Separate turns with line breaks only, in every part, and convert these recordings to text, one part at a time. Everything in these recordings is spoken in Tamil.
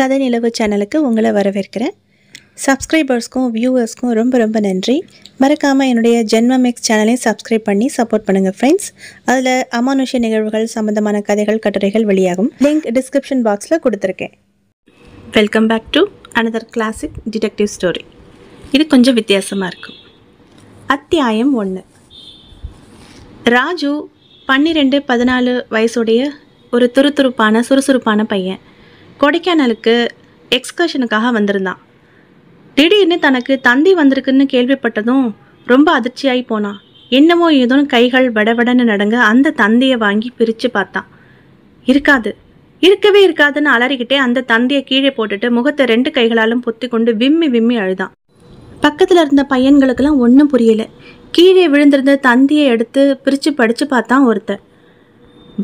கதை நிலவு சேனலுக்கு உங்களை வரவேற்கிறேன் சப்ஸ்கிரைபர்ஸ்க்கும் வியூவர்ஸ்க்கும் ரொம்ப ரொம்ப நன்றி மறக்காமல் என்னுடைய ஜென்மமெக்ஸ் சேனலையும் சப்ஸ்கிரைப் பண்ணி சப்போர்ட் பண்ணுங்கள் ஃப்ரெண்ட்ஸ் அதில் அமானுஷ்ய நிகழ்வுகள் சம்மந்தமான கதைகள் கட்டுரைகள் வெளியாகும் லிங்க் டிஸ்கிரிப்ஷன் பாக்ஸில் கொடுத்துருக்கேன் welcome back to another classic detective story இது கொஞ்சம் வித்தியாசமாக இருக்கும் அத்தியாயம் ஒன்று ராஜு பன்னிரெண்டு பதினாலு வயசுடைய ஒரு துருதுருப்பான சுறுசுறுப்பான பையன் கொடைக்கானலுக்கு எக்ஸ்கர்ஷனுக்காக வந்திருந்தான் திடீர்னு தனக்கு தந்தி வந்திருக்குன்னு கேள்விப்பட்டதும் ரொம்ப அதிர்ச்சியாகி போனான் என்னமோ ஏதோன்னு கைகள் வடவடன்னு நடங்க அந்த தந்தையை வாங்கி பிரித்து பார்த்தான் இருக்காது இருக்கவே இருக்காதுன்னு அலறிக்கிட்டே அந்த தந்தையை கீழே போட்டுட்டு முகத்தை ரெண்டு கைகளாலும் பொத்தி கொண்டு விம்மி விம்மி அழுதான் பக்கத்தில் இருந்த பையன்களுக்கெல்லாம் ஒன்றும் புரியலை கீழே விழுந்திருந்த தந்தியை எடுத்து பிரித்து படித்து பார்த்தான் ஒருத்தர்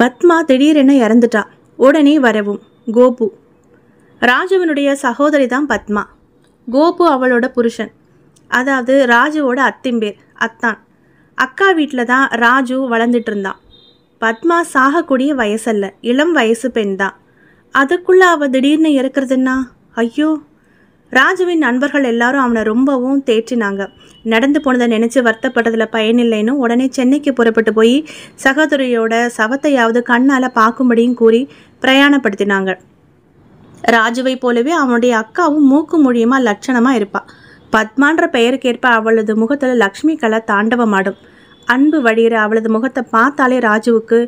பத்மா திடீரென இறந்துட்டா உடனே வரவும் கோபு ராஜுவனுடைய சகோதரி தான் பத்மா கோபு அவளோட புருஷன் அதாவது ராஜுவோட அத்திம்பேர் அத்தான் அக்கா வீட்டில் தான் ராஜு வளர்ந்துட்டு இருந்தான் பத்மா சாகக்கூடிய வயசல்ல இளம் வயசு பெண் தான் அதுக்குள்ளே அவள் திடீர்னு இருக்கிறதுன்னா ஐயோ ராஜுவின் நண்பர்கள் எல்லாரும் அவனை ரொம்பவும் தேற்றினாங்க நடந்து போனதை நினச்சி வருத்தப்பட்டதில் பயனில்லைன்னு உடனே சென்னைக்கு புறப்பட்டு போய் சகோதரியோட சவத்தையாவது கண்ணால் பார்க்கும்படியும் கூறி பிரயாணப்படுத்தினாங்க ராஜுவை போலவே அவனுடைய அக்காவும் மூக்கு மொழியுமா லட்சணமாக இருப்பாள் பத்மான்ற பெயருக்கேற்ப அவளது முகத்தில் லக்ஷ்மி கலை தாண்டவமாடும் அன்பு வழியிற அவளது முகத்தை பார்த்தாலே ராஜுவுக்கு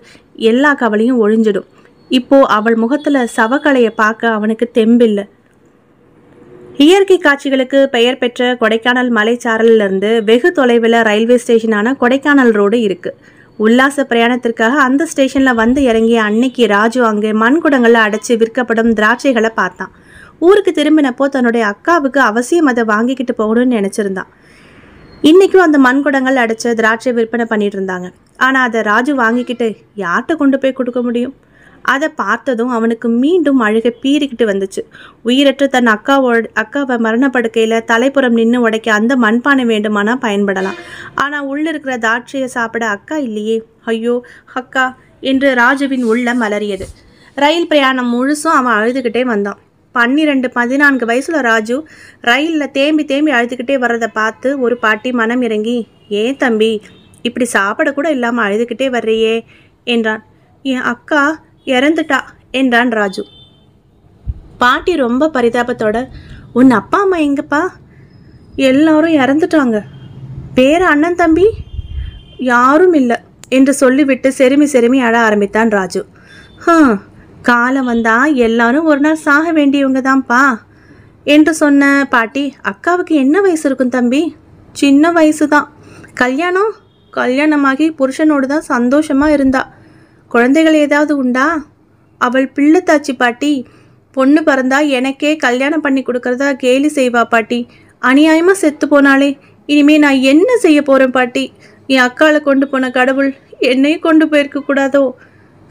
எல்லா கவலையும் ஒழிஞ்சிடும் இப்போ அவள் முகத்தில் சவக்கலையை பார்க்க அவனுக்கு தெம்பில்லை இயற்கை காட்சிகளுக்கு பெயர் பெற்ற கொடைக்கானல் மலைச்சாரலிருந்து வெகு தொலைவில் ரயில்வே ஸ்டேஷனான கொடைக்கானல் ரோடு இருக்குது உல்லாச பிரயாணத்திற்காக அந்த ஸ்டேஷனில் வந்து இறங்கிய அன்னைக்கு ராஜு அங்கே மண்குடங்களில் அடைச்சி விற்கப்படும் திராட்சைகளை பார்த்தான் ஊருக்கு திரும்பினப்போ தன்னுடைய அக்காவுக்கு அவசியம் அதை வாங்கிக்கிட்டு போகணும்னு நினச்சிருந்தான் இன்றைக்கும் அந்த மண்குடங்கள் அடைச்ச திராட்சை விற்பனை பண்ணிட்டு இருந்தாங்க ஆனால் அதை ராஜு வாங்கிக்கிட்டு யார்கிட்ட கொண்டு போய் கொடுக்க முடியும் அதை பார்த்ததும் அவனுக்கு மீண்டும் அழுகை பீறிக்கிட்டு வந்துச்சு உயிரற்று தன் அக்காவோட அக்காவை மரணப்படுக்கையில் தலைப்புறம் நின்று உடைக்க அந்த மண்பானை வேண்டுமானா பயன்படலாம் ஆனால் உள்ளே இருக்கிற தாட்சியை சாப்பிட அக்கா இல்லையே ஐயோ அக்கா என்று ராஜுவின் உள்ள மலறியது ரயில் பிரயாணம் முழுசும் அவன் அழுதுகிட்டே வந்தான் பன்னிரெண்டு பதினான்கு வயசில் ராஜு ரயிலில் தேம்பி தேம்பி அழுதுகிட்டே வர்றதை பார்த்து ஒரு பாட்டி மனம் இறங்கி ஏன் தம்பி இப்படி சாப்பிட கூட இல்லாமல் அழுதுகிட்டே வர்றியே என்றான் என் அக்கா இறந்துட்டா என்றான் ராஜு பாட்டி ரொம்ப பரிதாபத்தோட உன் அப்பா அம்மா எங்கப்பா எல்லாரும் இறந்துட்டாங்க பேர் அண்ணன் தம்பி யாரும் இல்லை என்று சொல்லிவிட்டு செருமி செருமி அழ ஆரம்பித்தான் ராஜு ஹ காலம் வந்தா எல்லாரும் ஒரு நாள் சாக வேண்டியவங்க தான்ப்பா என்று சொன்ன பாட்டி அக்காவுக்கு என்ன வயசு இருக்கும் தம்பி சின்ன வயசு தான் கல்யாணம் கல்யாணமாகி புருஷனோடு தான் சந்தோஷமாக இருந்தாள் குழந்தைகள் ஏதாவது உண்டா அவள் பிள்ளைத்தாச்சி பாட்டி பொண்ணு பிறந்தா எனக்கே கல்யாணம் பண்ணி கொடுக்கறதா கேலி செய்வா பாட்டி அநியாயமாக செத்து போனாலே இனிமே நான் என்ன செய்ய போகிறேன் பாட்டி என் அக்காவை கொண்டு போன கடவுள் என்னையும் கொண்டு போயிருக்க கூடாதோ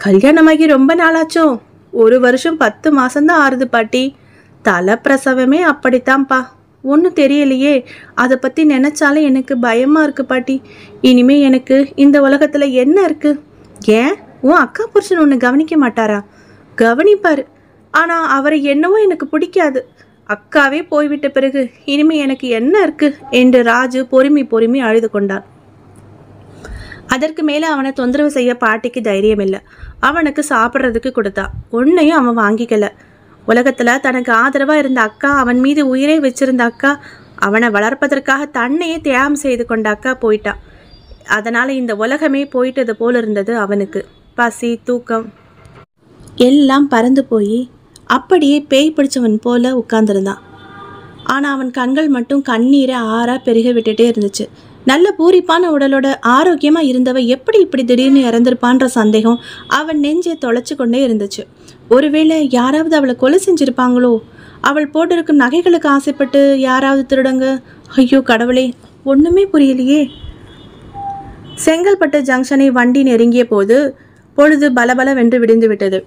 கல்யாணமாகி ரொம்ப நாளாச்சோ ஒரு வருஷம் பத்து மாதந்தான் ஆறுது பாட்டி தலை பிரசவமே அப்படித்தான்ப்பா ஒன்றும் தெரியலையே அதை பற்றி நினச்சாலே எனக்கு பயமாக இருக்குது பாட்டி இனிமே எனக்கு இந்த உலகத்தில் என்ன இருக்குது ஏன் உன் அக்கா புருஷன் ஒன்று கவனிக்க மாட்டாரா கவனிப்பார் ஆனால் அவரை என்னவோ எனக்கு பிடிக்காது அக்காவே போய்விட்ட பிறகு இனிமே எனக்கு என்ன இருக்கு என்று ராஜு பொறுமை பொறுமை அழுது கொண்டான் அதற்கு மேலே அவனை தொந்தரவு செய்ய பாட்டிக்கு தைரியம் இல்லை அவனுக்கு சாப்பிட்றதுக்கு கொடுத்தா ஒன்றையும் அவன் வாங்கிக்கல உலகத்தில் தனக்கு ஆதரவாக இருந்த அக்கா அவன் மீது உயிரை வச்சிருந்த அக்கா அவனை வளர்ப்பதற்காக தன்னையே தியாகம் செய்து கொண்ட அக்கா போயிட்டான் அதனால் இந்த உலகமே போயிட்டது போல் இருந்தது அவனுக்கு பசி தூக்கம் எல்லாம் பறந்து போய் அப்படியே பேய் பிடிச்சவன் போல உட்கார்ந்துருந்தான் ஆனால் அவன் கண்கள் மட்டும் கண்ணீரை ஆறாக பெருக விட்டுட்டே இருந்துச்சு நல்ல பூரிப்பான உடலோட ஆரோக்கியமாக இருந்தவ எப்படி இப்படி திடீர்னு இறந்திருப்பான்ற சந்தேகம் அவன் நெஞ்சை தொலைச்சு கொண்டே இருந்துச்சு ஒருவேளை யாராவது அவளை கொலை செஞ்சுருப்பாங்களோ அவள் போட்டிருக்கும் நகைகளுக்கு ஆசைப்பட்டு யாராவது திருடங்க ஐயோ கடவுளே ஒன்றுமே புரியலையே செங்கல்பட்டு ஜங்ஷனை வண்டி நெருங்கிய போது பொழுது வென்று விடிந்து விட்டது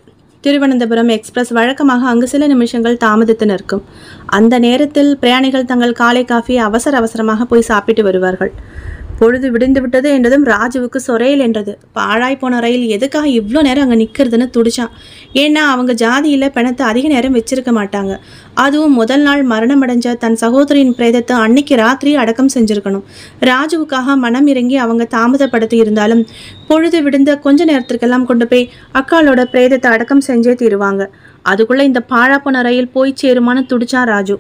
திருவனந்தபுரம் எக்ஸ்பிரஸ் வழக்கமாக அங்கு சில நிமிஷங்கள் தாமதித்து நிற்கும் அந்த நேரத்தில் பிரயாணிகள் தங்கள் காலை காஃபியை அவசர அவசரமாக போய் சாப்பிட்டு வருவார்கள் பொழுது விட்டது என்றதும் ராஜுவுக்கு சொரையல் என்றது பாழாய் போன ரயில் எதுக்காக இவ்வளோ நேரம் அங்கே நிற்கிறதுன்னு துடிச்சான் ஏன்னா அவங்க ஜாதியில் பிணத்தை அதிக நேரம் வச்சிருக்க மாட்டாங்க அதுவும் முதல் நாள் மரணமடைஞ்ச தன் சகோதரியின் பிரேதத்தை அன்னைக்கு ராத்திரி அடக்கம் செஞ்சிருக்கணும் ராஜுவுக்காக மனம் இறங்கி அவங்க தாமதப்படுத்தி இருந்தாலும் பொழுது விடுந்த கொஞ்ச நேரத்திற்கெல்லாம் கொண்டு போய் அக்காளோட பிரேதத்தை அடக்கம் செஞ்சே தீருவாங்க அதுக்குள்ளே இந்த பாழா போன ரயில் போய் சேருமான்னு துடிச்சான் ராஜு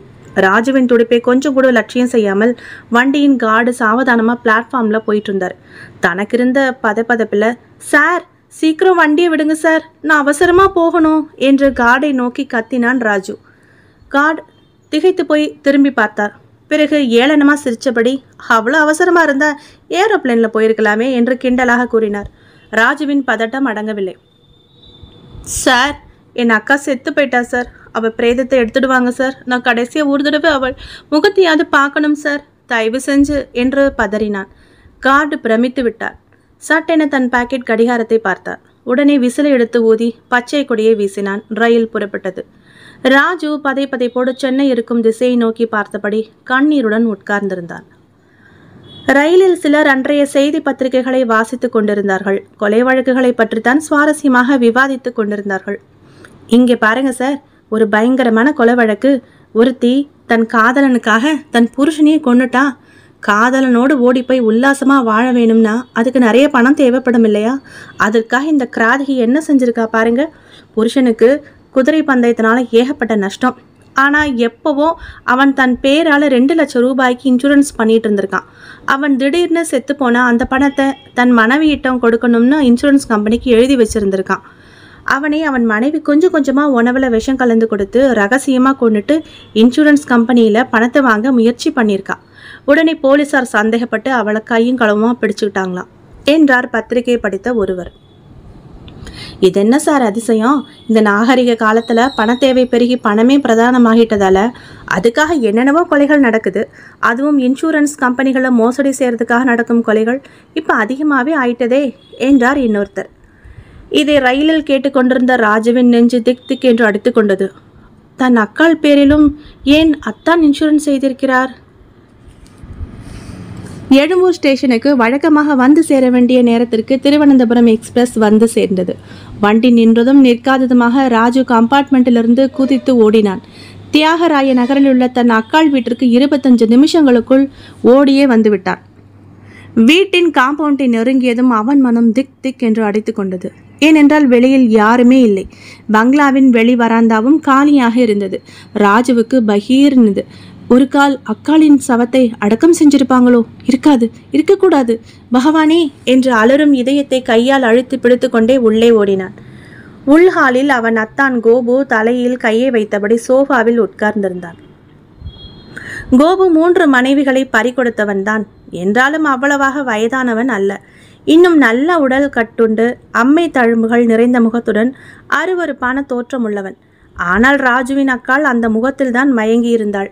ராஜுவின் துடிப்பை கொஞ்சம் கூட லட்சியம் செய்யாமல் வண்டியின் கார்டு சாவதானமாக பிளாட்ஃபார்மில் போயிட்டு இருந்தார் தனக்கு இருந்த பதப்பதப்பில் சார் சீக்கிரம் வண்டியை விடுங்க சார் நான் அவசரமாக போகணும் என்று கார்டை நோக்கி கத்தினான் ராஜு கார்டு திகைத்து போய் திரும்பி பார்த்தார் பிறகு ஏளனமாக சிரித்தபடி அவ்வளோ அவசரமாக இருந்தால் ஏரோப்ளேனில் போயிருக்கலாமே என்று கிண்டலாக கூறினார் ராஜுவின் பதட்டம் அடங்கவில்லை சார் என் அக்கா செத்து போயிட்டா சார் அவள் பிரேதத்தை எடுத்துடுவாங்க சார் நான் கடைசியாக ஒரு தடவை அவள் முகத்தையாவது பார்க்கணும் சார் தயவு செஞ்சு என்று பதறினான் கார்டு பிரமித்து விட்டார் சட்டென தன் பாக்கெட் கடிகாரத்தை பார்த்தார் உடனே விசிலை எடுத்து ஊதி பச்சை கொடியை வீசினான் ரயில் புறப்பட்டது ராஜு பதை போடு சென்னை இருக்கும் திசையை நோக்கி பார்த்தபடி கண்ணீருடன் உட்கார்ந்திருந்தான் ரயிலில் சிலர் அன்றைய செய்தி பத்திரிகைகளை வாசித்துக் கொண்டிருந்தார்கள் கொலை வழக்குகளை பற்றித்தான் சுவாரஸ்யமாக விவாதித்துக் கொண்டிருந்தார்கள் இங்கே பாருங்க சார் ஒரு பயங்கரமான கொலை வழக்கு ஒருத்தி தன் காதலனுக்காக தன் புருஷனையே கொண்டுட்டா காதலனோடு ஓடி போய் உல்லாசமாக வாழ வேணும்னா அதுக்கு நிறைய பணம் தேவைப்படும் இல்லையா அதற்காக இந்த கிராதகி என்ன செஞ்சுருக்கா பாருங்க புருஷனுக்கு குதிரை பந்தயத்தினால ஏகப்பட்ட நஷ்டம் ஆனால் எப்போவோ அவன் தன் பேரால் ரெண்டு லட்சம் ரூபாய்க்கு இன்சூரன்ஸ் பண்ணிட்டு இருந்திருக்கான் அவன் திடீர்னு செத்து போனால் அந்த பணத்தை தன் மனைவியிட்டம் கொடுக்கணும்னு இன்சூரன்ஸ் கம்பெனிக்கு எழுதி வச்சுருந்துருக்கான் அவனை அவன் மனைவி கொஞ்சம் கொஞ்சமாக உணவில் விஷம் கலந்து கொடுத்து ரகசியமாக கொண்டுட்டு இன்சூரன்ஸ் கம்பெனியில் பணத்தை வாங்க முயற்சி பண்ணியிருக்கா உடனே போலீஸார் சந்தேகப்பட்டு அவளை கையும் களவுமாக பிடிச்சுக்கிட்டாங்களாம் என்றார் பத்திரிகை படித்த ஒருவர் இது என்ன சார் அதிசயம் இந்த நாகரிக காலத்தில் பண தேவை பெருகி பணமே பிரதானமாகிட்டதால அதுக்காக என்னென்னவோ கொலைகள் நடக்குது அதுவும் இன்சூரன்ஸ் கம்பெனிகளை மோசடி செய்கிறதுக்காக நடக்கும் கொலைகள் இப்போ அதிகமாகவே ஆயிட்டதே என்றார் இன்னொருத்தர் இதை ரயிலில் கேட்டுக்கொண்டிருந்த ராஜவின் நெஞ்சு திக் திக் என்று அடித்து கொண்டது தன் அக்கால் பேரிலும் ஏன் அத்தான் இன்சூரன்ஸ் செய்திருக்கிறார் எழும்பூர் ஸ்டேஷனுக்கு வழக்கமாக வந்து சேர வேண்டிய நேரத்திற்கு திருவனந்தபுரம் எக்ஸ்பிரஸ் வந்து சேர்ந்தது வண்டி நின்றதும் நிற்காததுமாக ராஜு கம்பார்ட்மெண்ட்டிலிருந்து குதித்து ஓடினான் தியாகராய நகரில் உள்ள தன் அக்காள் வீட்டிற்கு இருபத்தஞ்சு நிமிஷங்களுக்குள் ஓடியே வந்துவிட்டான் வீட்டின் காம்பவுண்டை நெருங்கியதும் அவன் மனம் திக் திக் என்று அடைத்து கொண்டது ஏனென்றால் வெளியில் யாருமே இல்லை பங்களாவின் வெளி வராந்தாவும் காலியாக இருந்தது ராஜுவுக்கு பகீர்னது ஒரு கால் அக்காளின் சவத்தை அடக்கம் செஞ்சிருப்பாங்களோ இருக்காது இருக்கக்கூடாது பகவானே என்று அலரும் இதயத்தை கையால் அழுத்தி பிடித்து கொண்டே உள்ளே ஓடினான் உள்ஹாலில் அவன் அத்தான் கோபு தலையில் கையை வைத்தபடி சோஃபாவில் உட்கார்ந்திருந்தான் கோபு மூன்று மனைவிகளை பறிகொடுத்தவன் தான் என்றாலும் அவ்வளவாக வயதானவன் அல்ல இன்னும் நல்ல உடல் கட்டுண்டு அம்மை தழும்புகள் நிறைந்த முகத்துடன் அருவறுப்பான உள்ளவன் ஆனால் ராஜுவின் அக்காள் அந்த முகத்தில்தான் மயங்கியிருந்தாள்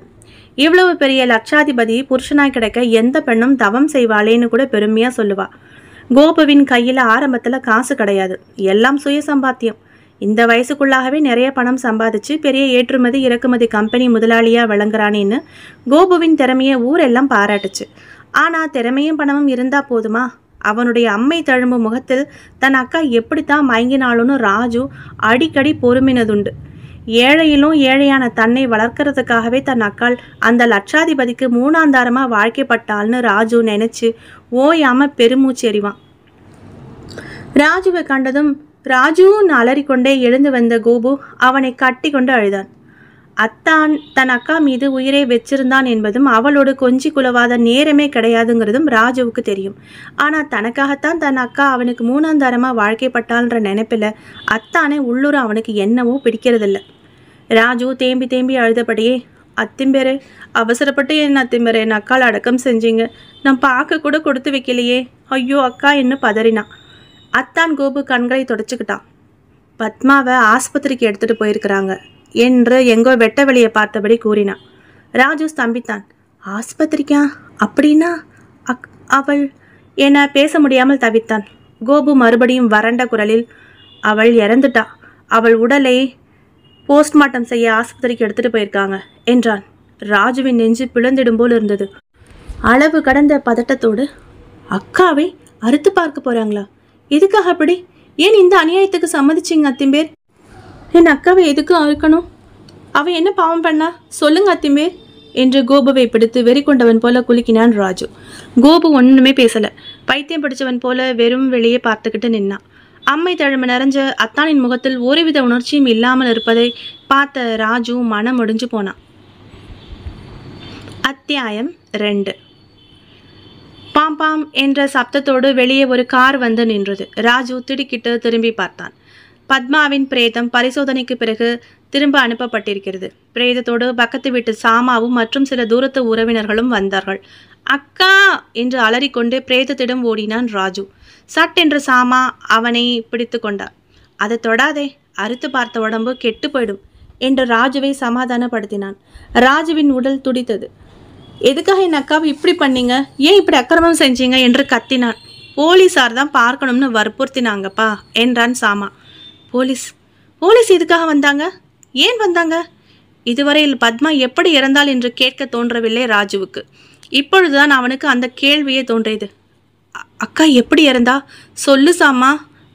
இவ்வளவு பெரிய லட்சாதிபதி புருஷனாய் கிடைக்க எந்த பெண்ணும் தவம் செய்வாளேன்னு கூட பெருமையாக சொல்லுவா கோபுவின் கையில் ஆரம்பத்தில் காசு கிடையாது எல்லாம் சுய சம்பாத்தியம் இந்த வயசுக்குள்ளாகவே நிறைய பணம் சம்பாதிச்சு பெரிய ஏற்றுமதி இறக்குமதி கம்பெனி முதலாளியாக விளங்குறானேன்னு கோபுவின் திறமையை ஊரெல்லாம் பாராட்டுச்சு ஆனால் திறமையும் பணமும் இருந்தால் போதுமா அவனுடைய அம்மை தழும்பு முகத்தில் தன் அக்கா எப்படித்தான் மயங்கினாலும்னு ராஜு அடிக்கடி பொறுமினதுண்டு ஏழையிலும் ஏழையான தன்னை வளர்க்கறதுக்காகவே தன் அக்கால் அந்த லட்சாதிபதிக்கு மூணாந்தாரமாக வாழ்க்கைப்பட்டாள்னு ராஜு நினைச்சு ஓயாமல் பெருமூச்சு எறிவான் ராஜுவை கண்டதும் ராஜுன்னு அலறிக்கொண்டே எழுந்து வந்த கோபு அவனை கட்டி கொண்டு அழுதான் அத்தான் தன் அக்கா மீது உயிரை வச்சிருந்தான் என்பதும் அவளோடு கொஞ்சி குலவாத நேரமே கிடையாதுங்கிறதும் ராஜுவுக்கு தெரியும் ஆனால் தனக்காகத்தான் தன் அக்கா அவனுக்கு மூணாந்தாரமாக வாழ்க்கைப்பட்டாள்ன்ற நினைப்பில் அத்தானே உள்ளூர் அவனுக்கு என்னவோ பிடிக்கிறதில்ல ராஜு தேம்பி தேம்பி அழுதபடியே அத்திம்பேரே அவசரப்பட்டு என் அத்திம்பேரே என் அக்கால் அடக்கம் செஞ்சீங்க நான் பார்க்க கூட கொடுத்து வைக்கலையே ஐயோ அக்கா என்ன பதறினான் அத்தான் கோபு கண்களை தொடச்சிக்கிட்டான் பத்மாவை ஆஸ்பத்திரிக்கு எடுத்துகிட்டு போயிருக்கிறாங்க என்று எங்கோ வெட்ட வெளியை பார்த்தபடி கூறினான் ராஜு ஸ்தம்பித்தான் ஆஸ்பத்திரிக்கா அப்படின்னா அக் அவள் என பேச முடியாமல் தவித்தான் கோபு மறுபடியும் வறண்ட குரலில் அவள் இறந்துட்டா அவள் உடலை போஸ்ட்மார்ட்டம் செய்ய ஆஸ்பத்திரிக்கு எடுத்துட்டு போயிருக்காங்க என்றான் ராஜுவின் நெஞ்சு பிளந்திடும் போல் இருந்தது அளவு கடந்த பதட்டத்தோடு அக்காவை அறுத்து பார்க்க போறாங்களா எதுக்காக அப்படி ஏன் இந்த அநியாயத்துக்கு சம்மதிச்சிங்க பேர் என் அக்காவை எதுக்கு அறுக்கணும் அவன் என்ன பாவம் பண்ணா சொல்லுங்க அத்திமே என்று கோபுவை பிடித்து வெறி கொண்டவன் போல குலுக்கினான் ராஜு கோபு ஒன்றுமே பேசலை பைத்தியம் பிடிச்சவன் போல வெறும் வெளியே பார்த்துக்கிட்டு நின்னான் அம்மை தழும்பு நிறைஞ்ச அத்தானின் முகத்தில் ஒருவித உணர்ச்சியும் இல்லாமல் இருப்பதை பார்த்த ராஜு மனம் முடிஞ்சு போனான் அத்தியாயம் ரெண்டு பாம் பாம் என்ற சப்தத்தோடு வெளியே ஒரு கார் வந்து நின்றது ராஜு திடுக்கிட்டு திரும்பி பார்த்தான் பத்மாவின் பிரேதம் பரிசோதனைக்கு பிறகு திரும்ப அனுப்பப்பட்டிருக்கிறது பிரேதத்தோடு பக்கத்து வீட்டு சாமாவும் மற்றும் சில தூரத்து உறவினர்களும் வந்தார்கள் அக்கா என்று அலறிக்கொண்டு பிரேதத்திடம் ஓடினான் ராஜு சட் என்று சாமா அவனை பிடித்து கொண்டார் அதை தொடாதே அறுத்து பார்த்த உடம்பு கெட்டு போயிடும் என்று ராஜுவை சமாதானப்படுத்தினான் ராஜுவின் உடல் துடித்தது எதுக்காக என் அக்காவை இப்படி பண்ணீங்க ஏன் இப்படி அக்கிரமம் செஞ்சீங்க என்று கத்தினான் போலீஸார் தான் பார்க்கணும்னு வற்புறுத்தினாங்கப்பா என்றான் சாமா போலீஸ் போலீஸ் இதுக்காக வந்தாங்க ஏன் வந்தாங்க இதுவரையில் பத்மா எப்படி இறந்தாள் என்று கேட்க தோன்றவில்லை ராஜுவுக்கு இப்பொழுதுதான் அவனுக்கு அந்த கேள்வியே தோன்றியது அக்கா எப்படி இறந்தா சொல்லு சாமா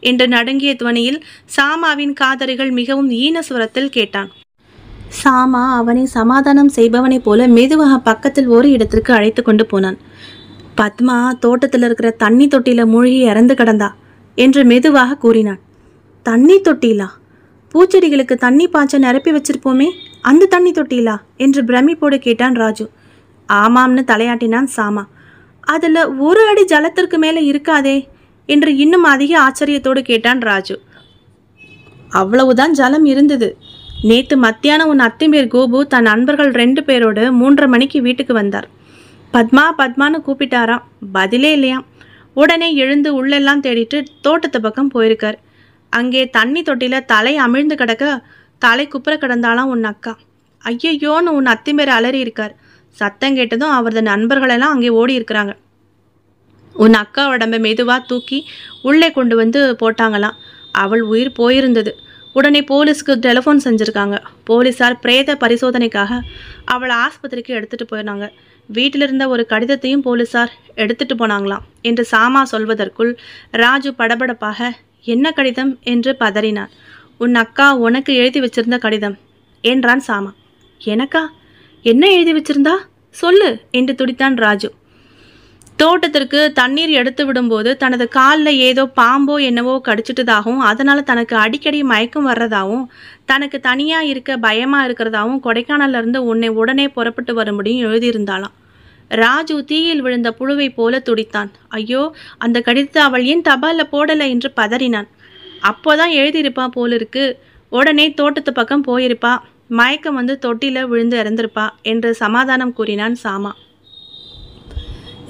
என்று நடுங்கிய துவனியில் சாமாவின் காதரிகள் மிகவும் ஈனஸ்வரத்தில் கேட்டான் சாமா அவனை சமாதானம் செய்பவனைப் போல மெதுவாக பக்கத்தில் ஒரு இடத்திற்கு அழைத்து கொண்டு போனான் பத்மா தோட்டத்தில் இருக்கிற தண்ணி தொட்டியில் மூழ்கி இறந்து கிடந்தா என்று மெதுவாக கூறினான் தண்ணி தொட்டிலா பூச்செடிகளுக்கு தண்ணி பாய்ச்ச நிரப்பி வச்சிருப்போமே அந்த தண்ணி தொட்டிலா என்று பிரமிப்போடு கேட்டான் ராஜு ஆமாம்னு தலையாட்டினான் சாமா அதில் ஒரு அடி ஜலத்திற்கு மேலே இருக்காதே என்று இன்னும் அதிக ஆச்சரியத்தோடு கேட்டான் ராஜு அவ்வளவுதான் ஜலம் இருந்தது நேற்று மத்தியானம் உன் அத்தை பேர் கோபு தன் நண்பர்கள் ரெண்டு பேரோடு மூன்றரை மணிக்கு வீட்டுக்கு வந்தார் பத்மா பத்மான்னு கூப்பிட்டாராம் பதிலே இல்லையாம் உடனே எழுந்து உள்ளெல்லாம் தேடிட்டு தோட்டத்து பக்கம் போயிருக்கார் அங்கே தண்ணி தொட்டில தலை அமிழ்ந்து கிடக்க தலை குப்புற கிடந்தாலாம் உன் அக்கா ஐயையோன்னு உன் அத்தி மேல அலறி இருக்கார் சத்தம் கேட்டதும் அவரது நண்பர்களெல்லாம் அங்கே ஓடி இருக்கிறாங்க உன் அக்கா உடம்ப மெதுவாக தூக்கி உள்ளே கொண்டு வந்து போட்டாங்களாம் அவள் உயிர் போயிருந்தது உடனே போலீஸ்க்கு டெலிஃபோன் செஞ்சுருக்காங்க போலீஸார் பிரேத பரிசோதனைக்காக அவளை ஆஸ்பத்திரிக்கு எடுத்துகிட்டு போயிருந்தாங்க வீட்டில் இருந்த ஒரு கடிதத்தையும் போலீஸார் எடுத்துகிட்டு போனாங்களாம் என்று சாமா சொல்வதற்குள் ராஜு படபடப்பாக என்ன கடிதம் என்று பதறினான் உன் அக்கா உனக்கு எழுதி வச்சிருந்த கடிதம் என்றான் சாமா எனக்கா என்ன எழுதி வச்சிருந்தா சொல்லு என்று துடித்தான் ராஜு தோட்டத்திற்கு தண்ணீர் எடுத்து விடும்போது தனது காலில் ஏதோ பாம்போ என்னவோ கடிச்சிட்டதாகவும் அதனால் தனக்கு அடிக்கடி மயக்கம் வர்றதாகவும் தனக்கு தனியாக இருக்க பயமாக இருக்கிறதாகவும் கொடைக்கானல்லேருந்து உன்னை உடனே புறப்பட்டு வரும்படியும் எழுதியிருந்தாலாம் ராஜு தீயில் விழுந்த புழுவை போல துடித்தான் ஐயோ அந்த கடிதத்தை அவள் ஏன் தபாலில் போடலை என்று பதறினான் அப்போதான் எழுதியிருப்பா போலிருக்கு உடனே தோட்டத்து பக்கம் போயிருப்பா மயக்கம் வந்து தொட்டியில் விழுந்து இறந்திருப்பா என்று சமாதானம் கூறினான் சாமா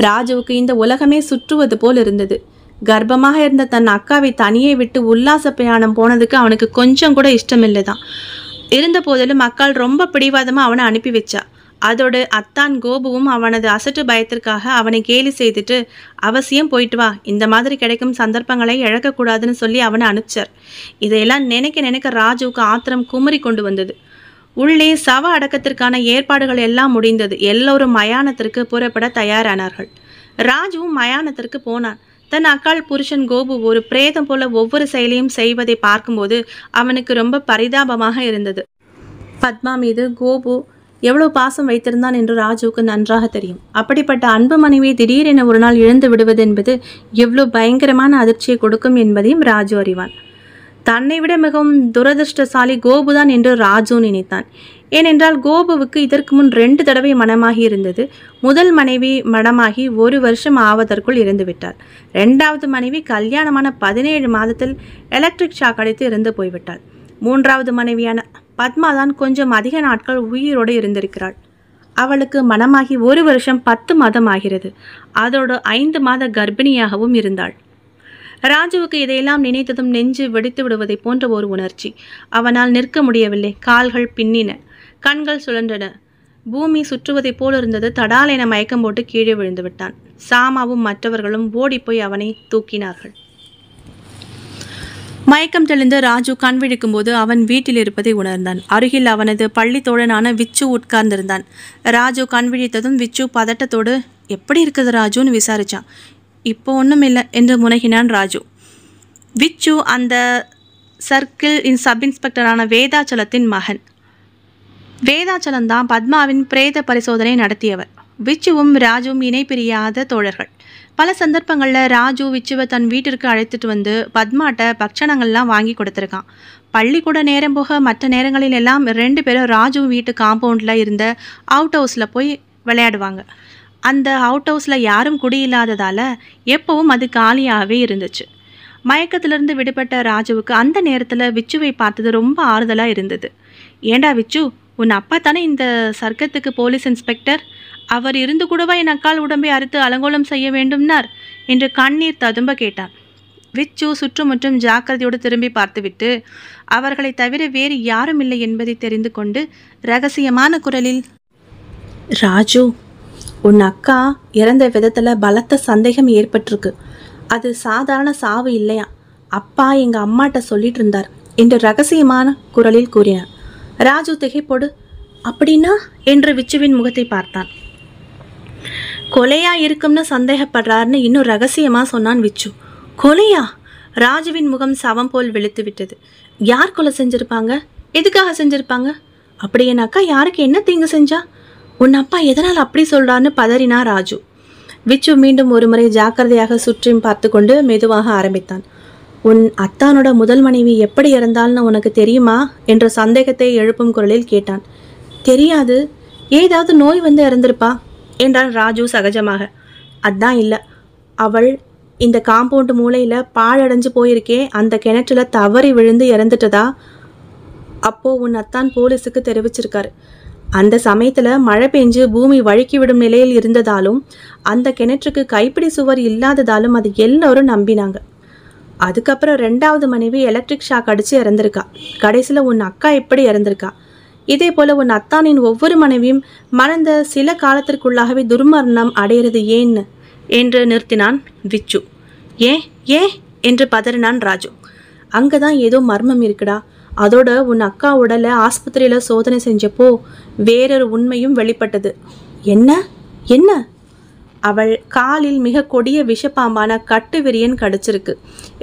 ராஜுவுக்கு இந்த உலகமே சுற்றுவது போல் இருந்தது கர்ப்பமாக இருந்த தன் அக்காவை தனியே விட்டு உல்லாச பிரயாணம் போனதுக்கு அவனுக்கு கொஞ்சம் கூட இஷ்டமில்லைதான் இருந்த போதிலும் அக்காள் ரொம்ப பிடிவாதமாக அவனை அனுப்பி வச்சா அதோடு அத்தான் கோபுவும் அவனது அசட்டு பயத்திற்காக அவனை கேலி செய்துட்டு அவசியம் போயிட்டு வா இந்த மாதிரி கிடைக்கும் சந்தர்ப்பங்களை இழக்கக்கூடாதுன்னு சொல்லி அவனை அனுப்பிச்சார் இதையெல்லாம் நினைக்க நினைக்க ராஜுவுக்கு ஆத்திரம் குமரி கொண்டு வந்தது உள்ளே சவ அடக்கத்திற்கான ஏற்பாடுகள் எல்லாம் முடிந்தது எல்லோரும் மயானத்திற்கு புறப்பட தயாரானார்கள் ராஜுவும் மயானத்திற்கு போனான் தன் அக்கால் புருஷன் கோபு ஒரு பிரேதம் போல ஒவ்வொரு செயலையும் செய்வதை பார்க்கும்போது அவனுக்கு ரொம்ப பரிதாபமாக இருந்தது பத்மா மீது கோபு எவ்வளவு பாசம் வைத்திருந்தான் என்று ராஜுவுக்கு நன்றாக தெரியும் அப்படிப்பட்ட அன்பு மனைவியை திடீரென ஒரு நாள் இழந்து விடுவது என்பது எவ்வளோ பயங்கரமான அதிர்ச்சியை கொடுக்கும் என்பதையும் ராஜு அறிவான் தன்னை விட மிகவும் துரதிருஷ்டசாலி கோபுதான் என்று ராஜு நினைத்தான் ஏனென்றால் கோபுவுக்கு இதற்கு முன் ரெண்டு தடவை மனமாகி இருந்தது முதல் மனைவி மனமாகி ஒரு வருஷம் ஆவதற்குள் இறந்துவிட்டார் ரெண்டாவது மனைவி கல்யாணமான பதினேழு மாதத்தில் எலக்ட்ரிக் ஷாக் அடித்து இறந்து போய்விட்டாள் மூன்றாவது மனைவியான பத்மா தான் கொஞ்சம் அதிக நாட்கள் உயிரோடு இருந்திருக்கிறாள் அவளுக்கு மனமாகி ஒரு வருஷம் பத்து மாதம் ஆகிறது அதோடு ஐந்து மாத கர்ப்பிணியாகவும் இருந்தாள் ராஜுவுக்கு இதையெல்லாம் நினைத்ததும் நெஞ்சு வெடித்து விடுவதை போன்ற ஒரு உணர்ச்சி அவனால் நிற்க முடியவில்லை கால்கள் பின்னின கண்கள் சுழன்றன பூமி சுற்றுவதைப் போல இருந்தது தடால் என மயக்கம் போட்டு கீழே விழுந்துவிட்டான் சாமாவும் மற்றவர்களும் ஓடிப்போய் அவனை தூக்கினார்கள் மயக்கம் தெளிந்து ராஜு கண் விழிக்கும் போது அவன் வீட்டில் இருப்பதை உணர்ந்தான் அருகில் அவனது பள்ளி தோழனான விச்சு உட்கார்ந்திருந்தான் ராஜு கண் விழித்ததும் விச்சு பதட்டத்தோடு எப்படி இருக்குது ராஜுன்னு விசாரித்தான் இப்போ ஒன்றும் இல்லை என்று முனகினான் ராஜு விச்சு அந்த சர்க்கிள் இன் சப் இன்ஸ்பெக்டரான வேதாச்சலத்தின் மகன் வேதாச்சலம் தான் பத்மாவின் பிரேத பரிசோதனை நடத்தியவர் விச்சுவும் ராஜுவும் இணை பிரியாத தோழர்கள் பல சந்தர்ப்பங்களில் ராஜு விச்சுவை தன் வீட்டிற்கு அழைத்துட்டு வந்து பத்மாட்ட பக்ஷணங்கள்லாம் வாங்கி கொடுத்துருக்கான் பள்ளிக்கூட நேரம் போக மற்ற நேரங்களில் எல்லாம் ரெண்டு பேரும் ராஜு வீட்டு காம்பவுண்டில் இருந்த அவுட் ஹவுஸில் போய் விளையாடுவாங்க அந்த அவுட் ஹவுஸில் யாரும் குடியில்லாததால் எப்பவும் அது காலியாகவே இருந்துச்சு மயக்கத்திலிருந்து விடுபட்ட ராஜுவுக்கு அந்த நேரத்தில் விச்சுவை பார்த்தது ரொம்ப ஆறுதலாக இருந்தது ஏண்டா விச்சு உன் அப்பா தானே இந்த சர்க்கத்துக்கு போலீஸ் இன்ஸ்பெக்டர் அவர் இருந்து கூடவா என் அக்கால் உடம்பை அறுத்து அலங்கோலம் செய்ய வேண்டும்னார் என்று கண்ணீர் ததும்ப கேட்டான் விச்சு சுற்றுமுற்றும் ஜாக்கிரதையோடு திரும்பி பார்த்துவிட்டு அவர்களை தவிர வேறு யாரும் இல்லை என்பதை தெரிந்து கொண்டு ரகசியமான குரலில் ராஜு உன் அக்கா இறந்த விதத்தில் பலத்த சந்தேகம் ஏற்பட்டிருக்கு அது சாதாரண சாவு இல்லையா அப்பா எங்கள் அம்மாட்ட சொல்லிட்டு இருந்தார் என்று ரகசியமான குரலில் கூறினார் ராஜு திகைப்போடு அப்படின்னா என்று விச்சுவின் முகத்தை பார்த்தான் கொலையா இருக்கும்னு சந்தேகப்படுறாருன்னு இன்னும் ரகசியமாக சொன்னான் விச்சு கொலையா ராஜுவின் முகம் சவம் போல் வெளுத்து விட்டது யார் கொலை செஞ்சிருப்பாங்க எதுக்காக செஞ்சுருப்பாங்க அப்படியேனாக்கா யாருக்கு என்ன தீங்கு செஞ்சா உன் அப்பா எதனால் அப்படி சொல்கிறான்னு பதறினா ராஜு விச்சு மீண்டும் ஒரு முறை ஜாக்கிரதையாக சுற்றியும் பார்த்து கொண்டு மெதுவாக ஆரம்பித்தான் உன் அத்தானோட முதல் மனைவி எப்படி இறந்தால்னு உனக்கு தெரியுமா என்ற சந்தேகத்தை எழுப்பும் குரலில் கேட்டான் தெரியாது ஏதாவது நோய் வந்து இறந்திருப்பா என்றான் ராஜு சகஜமாக அதான் இல்லை அவள் இந்த காம்பவுண்டு மூளையில் பாழடைஞ்சு போயிருக்கே அந்த கிணற்றுல தவறி விழுந்து இறந்துட்டதா அப்போது உன் அத்தான் போலீஸுக்கு தெரிவிச்சிருக்காரு அந்த சமயத்தில் மழை பெஞ்சு பூமி வழுக்கி விடும் நிலையில் இருந்ததாலும் அந்த கிணற்றுக்கு கைப்பிடி சுவர் இல்லாததாலும் அது எல்லோரும் நம்பினாங்க அதுக்கப்புறம் ரெண்டாவது மனைவி எலக்ட்ரிக் ஷாக் அடித்து இறந்திருக்கா கடைசியில் உன் அக்கா இப்படி இறந்திருக்கா இதே போல உன் அத்தானின் ஒவ்வொரு மனைவியும் மறந்த சில காலத்திற்குள்ளாகவே துர்மரணம் அடையிறது ஏன் என்று நிறுத்தினான் விச்சு ஏ ஏ என்று பதறினான் ராஜு அங்கே தான் ஏதோ மர்மம் இருக்குடா அதோட உன் அக்கா உடலை ஆஸ்பத்திரியில் சோதனை செஞ்சப்போ வேறொரு உண்மையும் வெளிப்பட்டது என்ன என்ன அவள் காலில் மிக கொடிய விஷப்பாம்பான கட்டு விரியன் கடிச்சிருக்கு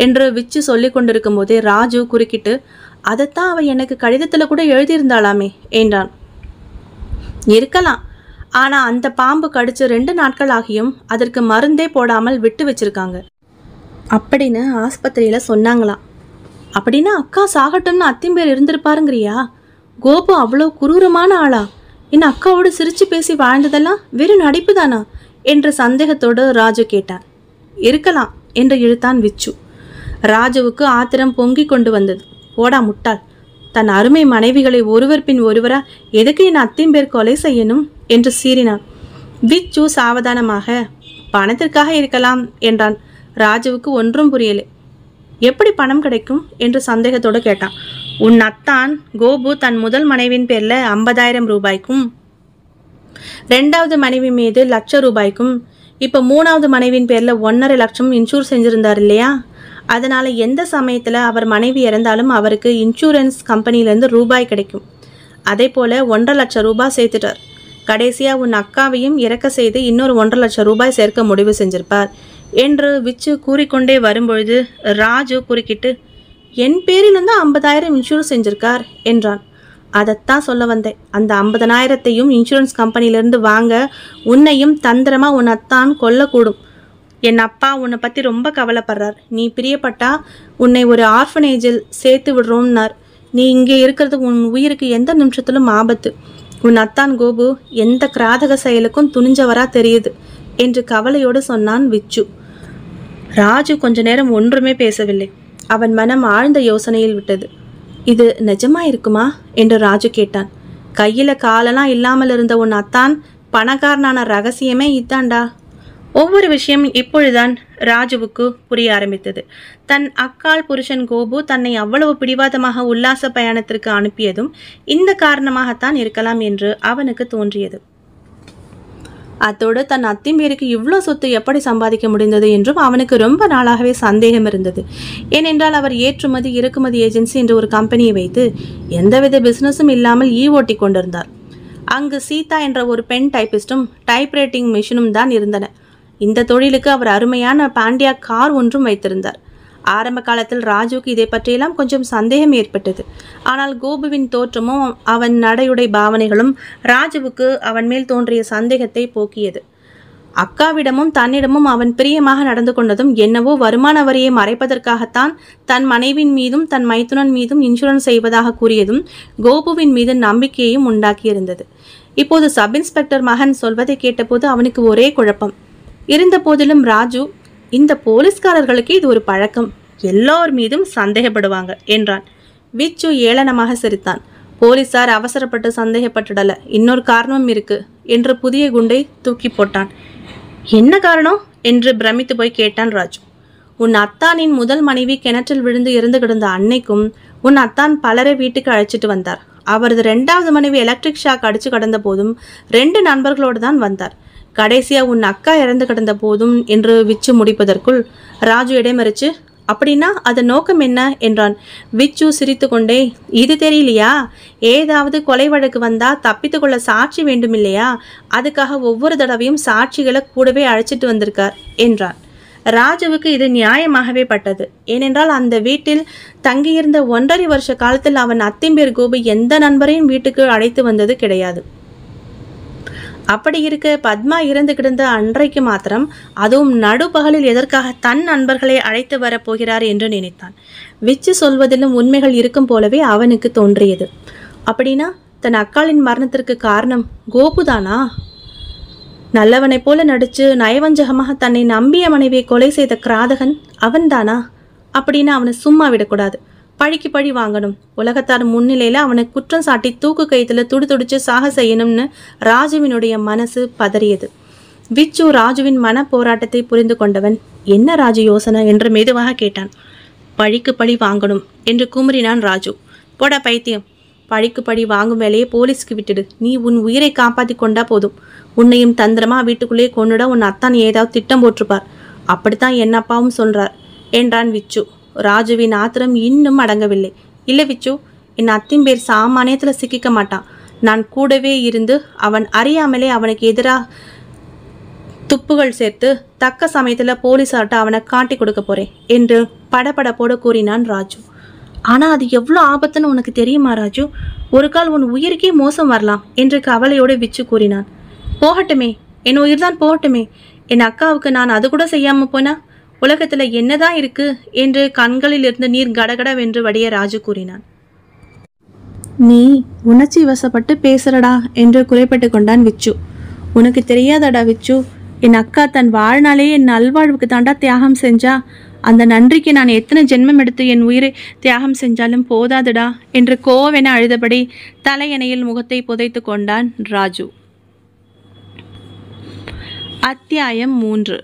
என்று விச்சு சொல்லி கொண்டிருக்கும் போதே ராஜு குறுக்கிட்டு அதைத்தான் அவள் எனக்கு கடிதத்தில் கூட எழுதியிருந்தாளாமே என்றான் இருக்கலாம் ஆனால் அந்த பாம்பு கடிச்சு ரெண்டு நாட்கள் ஆகியும் அதற்கு மருந்தே போடாமல் விட்டு வச்சிருக்காங்க அப்படின்னு ஆஸ்பத்திரியில் சொன்னாங்களாம் அப்படின்னா அக்கா சாகட்டும்னு அத்திம்பேர் இருந்திருப்பாருங்கிறியா கோபு அவ்வளோ குரூரமான ஆளா என்ன அக்காவோடு சிரித்து பேசி வாழ்ந்ததெல்லாம் வெறும் நடிப்பு தானா என்ற சந்தேகத்தோடு ராஜு கேட்டான் இருக்கலாம் என்று இழுத்தான் விச்சு ராஜுவுக்கு ஆத்திரம் பொங்கி கொண்டு வந்தது போடா முட்டாள் தன் அருமை மனைவிகளை ஒருவர் பின் ஒருவரா எதுக்கு என் அத்தையும் பேர் கொலை செய்யணும் என்று சீறினான் விச்சு சாவதானமாக பணத்திற்காக இருக்கலாம் என்றான் ராஜுவுக்கு ஒன்றும் புரியலை எப்படி பணம் கிடைக்கும் என்று சந்தேகத்தோடு கேட்டான் உன் அத்தான் கோபு தன் முதல் மனைவின் பேரில் ஐம்பதாயிரம் ரூபாய்க்கும் ரெண்டாவது மனைவி மீது லட்ச ரூபாய்க்கும் இப்போ மூணாவது மனைவின் பேரில் ஒன்றரை லட்சம் இன்சூர் செஞ்சுருந்தார் இல்லையா அதனால் எந்த சமயத்தில் அவர் மனைவி இறந்தாலும் அவருக்கு இன்சூரன்ஸ் கம்பெனியிலேருந்து ரூபாய் கிடைக்கும் அதே போல் ஒன்றரை லட்சம் ரூபாய் சேர்த்துட்டார் கடைசியாக உன் அக்காவையும் இறக்க செய்து இன்னொரு ஒன்றரை லட்சம் ரூபாய் சேர்க்க முடிவு செஞ்சிருப்பார் என்று விச்சு கூறிக்கொண்டே வரும்பொழுது ராஜு குறுக்கிட்டு என் பேரிலிருந்து ஐம்பதாயிரம் இன்சூரன்ஸ் செஞ்சிருக்கார் என்றான் அதைத்தான் சொல்ல வந்தேன் அந்த ஐம்பதனாயிரத்தையும் இன்சூரன்ஸ் கம்பெனியிலேருந்து வாங்க உன்னையும் தந்திரமாக உன்னைத்தான் கொல்லக்கூடும் என் அப்பா உன்னை பற்றி ரொம்ப கவலைப்படுறார் நீ பிரியப்பட்டா உன்னை ஒரு ஆர்ஃபனேஜில் சேர்த்து விடுறோம்னார் நீ இங்கே இருக்கிறது உன் உயிருக்கு எந்த நிமிஷத்திலும் ஆபத்து உன் அத்தான் கோபு எந்த கிராதக செயலுக்கும் துணிஞ்சவரா தெரியுது என்று கவலையோடு சொன்னான் விச்சு ராஜு கொஞ்ச நேரம் ஒன்றுமே பேசவில்லை அவன் மனம் ஆழ்ந்த யோசனையில் விட்டது இது நிஜமா இருக்குமா என்று ராஜு கேட்டான் கையில காலெல்லாம் இல்லாமல் இருந்த உன் அத்தான் பணக்காரனான ரகசியமே இத்தாண்டா ஒவ்வொரு விஷயம் இப்பொழுதுதான் ராஜுவுக்கு புரிய ஆரம்பித்தது தன் அக்கால் புருஷன் கோபு தன்னை அவ்வளவு பிடிவாதமாக உல்லாச பயணத்திற்கு அனுப்பியதும் இந்த காரணமாகத்தான் இருக்கலாம் என்று அவனுக்கு தோன்றியது அத்தோடு தன் அத்திம்பேருக்கு இவ்வளோ சொத்து எப்படி சம்பாதிக்க முடிந்தது என்றும் அவனுக்கு ரொம்ப நாளாகவே சந்தேகம் இருந்தது ஏனென்றால் அவர் ஏற்றுமதி இறக்குமதி ஏஜென்சி என்ற ஒரு கம்பெனியை வைத்து எந்தவித பிஸ்னஸும் இல்லாமல் ஈ ஓட்டி கொண்டிருந்தார் அங்கு சீதா என்ற ஒரு பெண் டைப்பிஸ்டும் டைப்ரைட்டிங் மிஷினும் தான் இருந்தன இந்த தொழிலுக்கு அவர் அருமையான பாண்டியா கார் ஒன்றும் வைத்திருந்தார் ஆரம்ப காலத்தில் ராஜுக்கு இதை பற்றியெல்லாம் கொஞ்சம் சந்தேகம் ஏற்பட்டது ஆனால் கோபுவின் தோற்றமும் அவன் நடையுடை பாவனைகளும் ராஜுவுக்கு அவன் மேல் தோன்றிய சந்தேகத்தை போக்கியது அக்காவிடமும் தன்னிடமும் அவன் பிரியமாக நடந்து கொண்டதும் என்னவோ வருமான வரியை மறைப்பதற்காகத்தான் தன் மனைவின் மீதும் தன் மைத்துனன் மீதும் இன்சூரன்ஸ் செய்வதாக கூறியதும் கோபுவின் மீது நம்பிக்கையையும் உண்டாக்கியிருந்தது இப்போது சப் இன்ஸ்பெக்டர் மகன் சொல்வதை கேட்டபோது அவனுக்கு ஒரே குழப்பம் இருந்த போதிலும் ராஜு இந்த போலீஸ்காரர்களுக்கு இது ஒரு பழக்கம் எல்லோர் மீதும் சந்தேகப்படுவாங்க என்றான் விச்சு ஏளனமாக சிரித்தான் போலீசார் அவசரப்பட்டு சந்தேகப்பட்டுடல இன்னொரு காரணம் இருக்கு என்று புதிய குண்டை தூக்கி போட்டான் என்ன காரணம் என்று பிரமித்து போய் கேட்டான் ராஜு உன் அத்தானின் முதல் மனைவி கிணற்றில் விழுந்து இருந்து கிடந்த அன்னைக்கும் உன் அத்தான் பலரை வீட்டுக்கு அழைச்சிட்டு வந்தார் அவரது ரெண்டாவது மனைவி எலக்ட்ரிக் ஷாக் அடிச்சு கடந்த போதும் ரெண்டு நண்பர்களோடு தான் வந்தார் கடைசியா உன் அக்கா இறந்து கிடந்த போதும் என்று விச்சு முடிப்பதற்குள் ராஜு இடைமறிச்சு அப்படின்னா அதன் நோக்கம் என்ன என்றான் விச்சு சிரித்து கொண்டே இது தெரியலையா ஏதாவது கொலை வழக்கு வந்தால் தப்பித்துக்கொள்ள சாட்சி வேண்டும் இல்லையா அதுக்காக ஒவ்வொரு தடவையும் சாட்சிகளை கூடவே அழைச்சிட்டு வந்திருக்கார் என்றான் ராஜுவுக்கு இது நியாயமாகவே பட்டது ஏனென்றால் அந்த வீட்டில் தங்கியிருந்த ஒன்றரை வருஷ காலத்தில் அவன் அத்திம்பேர் கோபு எந்த நண்பரையும் வீட்டுக்கு அழைத்து வந்தது கிடையாது அப்படி இருக்க பத்மா இறந்து கிடந்த அன்றைக்கு மாத்திரம் அதுவும் நடுபகலில் எதற்காக தன் நண்பர்களை அழைத்து வரப்போகிறார் என்று நினைத்தான் விச்சு சொல்வதிலும் உண்மைகள் இருக்கும் போலவே அவனுக்கு தோன்றியது அப்படின்னா தன் அக்காளின் மரணத்திற்கு காரணம் கோபுதானா நல்லவனைப் போல நடித்து நயவஞ்சகமாக தன்னை நம்பிய மனைவியை கொலை செய்த கிராதகன் அவன்தானா அப்படின்னு அவனை சும்மா விடக்கூடாது பழிக்கு பழி வாங்கணும் உலகத்தார் முன்னிலையில் அவனை குற்றம் சாட்டி தூக்கு கயத்தில் துடுதுடிச்சு சாக செய்யணும்னு ராஜுவினுடைய மனசு பதறியது விச்சு ராஜுவின் மன போராட்டத்தை புரிந்து கொண்டவன் என்ன ராஜு யோசனை என்று மெதுவாக கேட்டான் பழிக்கு பழி வாங்கணும் என்று குமரினான் ராஜு போட பைத்தியம் பழிக்கு பழி வாங்கும் வேலையை போலீஸ்க்கு விட்டுடு நீ உன் உயிரை காப்பாற்றி கொண்டா போதும் உன்னையும் தந்திரமா வீட்டுக்குள்ளேயே கொண்டுட உன் அத்தான் ஏதாவது திட்டம் போட்டிருப்பார் அப்படித்தான் என்னப்பாவும் சொல்றார் என்றான் விச்சு ராஜுவின் ஆத்திரம் இன்னும் அடங்கவில்லை இல்லை விச்சு என் அத்தின் பேர் சாமானியத்தில் சிக்கிக்க மாட்டான் நான் கூடவே இருந்து அவன் அறியாமலே அவனுக்கு எதிராக துப்புகள் சேர்த்து தக்க சமயத்தில் போலீஸார்ட்ட அவனை காட்டி கொடுக்க போறேன் என்று படபடப்போடு கூறினான் ராஜு ஆனால் அது எவ்வளோ ஆபத்துன்னு உனக்கு தெரியுமா ராஜு ஒரு கால் உன் உயிருக்கே மோசம் வரலாம் என்று கவலையோடு விச்சு கூறினான் போகட்டுமே என் உயிர் தான் போகட்டுமே என் அக்காவுக்கு நான் அது கூட செய்யாமல் போனா உலகத்தில் என்னதான் இருக்கு என்று கண்களில் இருந்து நீர் கடகடவென்று வடிய ராஜு கூறினான் நீ உணர்ச்சி வசப்பட்டு பேசுறடா என்று குறைப்பட்டு கொண்டான் விச்சு உனக்கு தெரியாதடா விச்சு என் அக்கா தன் வாழ்நாளே என் நல்வாழ்வுக்கு தாண்டா தியாகம் செஞ்சா அந்த நன்றிக்கு நான் எத்தனை ஜென்மம் எடுத்து என் உயிரை தியாகம் செஞ்சாலும் போதாதுடா என்று கோவென அழுதபடி தலையணையில் முகத்தை புதைத்து கொண்டான் ராஜு அத்தியாயம் மூன்று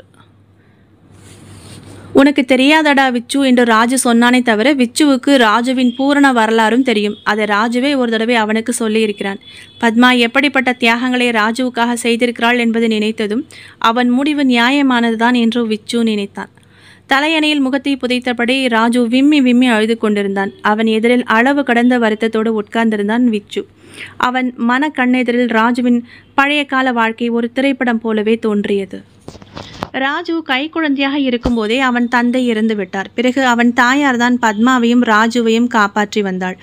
உனக்கு தெரியாதடா விச்சு என்று ராஜு சொன்னானே தவிர விச்சுவுக்கு ராஜுவின் பூரண வரலாறும் தெரியும் அதை ராஜுவே ஒரு தடவை அவனுக்கு சொல்லியிருக்கிறான் பத்மா எப்படிப்பட்ட தியாகங்களை ராஜுவுக்காக செய்திருக்கிறாள் என்பதை நினைத்ததும் அவன் முடிவு நியாயமானதுதான் என்று விச்சு நினைத்தான் தலையணையில் முகத்தை புதைத்தபடி ராஜு விம்மி விம்மி அழுது கொண்டிருந்தான் அவன் எதிரில் அளவு கடந்த வருத்தத்தோடு உட்கார்ந்திருந்தான் விச்சு அவன் மன கண்ணெதிரில் ராஜுவின் பழைய கால வாழ்க்கை ஒரு திரைப்படம் போலவே தோன்றியது ராஜு கைக்குழந்தையாக இருக்கும்போதே அவன் தந்தை இறந்து விட்டார் பிறகு அவன் தாயார் தான் பத்மாவையும் ராஜுவையும் காப்பாற்றி வந்தாள்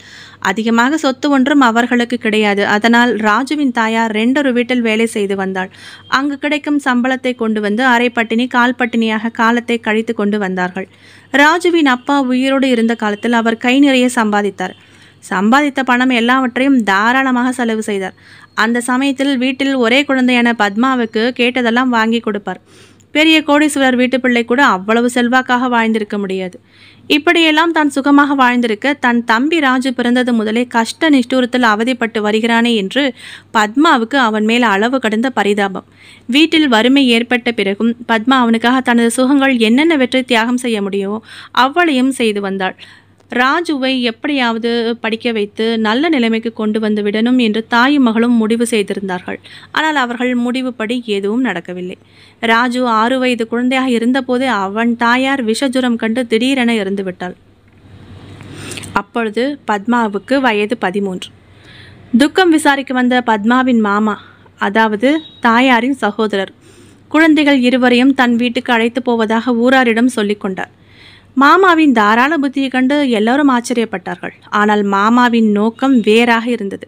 அதிகமாக சொத்து ஒன்றும் அவர்களுக்கு கிடையாது அதனால் ராஜுவின் தாயார் ரெண்டொரு வீட்டில் வேலை செய்து வந்தாள் அங்கு கிடைக்கும் சம்பளத்தை கொண்டு வந்து அரைப்பட்டினி கால்பட்டினியாக காலத்தை கழித்து கொண்டு வந்தார்கள் ராஜுவின் அப்பா உயிரோடு இருந்த காலத்தில் அவர் கை நிறைய சம்பாதித்தார் சம்பாதித்த பணம் எல்லாவற்றையும் தாராளமாக செலவு செய்தார் அந்த சமயத்தில் வீட்டில் ஒரே குழந்தையான பத்மாவுக்கு கேட்டதெல்லாம் வாங்கி கொடுப்பார் பெரிய கோடீஸ்வரர் வீட்டு பிள்ளை கூட அவ்வளவு செல்வாக்காக வாழ்ந்திருக்க முடியாது இப்படியெல்லாம் தான் சுகமாக வாழ்ந்திருக்க தன் தம்பி ராஜு பிறந்தது முதலே கஷ்ட நிஷ்டூரத்தில் அவதிப்பட்டு வருகிறானே என்று பத்மாவுக்கு அவன் மேல் அளவு கடந்த பரிதாபம் வீட்டில் வறுமை ஏற்பட்ட பிறகும் பத்மா அவனுக்காக தனது சுகங்கள் என்னென்ன வெற்றி தியாகம் செய்ய முடியுமோ அவ்வளையும் செய்து வந்தாள் ராஜுவை எப்படியாவது படிக்க வைத்து நல்ல நிலைமைக்கு கொண்டு வந்து விடணும் என்று தாயும் மகளும் முடிவு செய்திருந்தார்கள் ஆனால் அவர்கள் முடிவுபடி எதுவும் நடக்கவில்லை ராஜு ஆறு வயது குழந்தையாக இருந்தபோது அவன் தாயார் விஷஜுரம் கண்டு திடீரென இறந்துவிட்டாள் அப்பொழுது பத்மாவுக்கு வயது பதிமூன்று துக்கம் விசாரிக்க வந்த பத்மாவின் மாமா அதாவது தாயாரின் சகோதரர் குழந்தைகள் இருவரையும் தன் வீட்டுக்கு அழைத்து போவதாக ஊராரிடம் சொல்லிக்கொண்டார் மாமாவின் தாராள புத்தியை கண்டு எல்லோரும் ஆச்சரியப்பட்டார்கள் ஆனால் மாமாவின் நோக்கம் வேறாக இருந்தது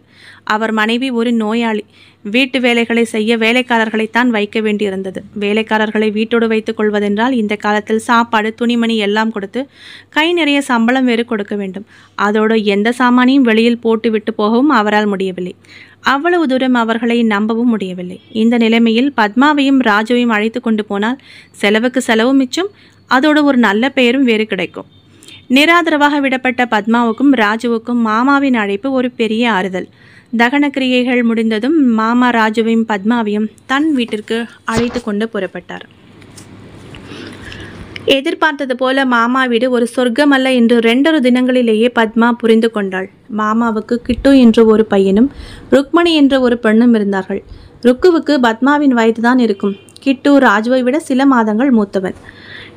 அவர் மனைவி ஒரு நோயாளி வீட்டு வேலைகளை செய்ய வேலைக்காரர்களைத்தான் வைக்க வேண்டியிருந்தது வேலைக்காரர்களை வீட்டோடு வைத்துக் கொள்வதென்றால் இந்த காலத்தில் சாப்பாடு துணிமணி எல்லாம் கொடுத்து கை நிறைய சம்பளம் வேறு கொடுக்க வேண்டும் அதோடு எந்த சாமானியும் வெளியில் போட்டு விட்டு போகவும் அவரால் முடியவில்லை அவ்வளவு தூரம் அவர்களை நம்பவும் முடியவில்லை இந்த நிலைமையில் பத்மாவையும் ராஜுவையும் அழைத்து கொண்டு போனால் செலவுக்கு செலவு மிச்சம் அதோட ஒரு நல்ல பெயரும் வேறு கிடைக்கும் நிராதரவாக விடப்பட்ட பத்மாவுக்கும் ராஜுவுக்கும் மாமாவின் அழைப்பு ஒரு பெரிய ஆறுதல் தகன கிரியைகள் முடிந்ததும் மாமா ராஜுவையும் பத்மாவையும் தன் வீட்டிற்கு அழைத்து கொண்டு புறப்பட்டார் எதிர்பார்த்தது போல மாமா வீடு ஒரு சொர்க்கமல்ல என்று ரெண்டொரு தினங்களிலேயே பத்மா புரிந்து கொண்டாள் மாமாவுக்கு கிட்டு என்ற ஒரு பையனும் ருக்மணி என்ற ஒரு பெண்ணும் இருந்தார்கள் ருக்குவுக்கு பத்மாவின் வயதுதான் இருக்கும் கிட்டு ராஜுவை விட சில மாதங்கள் மூத்தவன்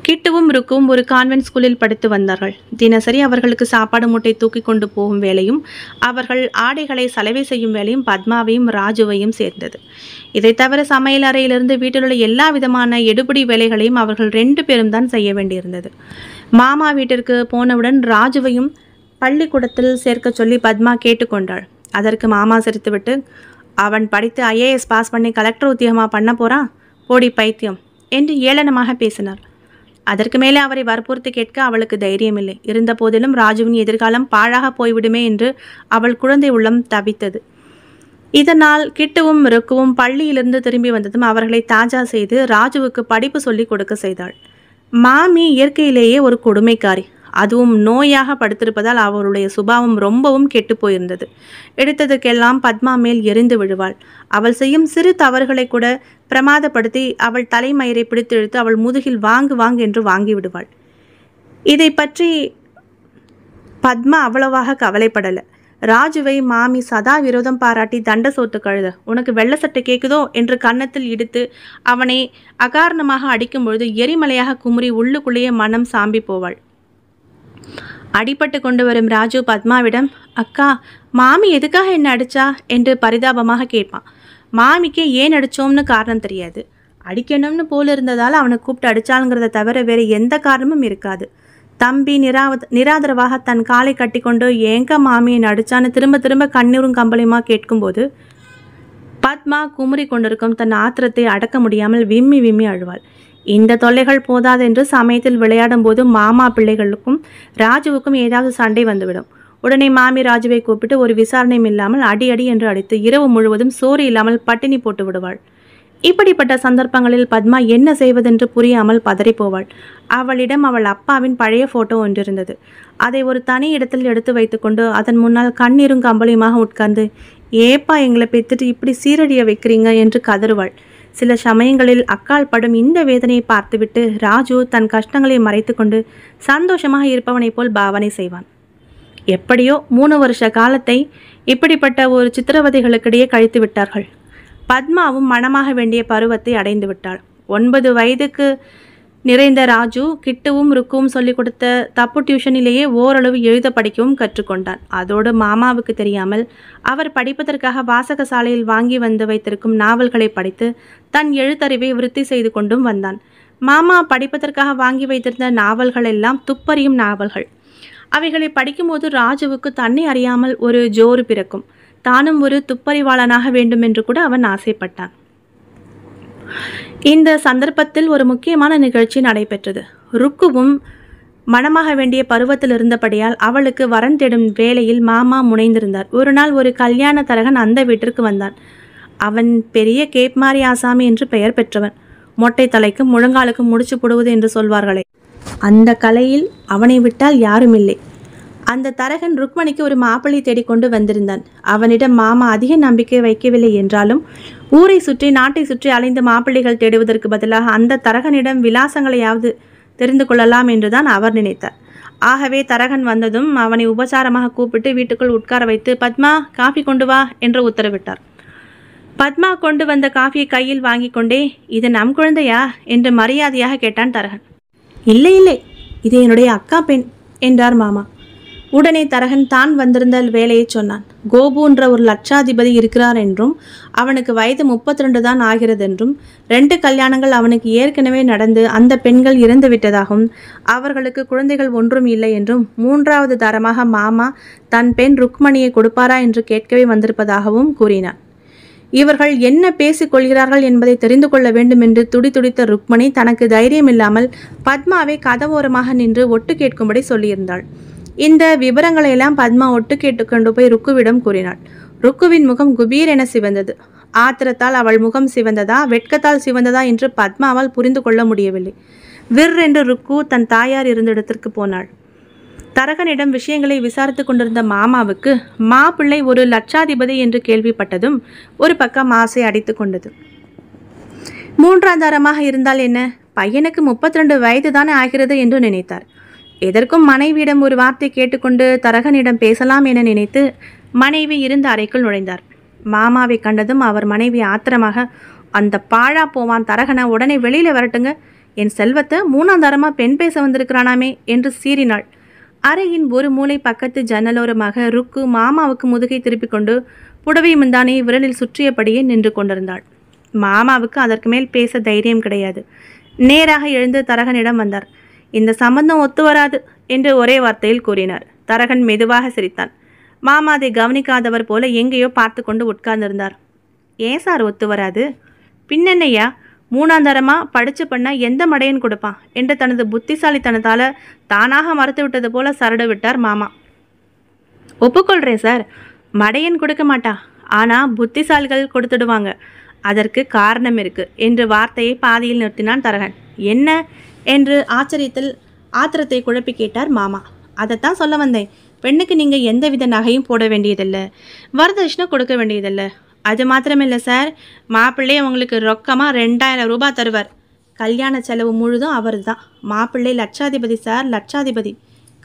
கிட்டுவும் ருக்கும் ஒரு கான்வென்ட் ஸ்கூலில் படித்து வந்தார்கள் தினசரி அவர்களுக்கு சாப்பாடு மூட்டை தூக்கி கொண்டு போகும் வேலையும் அவர்கள் ஆடைகளை சலவை செய்யும் வேலையும் பத்மாவையும் ராஜுவையும் சேர்ந்தது இதை தவிர சமையல் அறையிலிருந்து வீட்டிலுள்ள எல்லா விதமான எடுபடி வேலைகளையும் அவர்கள் ரெண்டு பேரும் தான் செய்ய வேண்டியிருந்தது மாமா வீட்டிற்கு போனவுடன் ராஜுவையும் பள்ளிக்கூடத்தில் சேர்க்க சொல்லி பத்மா கேட்டுக்கொண்டாள் அதற்கு மாமா சிரித்துவிட்டு அவன் படித்து ஐஏஎஸ் பாஸ் பண்ணி கலெக்டர் உத்தியோகமாக பண்ண போகிறான் போடி பைத்தியம் என்று ஏளனமாக பேசினார் அதற்கு மேலே அவரை வற்புறுத்தி கேட்க அவளுக்கு தைரியமில்லை இருந்த போதிலும் ராஜுவின் எதிர்காலம் பாழாக போய்விடுமே என்று அவள் குழந்தை உள்ளம் தவித்தது இதனால் கிட்டுவும் ருக்குவும் பள்ளியிலிருந்து திரும்பி வந்ததும் அவர்களை தாஜா செய்து ராஜுவுக்கு படிப்பு சொல்லிக் கொடுக்க செய்தாள் மாமி இயற்கையிலேயே ஒரு கொடுமைக்காரி அதுவும் நோயாக படுத்திருப்பதால் அவருடைய சுபாவம் ரொம்பவும் கெட்டு போயிருந்தது எடுத்ததுக்கெல்லாம் பத்மா மேல் எரிந்து விழுவாள் அவள் செய்யும் சிறு தவறுகளை கூட பிரமாதப்படுத்தி அவள் தலைமயிரை பிடித்தெழுத்து அவள் முதுகில் வாங்கு வாங்கு என்று வாங்கி விடுவாள் இதை பற்றி பத்மா அவ்வளவாக கவலைப்படலை ராஜுவை மாமி சதா விரோதம் பாராட்டி தண்ட சோத்து கழுத உனக்கு வெள்ள சட்டை கேட்குதோ என்று கன்னத்தில் இடித்து அவனை அகாரணமாக அடிக்கும் பொழுது எரிமலையாக குமுறி உள்ளுக்குள்ளேயே மனம் சாம்பி போவாள் அடிபட்டு கொண்டு வரும் ராஜு பத்மாவிடம் அக்கா மாமி எதுக்காக என்ன அடிச்சா என்று பரிதாபமாக கேட்பான் மாமிக்கு ஏன் அடித்தோம்னு காரணம் தெரியாது அடிக்கணும்னு போல இருந்ததால் அவனை கூப்பிட்டு அடித்தாளுங்கிறத தவிர வேறு எந்த காரணமும் இருக்காது தம்பி நிராவ நிராதரவாக தன் காலை கட்டிக்கொண்டு ஏங்க மாமியை அடித்தான்னு திரும்ப திரும்ப கண்ணீரும் கம்பளியுமா கேட்கும்போது பத்மா குமுறி கொண்டிருக்கும் தன் ஆத்திரத்தை அடக்க முடியாமல் விம்மி விம்மி அழுவாள் இந்த தொல்லைகள் போதாதென்று சமயத்தில் விளையாடும் போது மாமா பிள்ளைகளுக்கும் ராஜுவுக்கும் ஏதாவது சண்டை வந்துவிடும் உடனே மாமி ராஜுவை கூப்பிட்டு ஒரு விசாரணையும் இல்லாமல் அடி அடி என்று அடித்து இரவு முழுவதும் சோறு இல்லாமல் பட்டினி போட்டு விடுவாள் இப்படிப்பட்ட சந்தர்ப்பங்களில் பத்மா என்ன செய்வதென்று புரியாமல் பதறிப்போவாள் அவளிடம் அவள் அப்பாவின் பழைய போட்டோ ஒன்றிருந்தது அதை ஒரு தனி இடத்தில் எடுத்து வைத்துக்கொண்டு அதன் முன்னால் கண்ணீரும் கம்பளியுமாக உட்கார்ந்து ஏப்பா எங்களை பெற்றுட்டு இப்படி சீரடிய வைக்கிறீங்க என்று கதறுவாள் சில சமயங்களில் அக்கால் படும் இந்த வேதனையை பார்த்துவிட்டு ராஜு தன் கஷ்டங்களை மறைத்து கொண்டு சந்தோஷமாக இருப்பவனைப் போல் பாவனை செய்வான் எப்படியோ மூணு வருஷ காலத்தை இப்படிப்பட்ட ஒரு சித்திரவதைகளுக்கிடையே கழித்து விட்டார்கள் பத்மாவும் மணமாக வேண்டிய பருவத்தை அடைந்து விட்டாள் ஒன்பது வயதுக்கு நிறைந்த ராஜு கிட்டவும் ருக்கும் சொல்லிக் கொடுத்த தப்பு டியூஷனிலேயே ஓரளவு எழுத படிக்கவும் கற்றுக்கொண்டான் அதோடு மாமாவுக்கு தெரியாமல் அவர் படிப்பதற்காக வாசக சாலையில் வாங்கி வந்து வைத்திருக்கும் நாவல்களை படித்து தன் எழுத்தறிவை விருத்தி செய்து கொண்டும் வந்தான் மாமா படிப்பதற்காக வாங்கி வைத்திருந்த நாவல்கள் எல்லாம் துப்பறியும் நாவல்கள் அவைகளை படிக்கும்போது ராஜுவுக்கு தன்னை அறியாமல் ஒரு ஜோறு பிறக்கும் தானும் ஒரு துப்பறிவாளனாக வேண்டும் என்று கூட அவன் ஆசைப்பட்டான் இந்த சந்தர்ப்பத்தில் ஒரு முக்கியமான நிகழ்ச்சி நடைபெற்றது ருக்குவும் மணமாக வேண்டிய பருவத்தில் இருந்தபடியால் அவளுக்கு வரன் தேடும் வேளையில் மாமா முனைந்திருந்தார் ஒரு நாள் ஒரு கல்யாண தரகன் அந்த வீட்டிற்கு வந்தான் அவன் பெரிய கேப் ஆசாமி என்று பெயர் பெற்றவன் மொட்டை தலைக்கும் முழங்காலுக்கும் முடிச்சு போடுவது என்று சொல்வார்களே அந்த கலையில் அவனை விட்டால் யாரும் இல்லை அந்த தரகன் ருக்மணிக்கு ஒரு மாப்பிள்ளை தேடிக்கொண்டு வந்திருந்தான் அவனிடம் மாமா அதிக நம்பிக்கை வைக்கவில்லை என்றாலும் ஊரை சுற்றி நாட்டை சுற்றி அலைந்து மாப்பிள்ளைகள் தேடுவதற்கு பதிலாக அந்த தரகனிடம் விலாசங்களையாவது தெரிந்து கொள்ளலாம் என்றுதான் அவர் நினைத்தார் ஆகவே தரகன் வந்ததும் அவனை உபசாரமாக கூப்பிட்டு வீட்டுக்குள் உட்கார வைத்து பத்மா காஃபி கொண்டு வா என்று உத்தரவிட்டார் பத்மா கொண்டு வந்த காஃபியை கையில் வாங்கி கொண்டே இது நம் குழந்தையா என்று மரியாதையாக கேட்டான் தரகன் இல்லை இல்லை இது என்னுடைய அக்கா பெண் என்றார் மாமா உடனே தரகன் தான் வந்திருந்த வேலையை சொன்னான் கோபுன்ற ஒரு லட்சாதிபதி இருக்கிறார் என்றும் அவனுக்கு வயது முப்பத்தி ரெண்டு தான் ஆகிறது என்றும் ரெண்டு கல்யாணங்கள் அவனுக்கு ஏற்கனவே நடந்து அந்த பெண்கள் இறந்து விட்டதாகவும் அவர்களுக்கு குழந்தைகள் ஒன்றும் இல்லை என்றும் மூன்றாவது தரமாக மாமா தன் பெண் ருக்மணியை கொடுப்பாரா என்று கேட்கவே வந்திருப்பதாகவும் கூறினான் இவர்கள் என்ன பேசிக்கொள்கிறார்கள் என்பதை தெரிந்து கொள்ள வேண்டும் என்று துடிதுடித்த ருக்மணி தனக்கு தைரியம் இல்லாமல் பத்மாவை கதவோரமாக நின்று ஒட்டு கேட்கும்படி சொல்லியிருந்தாள் இந்த விவரங்களையெல்லாம் பத்மா ஒட்டு கேட்டு கொண்டு போய் ருக்குவிடம் கூறினாள் ருக்குவின் முகம் குபீர் என சிவந்தது ஆத்திரத்தால் அவள் முகம் சிவந்ததா வெட்கத்தால் சிவந்ததா என்று பத்மாவால் புரிந்து கொள்ள முடியவில்லை விர் என்று ருக்கு தன் தாயார் இருந்த இடத்திற்கு போனாள் தரகனிடம் விஷயங்களை விசாரித்து கொண்டிருந்த மாமாவுக்கு மாப்பிள்ளை ஒரு லட்சாதிபதி என்று கேள்விப்பட்டதும் ஒரு பக்கம் ஆசை அடித்து கொண்டது மூன்றாந்தாரமாக இருந்தால் என்ன பையனுக்கு முப்பத்தி ரெண்டு வயது தானே ஆகிறது என்று நினைத்தார் எதற்கும் மனைவியிடம் ஒரு வார்த்தை கேட்டுக்கொண்டு தரகனிடம் பேசலாம் என நினைத்து மனைவி இருந்த அறைக்குள் நுழைந்தார் மாமாவை கண்டதும் அவர் மனைவி ஆத்திரமாக அந்த பாழா போவான் தரகனை உடனே வெளியில் வரட்டுங்க என் செல்வத்தை மூணாந்தாரமாக பெண் பேச வந்திருக்கிறானாமே என்று சீறினாள் அறையின் ஒரு மூளை பக்கத்து ஜன்னலோரமாக ருக்கு மாமாவுக்கு முதுகை திருப்பிக் கொண்டு புடவை முந்தானை விரலில் சுற்றியபடியே நின்று கொண்டிருந்தாள் மாமாவுக்கு அதற்கு மேல் பேச தைரியம் கிடையாது நேராக எழுந்து தரகனிடம் வந்தார் இந்த சம்பந்தம் ஒத்து வராது என்று ஒரே வார்த்தையில் கூறினார் தரகன் மெதுவாக சிரித்தான் மாமா அதை கவனிக்காதவர் போல எங்கேயோ பார்த்து கொண்டு உட்கார்ந்திருந்தார் ஏன் சார் ஒத்து வராது பின்னென்னையா மூணாந்தரமாக படிச்சு பண்ண எந்த மடையன் கொடுப்பான் என்று தனது புத்திசாலித்தனத்தால் தானாக மறுத்து விட்டது போல சரடு விட்டார் மாமா ஒப்புக்கொள்கிறேன் சார் மடையன் கொடுக்க மாட்டா ஆனால் புத்திசாலிகள் கொடுத்துடுவாங்க அதற்கு காரணம் இருக்குது என்று வார்த்தையை பாதியில் நிறுத்தினான் தரகன் என்ன என்று ஆச்சரியத்தில் ஆத்திரத்தை குழப்பி கேட்டார் மாமா அதைத்தான் சொல்ல வந்தேன் பெண்ணுக்கு நீங்கள் எந்தவித நகையும் போட வேண்டியதில்லை வரதட்சணை கொடுக்க வேண்டியதில்லை அது இல்லை சார் மாப்பிள்ளையே உங்களுக்கு ரொக்கமாக ரெண்டாயிரம் ரூபாய் தருவார் கல்யாண செலவு முழுதும் அவர் தான் மாப்பிள்ளை லட்சாதிபதி சார் லட்சாதிபதி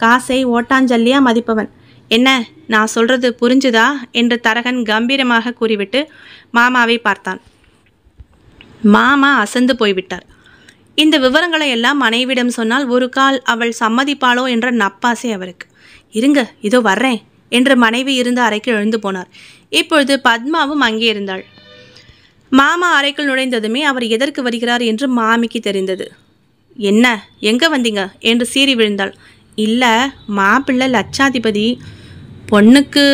காசை ஓட்டாஞ்சல்லியாக மதிப்பவன் என்ன நான் சொல்கிறது புரிஞ்சுதா என்று தரகன் கம்பீரமாக கூறிவிட்டு மாமாவை பார்த்தான் மாமா அசந்து போய்விட்டார் இந்த விவரங்களை எல்லாம் மனைவிடம் சொன்னால் ஒரு கால் அவள் சம்மதிப்பாளோ என்ற நப்பாசை அவருக்கு இருங்க இதோ வர்றேன் என்று மனைவி இருந்த அறைக்கு எழுந்து போனார் இப்பொழுது பத்மாவும் அங்கே இருந்தாள் மாமா அறைக்குள் நுழைந்ததுமே அவர் எதற்கு வருகிறார் என்று மாமிக்கு தெரிந்தது என்ன எங்கே வந்தீங்க என்று சீறி விழுந்தாள் இல்லை மாப்பிள்ளை லட்சாதிபதி பொண்ணுக்கு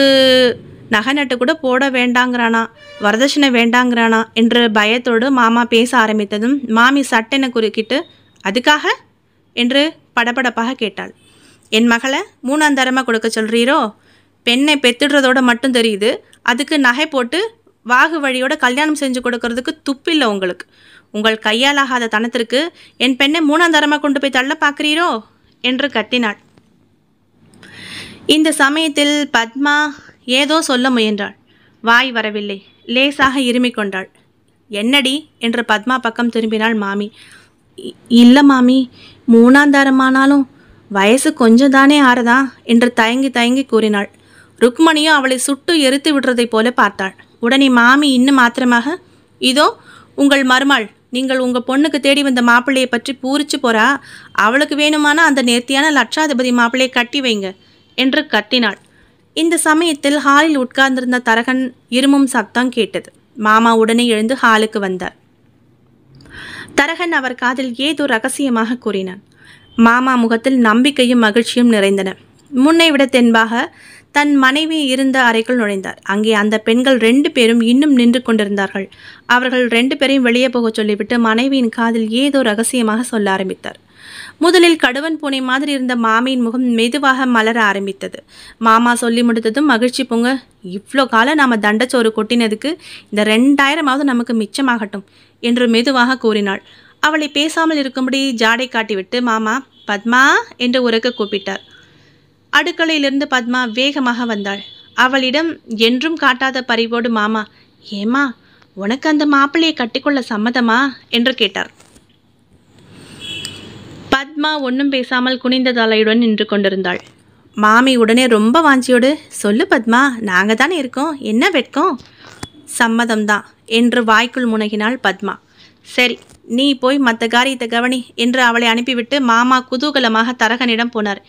நகை நட்டு கூட போட வேண்டாங்கிறானா வரதட்சணை வேண்டாங்கிறானா என்று பயத்தோடு மாமா பேச ஆரம்பித்ததும் மாமி சட்டென குறுக்கிட்டு அதுக்காக என்று படபடப்பாக கேட்டாள் என் மகளை மூணாந்தரமாக கொடுக்க சொல்கிறீரோ பெண்ணை பெத்துடுறதோட மட்டும் தெரியுது அதுக்கு நகை போட்டு வாகு வழியோட கல்யாணம் செஞ்சு கொடுக்கறதுக்கு துப்பில்லை உங்களுக்கு உங்கள் கையாலாகாத தனத்திற்கு என் பெண்ணை மூணாந்தரமாக கொண்டு போய் தள்ள பார்க்குறீரோ என்று கத்தினாள் இந்த சமயத்தில் பத்மா ஏதோ சொல்ல முயன்றாள் வாய் வரவில்லை லேசாக இருமிக் கொண்டாள் என்னடி என்று பத்மா பக்கம் திரும்பினாள் மாமி இல்லை மாமி மூணாந்தாரமானாலும் வயசு கொஞ்சம் தானே ஆறதா என்று தயங்கி தயங்கி கூறினாள் ருக்மணியும் அவளை சுட்டு எரித்து விடுறதைப் போல பார்த்தாள் உடனே மாமி இன்னும் மாத்திரமாக இதோ உங்கள் மருமாள் நீங்கள் உங்கள் பொண்ணுக்கு தேடி வந்த மாப்பிள்ளையை பற்றி பூரிச்சு போறா அவளுக்கு வேணுமானா அந்த நேர்த்தியான லட்சாதிபதி மாப்பிள்ளையை கட்டி வைங்க என்று கட்டினாள் இந்த சமயத்தில் ஹாலில் உட்கார்ந்திருந்த தரகன் இருமும் சப்தம் கேட்டது மாமா உடனே எழுந்து ஹாலுக்கு வந்தார் தரகன் அவர் காதில் ஏதோ ரகசியமாக கூறினான் மாமா முகத்தில் நம்பிக்கையும் மகிழ்ச்சியும் நிறைந்தன முன்னை விட தென்பாக தன் மனைவி இருந்த அறைக்குள் நுழைந்தார் அங்கே அந்த பெண்கள் ரெண்டு பேரும் இன்னும் நின்று கொண்டிருந்தார்கள் அவர்கள் ரெண்டு பேரையும் வெளியே போக சொல்லிவிட்டு மனைவியின் காதில் ஏதோ ரகசியமாக சொல்ல ஆரம்பித்தார் முதலில் கடுவன் பூனை மாதிரி இருந்த மாமியின் முகம் மெதுவாக மலர ஆரம்பித்தது மாமா சொல்லி முடித்ததும் மகிழ்ச்சி பொங்க இவ்வளோ காலம் நாம் தண்டச்சோறு கொட்டினதுக்கு இந்த ரெண்டாயிரமாவது நமக்கு மிச்சமாகட்டும் என்று மெதுவாக கூறினாள் அவளை பேசாமல் இருக்கும்படி ஜாடை காட்டிவிட்டு மாமா பத்மா என்று உறக்க கூப்பிட்டார் அடுக்கலையிலிருந்து பத்மா வேகமாக வந்தாள் அவளிடம் என்றும் காட்டாத பறிவோடு மாமா ஏமா உனக்கு அந்த மாப்பிள்ளையை கட்டிக்கொள்ள சம்மதமா என்று கேட்டார் பத்மா ஒன்றும் பேசாமல் குனிந்த தலையுடன் நின்று கொண்டிருந்தாள் மாமி உடனே ரொம்ப வாஞ்சியோடு சொல்லு பத்மா நாங்கள் தானே இருக்கோம் என்ன வெட்கம் சம்மதம்தான் என்று வாய்க்குள் முனகினாள் பத்மா சரி நீ போய் மற்ற காரியத்தை கவனி என்று அவளை அனுப்பிவிட்டு மாமா குதூகலமாக தரகனிடம் போனார்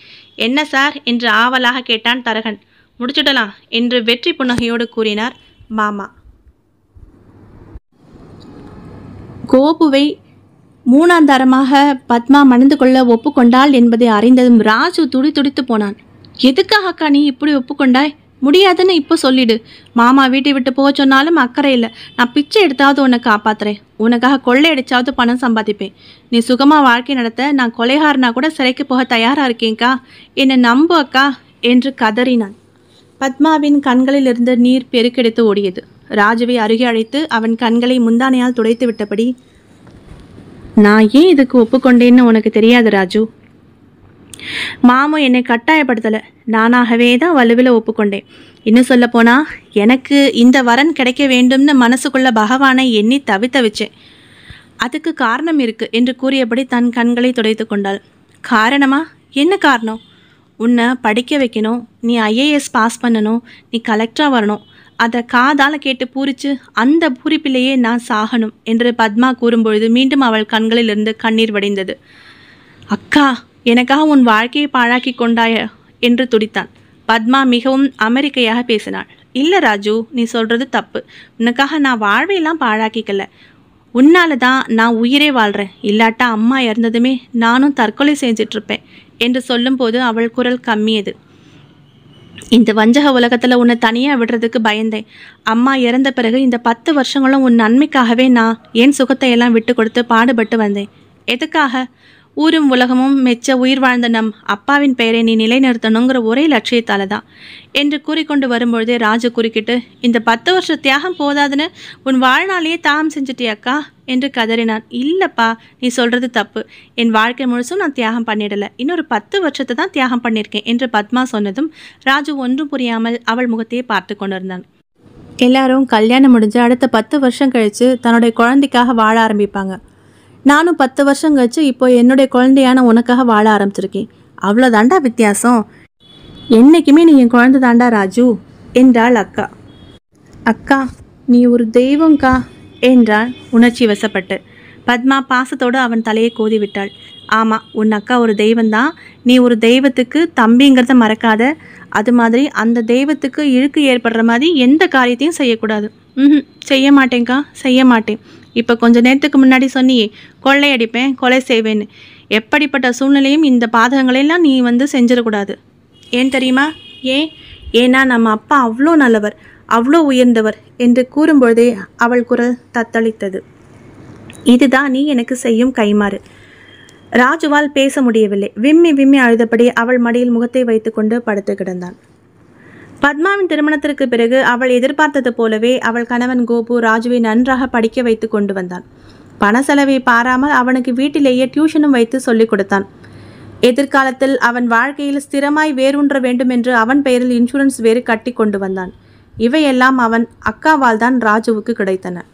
என்ன சார் என்று ஆவலாக கேட்டான் தரகன் முடிச்சுடலாம் என்று வெற்றி புன்னகையோடு கூறினார் மாமா கோபுவை மூணாந்தாரமாக பத்மா மணந்து கொள்ள ஒப்புக்கொண்டாள் என்பதை அறிந்ததும் ராஜு துடி துடித்து போனான் எதுக்காக அக்கா நீ இப்படி ஒப்புக்கொண்டாய் முடியாதுன்னு இப்போ சொல்லிடு மாமா வீட்டை விட்டு போக சொன்னாலும் அக்கறை இல்லை நான் பிச்சை எடுத்தாவது உன்னை காப்பாத்துறேன் உனக்காக கொள்ளையடிச்சாவது பணம் சம்பாதிப்பேன் நீ சுகமாக வாழ்க்கை நடத்த நான் கொலைகாரனா கூட சிறைக்கு போக தயாராக இருக்கேங்க்கா என்னை நம்பு அக்கா என்று கதறினான் பத்மாவின் கண்களிலிருந்து நீர் பெருக்கெடுத்து ஓடியது ராஜுவை அருகே அழைத்து அவன் கண்களை முந்தானையால் துடைத்து விட்டபடி நான் ஏன் இதுக்கு ஒப்புக்கொண்டேன்னு உனக்கு தெரியாது ராஜு மாமு என்னை கட்டாயப்படுத்தலை நானாகவே தான் வலுவில் ஒப்புக்கொண்டேன் இன்னும் சொல்லப்போனால் எனக்கு இந்த வரன் கிடைக்க வேண்டும்னு மனசுக்குள்ள பகவானை எண்ணி தவித்த வச்சேன் அதுக்கு காரணம் இருக்குது என்று கூறியபடி தன் கண்களை துடைத்து கொண்டாள் காரணமா என்ன காரணம் உன்னை படிக்க வைக்கணும் நீ ஐஏஎஸ் பாஸ் பண்ணணும் நீ கலெக்டராக வரணும் அதை காதால் கேட்டு பூரிச்சு அந்த பூரிப்பிலேயே நான் சாகணும் என்று பத்மா கூறும்பொழுது மீண்டும் அவள் கண்களிலிருந்து கண்ணீர் வடிந்தது அக்கா எனக்காக உன் வாழ்க்கையை பாழாக்கி கொண்டாய என்று துடித்தான் பத்மா மிகவும் அமெரிக்கையாக பேசினாள் இல்லை ராஜு நீ சொல்கிறது தப்பு உனக்காக நான் வாழ்வையெல்லாம் பாழாக்கிக்கல உன்னால தான் நான் உயிரே வாழ்கிறேன் இல்லாட்டா அம்மா இறந்ததுமே நானும் தற்கொலை செஞ்சிட்ருப்பேன் என்று சொல்லும்போது அவள் குரல் கம்மியது இந்த வஞ்சக உலகத்தில் உன்னை தனியாக விடுறதுக்கு பயந்தேன் அம்மா இறந்த பிறகு இந்த பத்து வருஷங்களும் உன் நன்மைக்காகவே நான் என் சுகத்தை எல்லாம் விட்டு கொடுத்து பாடுபட்டு வந்தேன் எதுக்காக ஊரும் உலகமும் மெச்ச உயிர் வாழ்ந்த நம் அப்பாவின் பெயரை நீ நிலைநிறுத்தணுங்கிற ஒரே லட்சியத்தால தான் என்று கூறிக்கொண்டு வரும்பொழுதே ராஜு குறுக்கிட்டு இந்த பத்து வருஷ தியாகம் போதாதுன்னு உன் வாழ்நாளையே தாகம் செஞ்சிட்டியாக்கா என்று கதறினான் இல்லைப்பா நீ சொல்கிறது தப்பு என் வாழ்க்கை முழுசும் நான் தியாகம் பண்ணிடலை இன்னொரு பத்து வருஷத்தை தான் தியாகம் பண்ணியிருக்கேன் என்று பத்மா சொன்னதும் ராஜு ஒன்றும் புரியாமல் அவள் முகத்தையே பார்த்து கொண்டிருந்தான் எல்லாரும் கல்யாணம் முடிஞ்சு அடுத்த பத்து வருஷம் கழித்து தன்னுடைய குழந்தைக்காக வாழ ஆரம்பிப்பாங்க நானும் பத்து வருஷம் கழிச்சு இப்போ என்னுடைய குழந்தையான உனக்காக வாழ ஆரம்பிச்சிருக்கேன் அவ்வளோதாண்டா வித்தியாசம் என்றைக்குமே நீ என் குழந்தை தாண்டா ராஜு என்றாள் அக்கா அக்கா நீ ஒரு தெய்வம்கா என்றாள் உணர்ச்சி வசப்பட்டு பத்மா பாசத்தோடு அவன் தலையை கோதி விட்டாள் ஆமாம் உன் அக்கா ஒரு தெய்வந்தான் நீ ஒரு தெய்வத்துக்கு தம்பிங்கிறத மறக்காத அது மாதிரி அந்த தெய்வத்துக்கு இழுக்கு ஏற்படுற மாதிரி எந்த காரியத்தையும் செய்யக்கூடாது ம் செய்ய மாட்டேங்க்கா செய்ய மாட்டேன் இப்போ கொஞ்ச நேரத்துக்கு முன்னாடி சொன்னியே கொள்ளையடிப்பேன் கொலை செய்வேன்னு எப்படிப்பட்ட சூழ்நிலையும் இந்த பாதகங்களெல்லாம் நீ வந்து செஞ்சிடக்கூடாது ஏன் தெரியுமா ஏன் ஏன்னா நம்ம அப்பா அவ்வளோ நல்லவர் அவ்வளோ உயர்ந்தவர் என்று கூறும்பொழுதே அவள் குரல் தத்தளித்தது இதுதான் நீ எனக்கு செய்யும் கைமாறு ராஜுவால் பேச முடியவில்லை விம்மி விம்மி அழுதபடி அவள் மடியில் முகத்தை வைத்துக்கொண்டு படுத்து கிடந்தான் பத்மாவின் திருமணத்திற்கு பிறகு அவள் எதிர்பார்த்தது போலவே அவள் கணவன் கோபு ராஜுவை நன்றாக படிக்க வைத்து கொண்டு வந்தான் பண செலவை பாராமல் அவனுக்கு வீட்டிலேயே டியூஷனும் வைத்து சொல்லிக் கொடுத்தான் எதிர்காலத்தில் அவன் வாழ்க்கையில் ஸ்திரமாய் வேறுன்ற வேண்டும் என்று அவன் பெயரில் இன்சூரன்ஸ் வேறு கட்டி கொண்டு வந்தான் இவையெல்லாம் அவன் அக்காவால் தான் ராஜுவுக்கு கிடைத்தன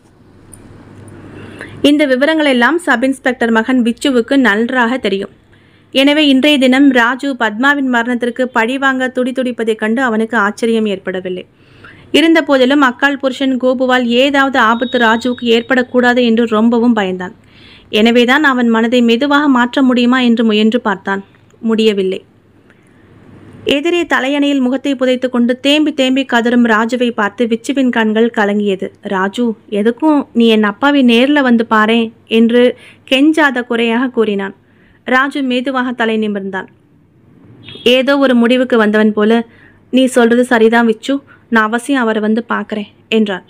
இந்த விவரங்களெல்லாம் சப் இன்ஸ்பெக்டர் மகன் பிச்சுவுக்கு நன்றாக தெரியும் எனவே இன்றைய தினம் ராஜு பத்மாவின் மரணத்திற்கு பழிவாங்க துடிப்பதைக் கண்டு அவனுக்கு ஆச்சரியம் ஏற்படவில்லை இருந்த போதிலும் அக்கால் புருஷன் கோபுவால் ஏதாவது ஆபத்து ராஜுவுக்கு ஏற்படக்கூடாது என்று ரொம்பவும் பயந்தான் எனவேதான் அவன் மனதை மெதுவாக மாற்ற முடியுமா என்று முயன்று பார்த்தான் முடியவில்லை எதிரே தலையணையில் முகத்தை புதைத்து கொண்டு தேம்பி தேம்பி கதறும் ராஜுவை பார்த்து விச்சுவின் கண்கள் கலங்கியது ராஜு எதுக்கும் நீ என் அப்பாவை நேரில் வந்து பாரேன் என்று கெஞ்சாத குறையாக கூறினான் ராஜு மெதுவாக தலை நிமிர்ந்தான் ஏதோ ஒரு முடிவுக்கு வந்தவன் போல நீ சொல்கிறது சரிதான் விச்சு நான் அவசியம் அவரை வந்து பார்க்குறேன் என்றான்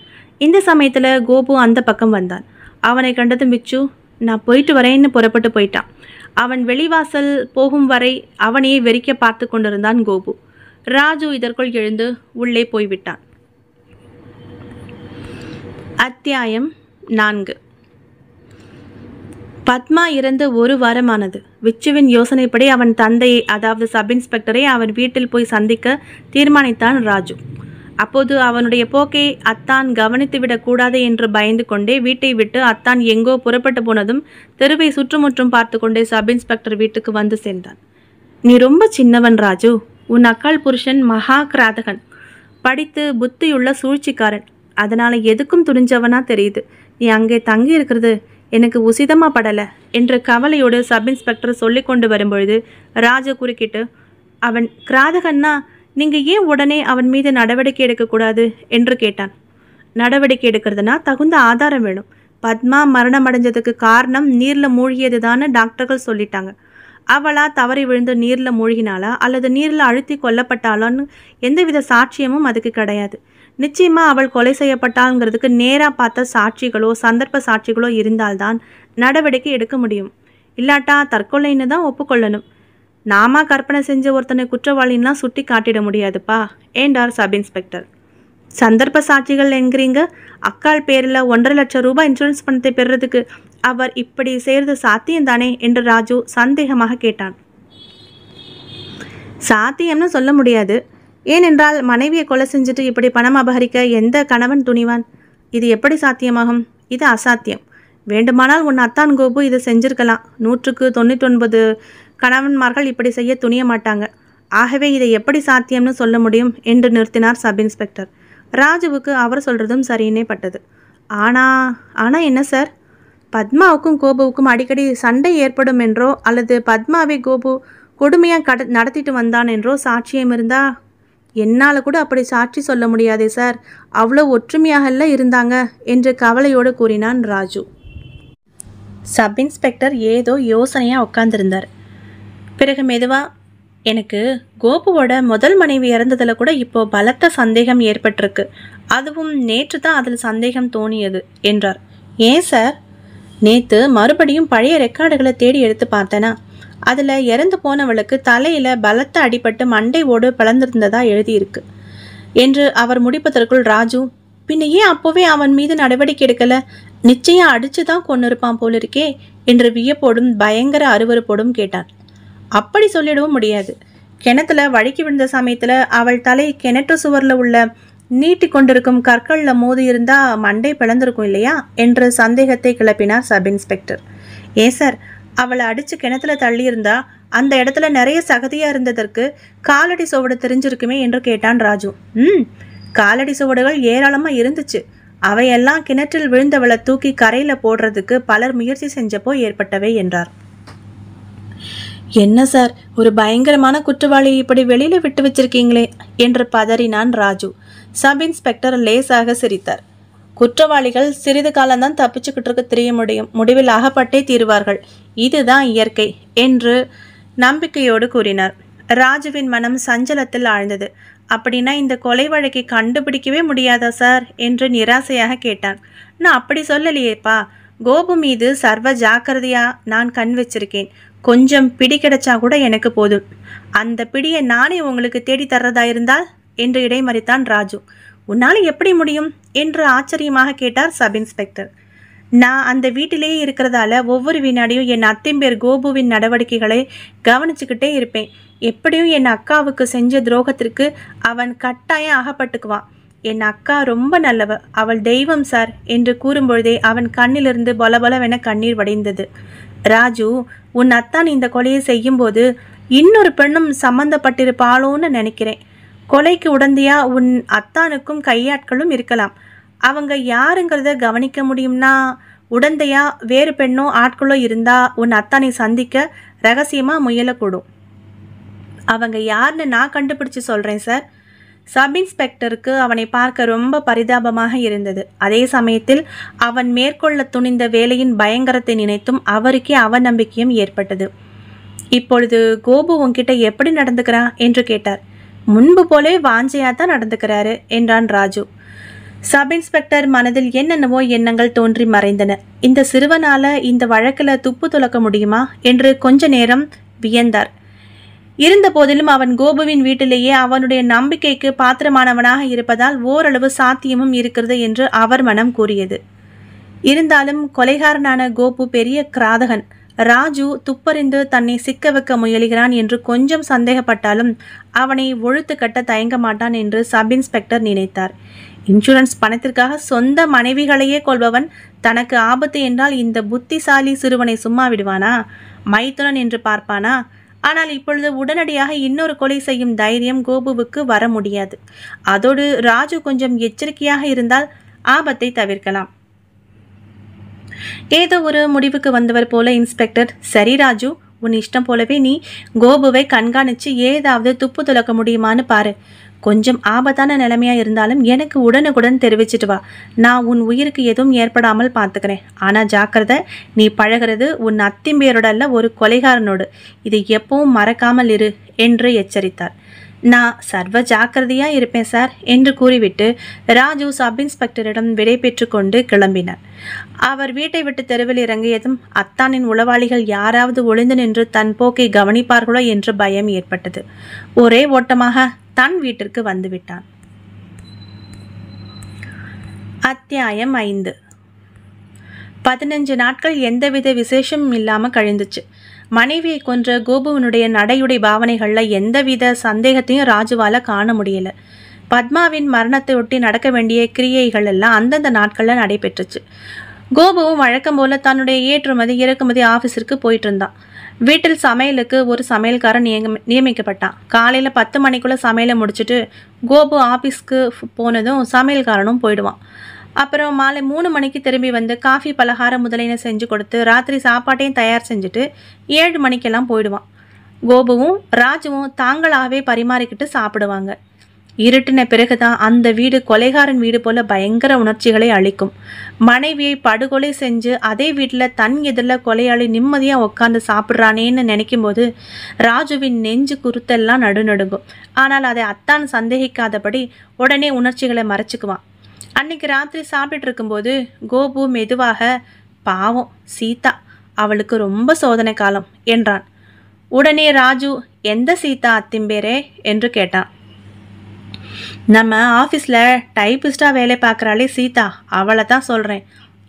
இந்த சமயத்தில் கோபு அந்த பக்கம் வந்தான் அவனை கண்டதும் விச்சு நான் போயிட்டு வரேன்னு புறப்பட்டு போயிட்டான் அவன் வெளிவாசல் போகும் வரை அவனையே வெறிக்க பார்த்து கொண்டிருந்தான் கோபு ராஜு இதற்குள் எழுந்து உள்ளே போய்விட்டான் அத்தியாயம் நான்கு பத்மா இறந்து ஒரு வாரமானது விச்சுவின் யோசனைப்படி அவன் தந்தையை அதாவது சப் இன்ஸ்பெக்டரை அவன் வீட்டில் போய் சந்திக்க தீர்மானித்தான் ராஜு அப்போது அவனுடைய போக்கை அத்தான் கவனித்துவிடக்கூடாது என்று பயந்து கொண்டே வீட்டை விட்டு அத்தான் எங்கோ புறப்பட்டு போனதும் தெருவை சுற்றுமுற்றும் பார்த்து கொண்டே சப் இன்ஸ்பெக்டர் வீட்டுக்கு வந்து சேர்ந்தான் நீ ரொம்ப சின்னவன் ராஜு உன் அக்கால் புருஷன் மகா கிராதகன் படித்து புத்தியுள்ள சூழ்ச்சிக்காரன் அதனால் எதுக்கும் துணிஞ்சவனா தெரியுது நீ அங்கே தங்கி இருக்கிறது எனக்கு உசிதமாக படலை என்ற கவலையோடு சப் இன்ஸ்பெக்டர் சொல்லி கொண்டு வரும்பொழுது ராஜ குறுக்கிட்டு அவன் கிராதகன்னா நீங்கள் ஏன் உடனே அவன் மீது நடவடிக்கை எடுக்கக்கூடாது என்று கேட்டான் நடவடிக்கை எடுக்கிறதுனா தகுந்த ஆதாரம் வேணும் பத்மா மரணம் அடைஞ்சதுக்கு காரணம் நீரில் மூழ்கியது தானே டாக்டர்கள் சொல்லிட்டாங்க அவளாக தவறி விழுந்து நீரில் மூழ்கினாளா அல்லது நீரில் அழுத்தி கொல்லப்பட்டாளான்னு எந்தவித சாட்சியமும் அதுக்கு கிடையாது நிச்சயமாக அவள் கொலை செய்யப்பட்டாங்கிறதுக்கு நேராக பார்த்த சாட்சிகளோ சந்தர்ப்ப சாட்சிகளோ இருந்தால்தான் நடவடிக்கை எடுக்க முடியும் இல்லாட்டா தற்கொலைன்னு தான் ஒப்புக்கொள்ளணும் நாம கற்பனை செஞ்ச ஒருத்தனை குற்றவாளின்லாம் சுட்டி காட்டிட முடியாதுப்பா ஏண்டார் சப் இன்ஸ்பெக்டர் சந்தர்ப்ப சாட்சிகள் என்கிறீங்க அக்கால் பேரில் ஒன்றரை லட்சம் ரூபாய் இன்சூரன்ஸ் பணத்தை பெறுறதுக்கு அவர் இப்படி செய்கிறது சாத்தியம் தானே என்று ராஜு சந்தேகமாக கேட்டான் சாத்தியம்னு சொல்ல முடியாது ஏனென்றால் மனைவியை கொலை செஞ்சுட்டு இப்படி பணம் அபகரிக்க எந்த கணவன் துணிவான் இது எப்படி சாத்தியமாகும் இது அசாத்தியம் வேண்டுமானால் உன் அத்தான் கோபு இதை செஞ்சிருக்கலாம் நூற்றுக்கு தொண்ணூற்றொன்பது கணவன்மார்கள் இப்படி செய்ய துணிய மாட்டாங்க ஆகவே இதை எப்படி சாத்தியம்னு சொல்ல முடியும் என்று நிறுத்தினார் சப் இன்ஸ்பெக்டர் ராஜுவுக்கு அவர் சொல்கிறதும் சரியினே பட்டது ஆனால் ஆனால் என்ன சார் பத்மாவுக்கும் கோபுவுக்கும் அடிக்கடி சண்டை ஏற்படும் என்றோ அல்லது பத்மாவை கோபு கொடுமையாக கட நடத்திட்டு வந்தான் என்றோ சாட்சியம் இருந்தால் என்னால் கூட அப்படி சாட்சி சொல்ல முடியாதே சார் அவ்வளோ ஒற்றுமையாகல்ல இருந்தாங்க என்று கவலையோடு கூறினான் ராஜு சப் இன்ஸ்பெக்டர் ஏதோ யோசனையாக உட்கார்ந்திருந்தார் பிறகு மெதுவாக எனக்கு கோபுவோட முதல் மனைவி இறந்ததில் கூட இப்போ பலத்த சந்தேகம் ஏற்பட்டிருக்கு அதுவும் நேற்று தான் அதில் சந்தேகம் தோணியது என்றார் ஏன் சார் நேற்று மறுபடியும் பழைய ரெக்கார்டுகளை தேடி எடுத்து பார்த்தேனா அதில் இறந்து போனவளுக்கு தலையில் பலத்த அடிபட்டு மண்டையோடு பிளந்திருந்ததா எழுதியிருக்கு என்று அவர் முடிப்பதற்குள் ராஜு பின்ன ஏன் அப்போவே அவன் மீது நடவடிக்கை எடுக்கல நிச்சயம் அடிச்சு தான் கொண்டு இருப்பான் போலிருக்கே என்று வியப்போடும் பயங்கர அருவறுப்போடும் கேட்டார் அப்படி சொல்லிடவும் முடியாது கிணத்துல வழுக்கி விழுந்த சமயத்தில் அவள் தலை கிணற்று சுவரில் உள்ள நீட்டி கொண்டிருக்கும் கற்களில் மோதி இருந்தா மண்டை பிளந்திருக்கும் இல்லையா என்று சந்தேகத்தை கிளப்பினார் சப் இன்ஸ்பெக்டர் ஏ சார் அவளை அடித்து கிணத்துல தள்ளியிருந்தா அந்த இடத்துல நிறைய சகதியாக இருந்ததற்கு காலடி சுவடு தெரிஞ்சிருக்குமே என்று கேட்டான் ராஜு ம் காலடி சுவடுகள் ஏராளமாக இருந்துச்சு அவையெல்லாம் கிணற்றில் விழுந்தவளை தூக்கி கரையில் போடுறதுக்கு பலர் முயற்சி செஞ்சப்போ ஏற்பட்டவை என்றார் என்ன சார் ஒரு பயங்கரமான குற்றவாளி இப்படி வெளியில விட்டு வச்சிருக்கீங்களே என்று பதறினான் ராஜு சப் இன்ஸ்பெக்டர் லேசாக சிரித்தார் குற்றவாளிகள் சிறிது காலம்தான் தப்பிச்சுக்கிட்டு இருக்க தெரிய முடியும் முடிவில் அகப்பட்டே தீருவார்கள் இதுதான் இயற்கை என்று நம்பிக்கையோடு கூறினார் ராஜுவின் மனம் சஞ்சலத்தில் ஆழ்ந்தது அப்படின்னா இந்த கொலை வழக்கை கண்டுபிடிக்கவே முடியாதா சார் என்று நிராசையாக கேட்டான் நான் அப்படி சொல்லலையேப்பா கோபு மீது சர்வ ஜாக்கிரதையா நான் கண் வச்சிருக்கேன் கொஞ்சம் பிடி கிடைச்சா கூட எனக்கு போதும் அந்த பிடியை நானே உங்களுக்கு தேடி தர்றதா இருந்தால் என்று இடைமறித்தான் ராஜு உன்னால் எப்படி முடியும் என்று ஆச்சரியமாக கேட்டார் சப் இன்ஸ்பெக்டர் நான் அந்த வீட்டிலேயே இருக்கிறதால ஒவ்வொரு வினாடியும் என் அத்திம்பேர் கோபுவின் நடவடிக்கைகளை கவனிச்சுக்கிட்டே இருப்பேன் எப்படியும் என் அக்காவுக்கு செஞ்ச துரோகத்திற்கு அவன் கட்டாயம் அகப்பட்டுக்குவான் என் அக்கா ரொம்ப நல்லவ அவள் தெய்வம் சார் என்று கூறும்பொழுதே அவன் கண்ணிலிருந்து பலபலவென கண்ணீர் வடைந்தது ராஜு உன் அத்தான் இந்த கொலையை செய்யும்போது இன்னொரு பெண்ணும் சம்மந்தப்பட்டிருப்பாளோன்னு நினைக்கிறேன் கொலைக்கு உடந்தையா உன் அத்தானுக்கும் கையாட்களும் இருக்கலாம் அவங்க யாருங்கிறத கவனிக்க முடியும்னா உடந்தையா வேறு பெண்ணோ ஆட்களோ இருந்தா உன் அத்தானை சந்திக்க ரகசியமாக முயலக்கூடும் அவங்க யாருன்னு நான் கண்டுபிடிச்சு சொல்கிறேன் சார் சப் இன்ஸ்பெக்டருக்கு அவனை பார்க்க ரொம்ப பரிதாபமாக இருந்தது அதே சமயத்தில் அவன் மேற்கொள்ள துணிந்த வேலையின் பயங்கரத்தை நினைத்தும் அவருக்கே அவநம்பிக்கையும் ஏற்பட்டது இப்பொழுது கோபு உன்கிட்ட எப்படி நடந்துக்கிறான் என்று கேட்டார் முன்பு போலே வாஞ்சையாக தான் நடந்துக்கிறாரு என்றான் ராஜு சப் இன்ஸ்பெக்டர் மனதில் என்னென்னவோ எண்ணங்கள் தோன்றி மறைந்தன இந்த சிறுவனால இந்த வழக்கில் துப்பு துளக்க முடியுமா என்று கொஞ்ச நேரம் வியந்தார் இருந்த போதிலும் அவன் கோபுவின் வீட்டிலேயே அவனுடைய நம்பிக்கைக்கு பாத்திரமானவனாக இருப்பதால் ஓரளவு சாத்தியமும் இருக்கிறது என்று அவர் மனம் கூறியது இருந்தாலும் கொலைகாரனான கோபு பெரிய கிராதகன் ராஜு துப்பறிந்து தன்னை சிக்க வைக்க முயலுகிறான் என்று கொஞ்சம் சந்தேகப்பட்டாலும் அவனை ஒழுத்து கட்ட தயங்க மாட்டான் என்று சப் இன்ஸ்பெக்டர் நினைத்தார் இன்சூரன்ஸ் பணத்திற்காக சொந்த மனைவிகளையே கொள்பவன் தனக்கு ஆபத்து என்றால் இந்த புத்திசாலி சிறுவனை சும்மா விடுவானா மைத்துனன் என்று பார்ப்பானா ஆனால் இப்பொழுது உடனடியாக இன்னொரு கொலை செய்யும் தைரியம் கோபுவுக்கு வர முடியாது அதோடு ராஜு கொஞ்சம் எச்சரிக்கையாக இருந்தால் ஆபத்தை தவிர்க்கலாம் ஏதோ ஒரு முடிவுக்கு வந்தவர் போல இன்ஸ்பெக்டர் சரி ராஜு உன் இஷ்டம் போலவே நீ கோபுவை கண்காணித்து ஏதாவது துப்பு துளக்க முடியுமான்னு பாரு கொஞ்சம் ஆபத்தான நிலைமையாக இருந்தாலும் எனக்கு உடனுக்குடன் தெரிவிச்சிட்டு வா நான் உன் உயிருக்கு எதுவும் ஏற்படாமல் பார்த்துக்கிறேன் ஆனால் ஜாக்கிரதை நீ பழகிறது உன் அத்திம்பேரோடல்ல ஒரு கொலைகாரனோடு இதை எப்பவும் மறக்காமல் இரு என்று எச்சரித்தார் நான் சர்வ ஜாக்கிரதையாக இருப்பேன் சார் என்று கூறிவிட்டு ராஜு சப் இன்ஸ்பெக்டரிடம் விடை பெற்று கொண்டு கிளம்பினார் அவர் வீட்டை விட்டு தெருவில் இறங்கியதும் அத்தானின் உளவாளிகள் யாராவது ஒளிந்து நின்று தன் போக்கை கவனிப்பார்களோ என்று பயம் ஏற்பட்டது ஒரே ஓட்டமாக தன் வீட்டிற்கு வந்துவிட்டான் அத்தியாயம் ஐந்து பதினஞ்சு நாட்கள் எந்தவித விசேஷமும் இல்லாமல் கழிந்துச்சு மனைவியை கொன்ற கோபுவனுடைய நடையுடை பாவனைகளில் எந்தவித சந்தேகத்தையும் ராஜுவால காண முடியல பத்மாவின் மரணத்தை ஒட்டி நடக்க வேண்டிய கிரியைகள் எல்லாம் அந்தந்த நாட்களில் நடைபெற்றுச்சு கோபுவும் வழக்கம் போல தன்னுடைய ஏற்றுமதி இறக்குமதி ஆஃபீஸிற்கு போயிட்டு இருந்தான் வீட்டில் சமையலுக்கு ஒரு சமையல்காரன் நியம நியமிக்கப்பட்டான் காலையில் பத்து மணிக்குள்ளே சமையலை முடிச்சுட்டு கோபு ஆஃபீஸ்க்கு போனதும் சமையல்காரனும் போயிடுவான் அப்புறம் மாலை மூணு மணிக்கு திரும்பி வந்து காஃபி பலகாரம் முதலின செஞ்சு கொடுத்து ராத்திரி சாப்பாட்டையும் தயார் செஞ்சுட்டு ஏழு மணிக்கெல்லாம் போயிடுவான் கோபுவும் ராஜுவும் தாங்களாகவே பரிமாறிக்கிட்டு சாப்பிடுவாங்க இருட்டின பிறகுதான் அந்த வீடு கொலைகாரன் வீடு போல பயங்கர உணர்ச்சிகளை அளிக்கும் மனைவியை படுகொலை செஞ்சு அதே வீட்டில் தன் எதிரில் கொலையாளி நிம்மதியாக உட்காந்து சாப்பிட்றானேன்னு நினைக்கும் போது ராஜுவின் நெஞ்சு குருத்தெல்லாம் நடுநடுங்கும் ஆனால் அதை அத்தான் சந்தேகிக்காதபடி உடனே உணர்ச்சிகளை மறைச்சிக்குவான் அன்னைக்கு ராத்திரி சாப்பிட்டு இருக்கும்போது கோபு மெதுவாக பாவம் சீதா அவளுக்கு ரொம்ப சோதனை காலம் என்றான் உடனே ராஜு எந்த சீதா அத்திம்பேரே என்று கேட்டான் நம்ம ஆஃபீஸில் டைப்பிஸ்டாக வேலை பார்க்குறாளே சீதா அவளை தான் சொல்கிறேன்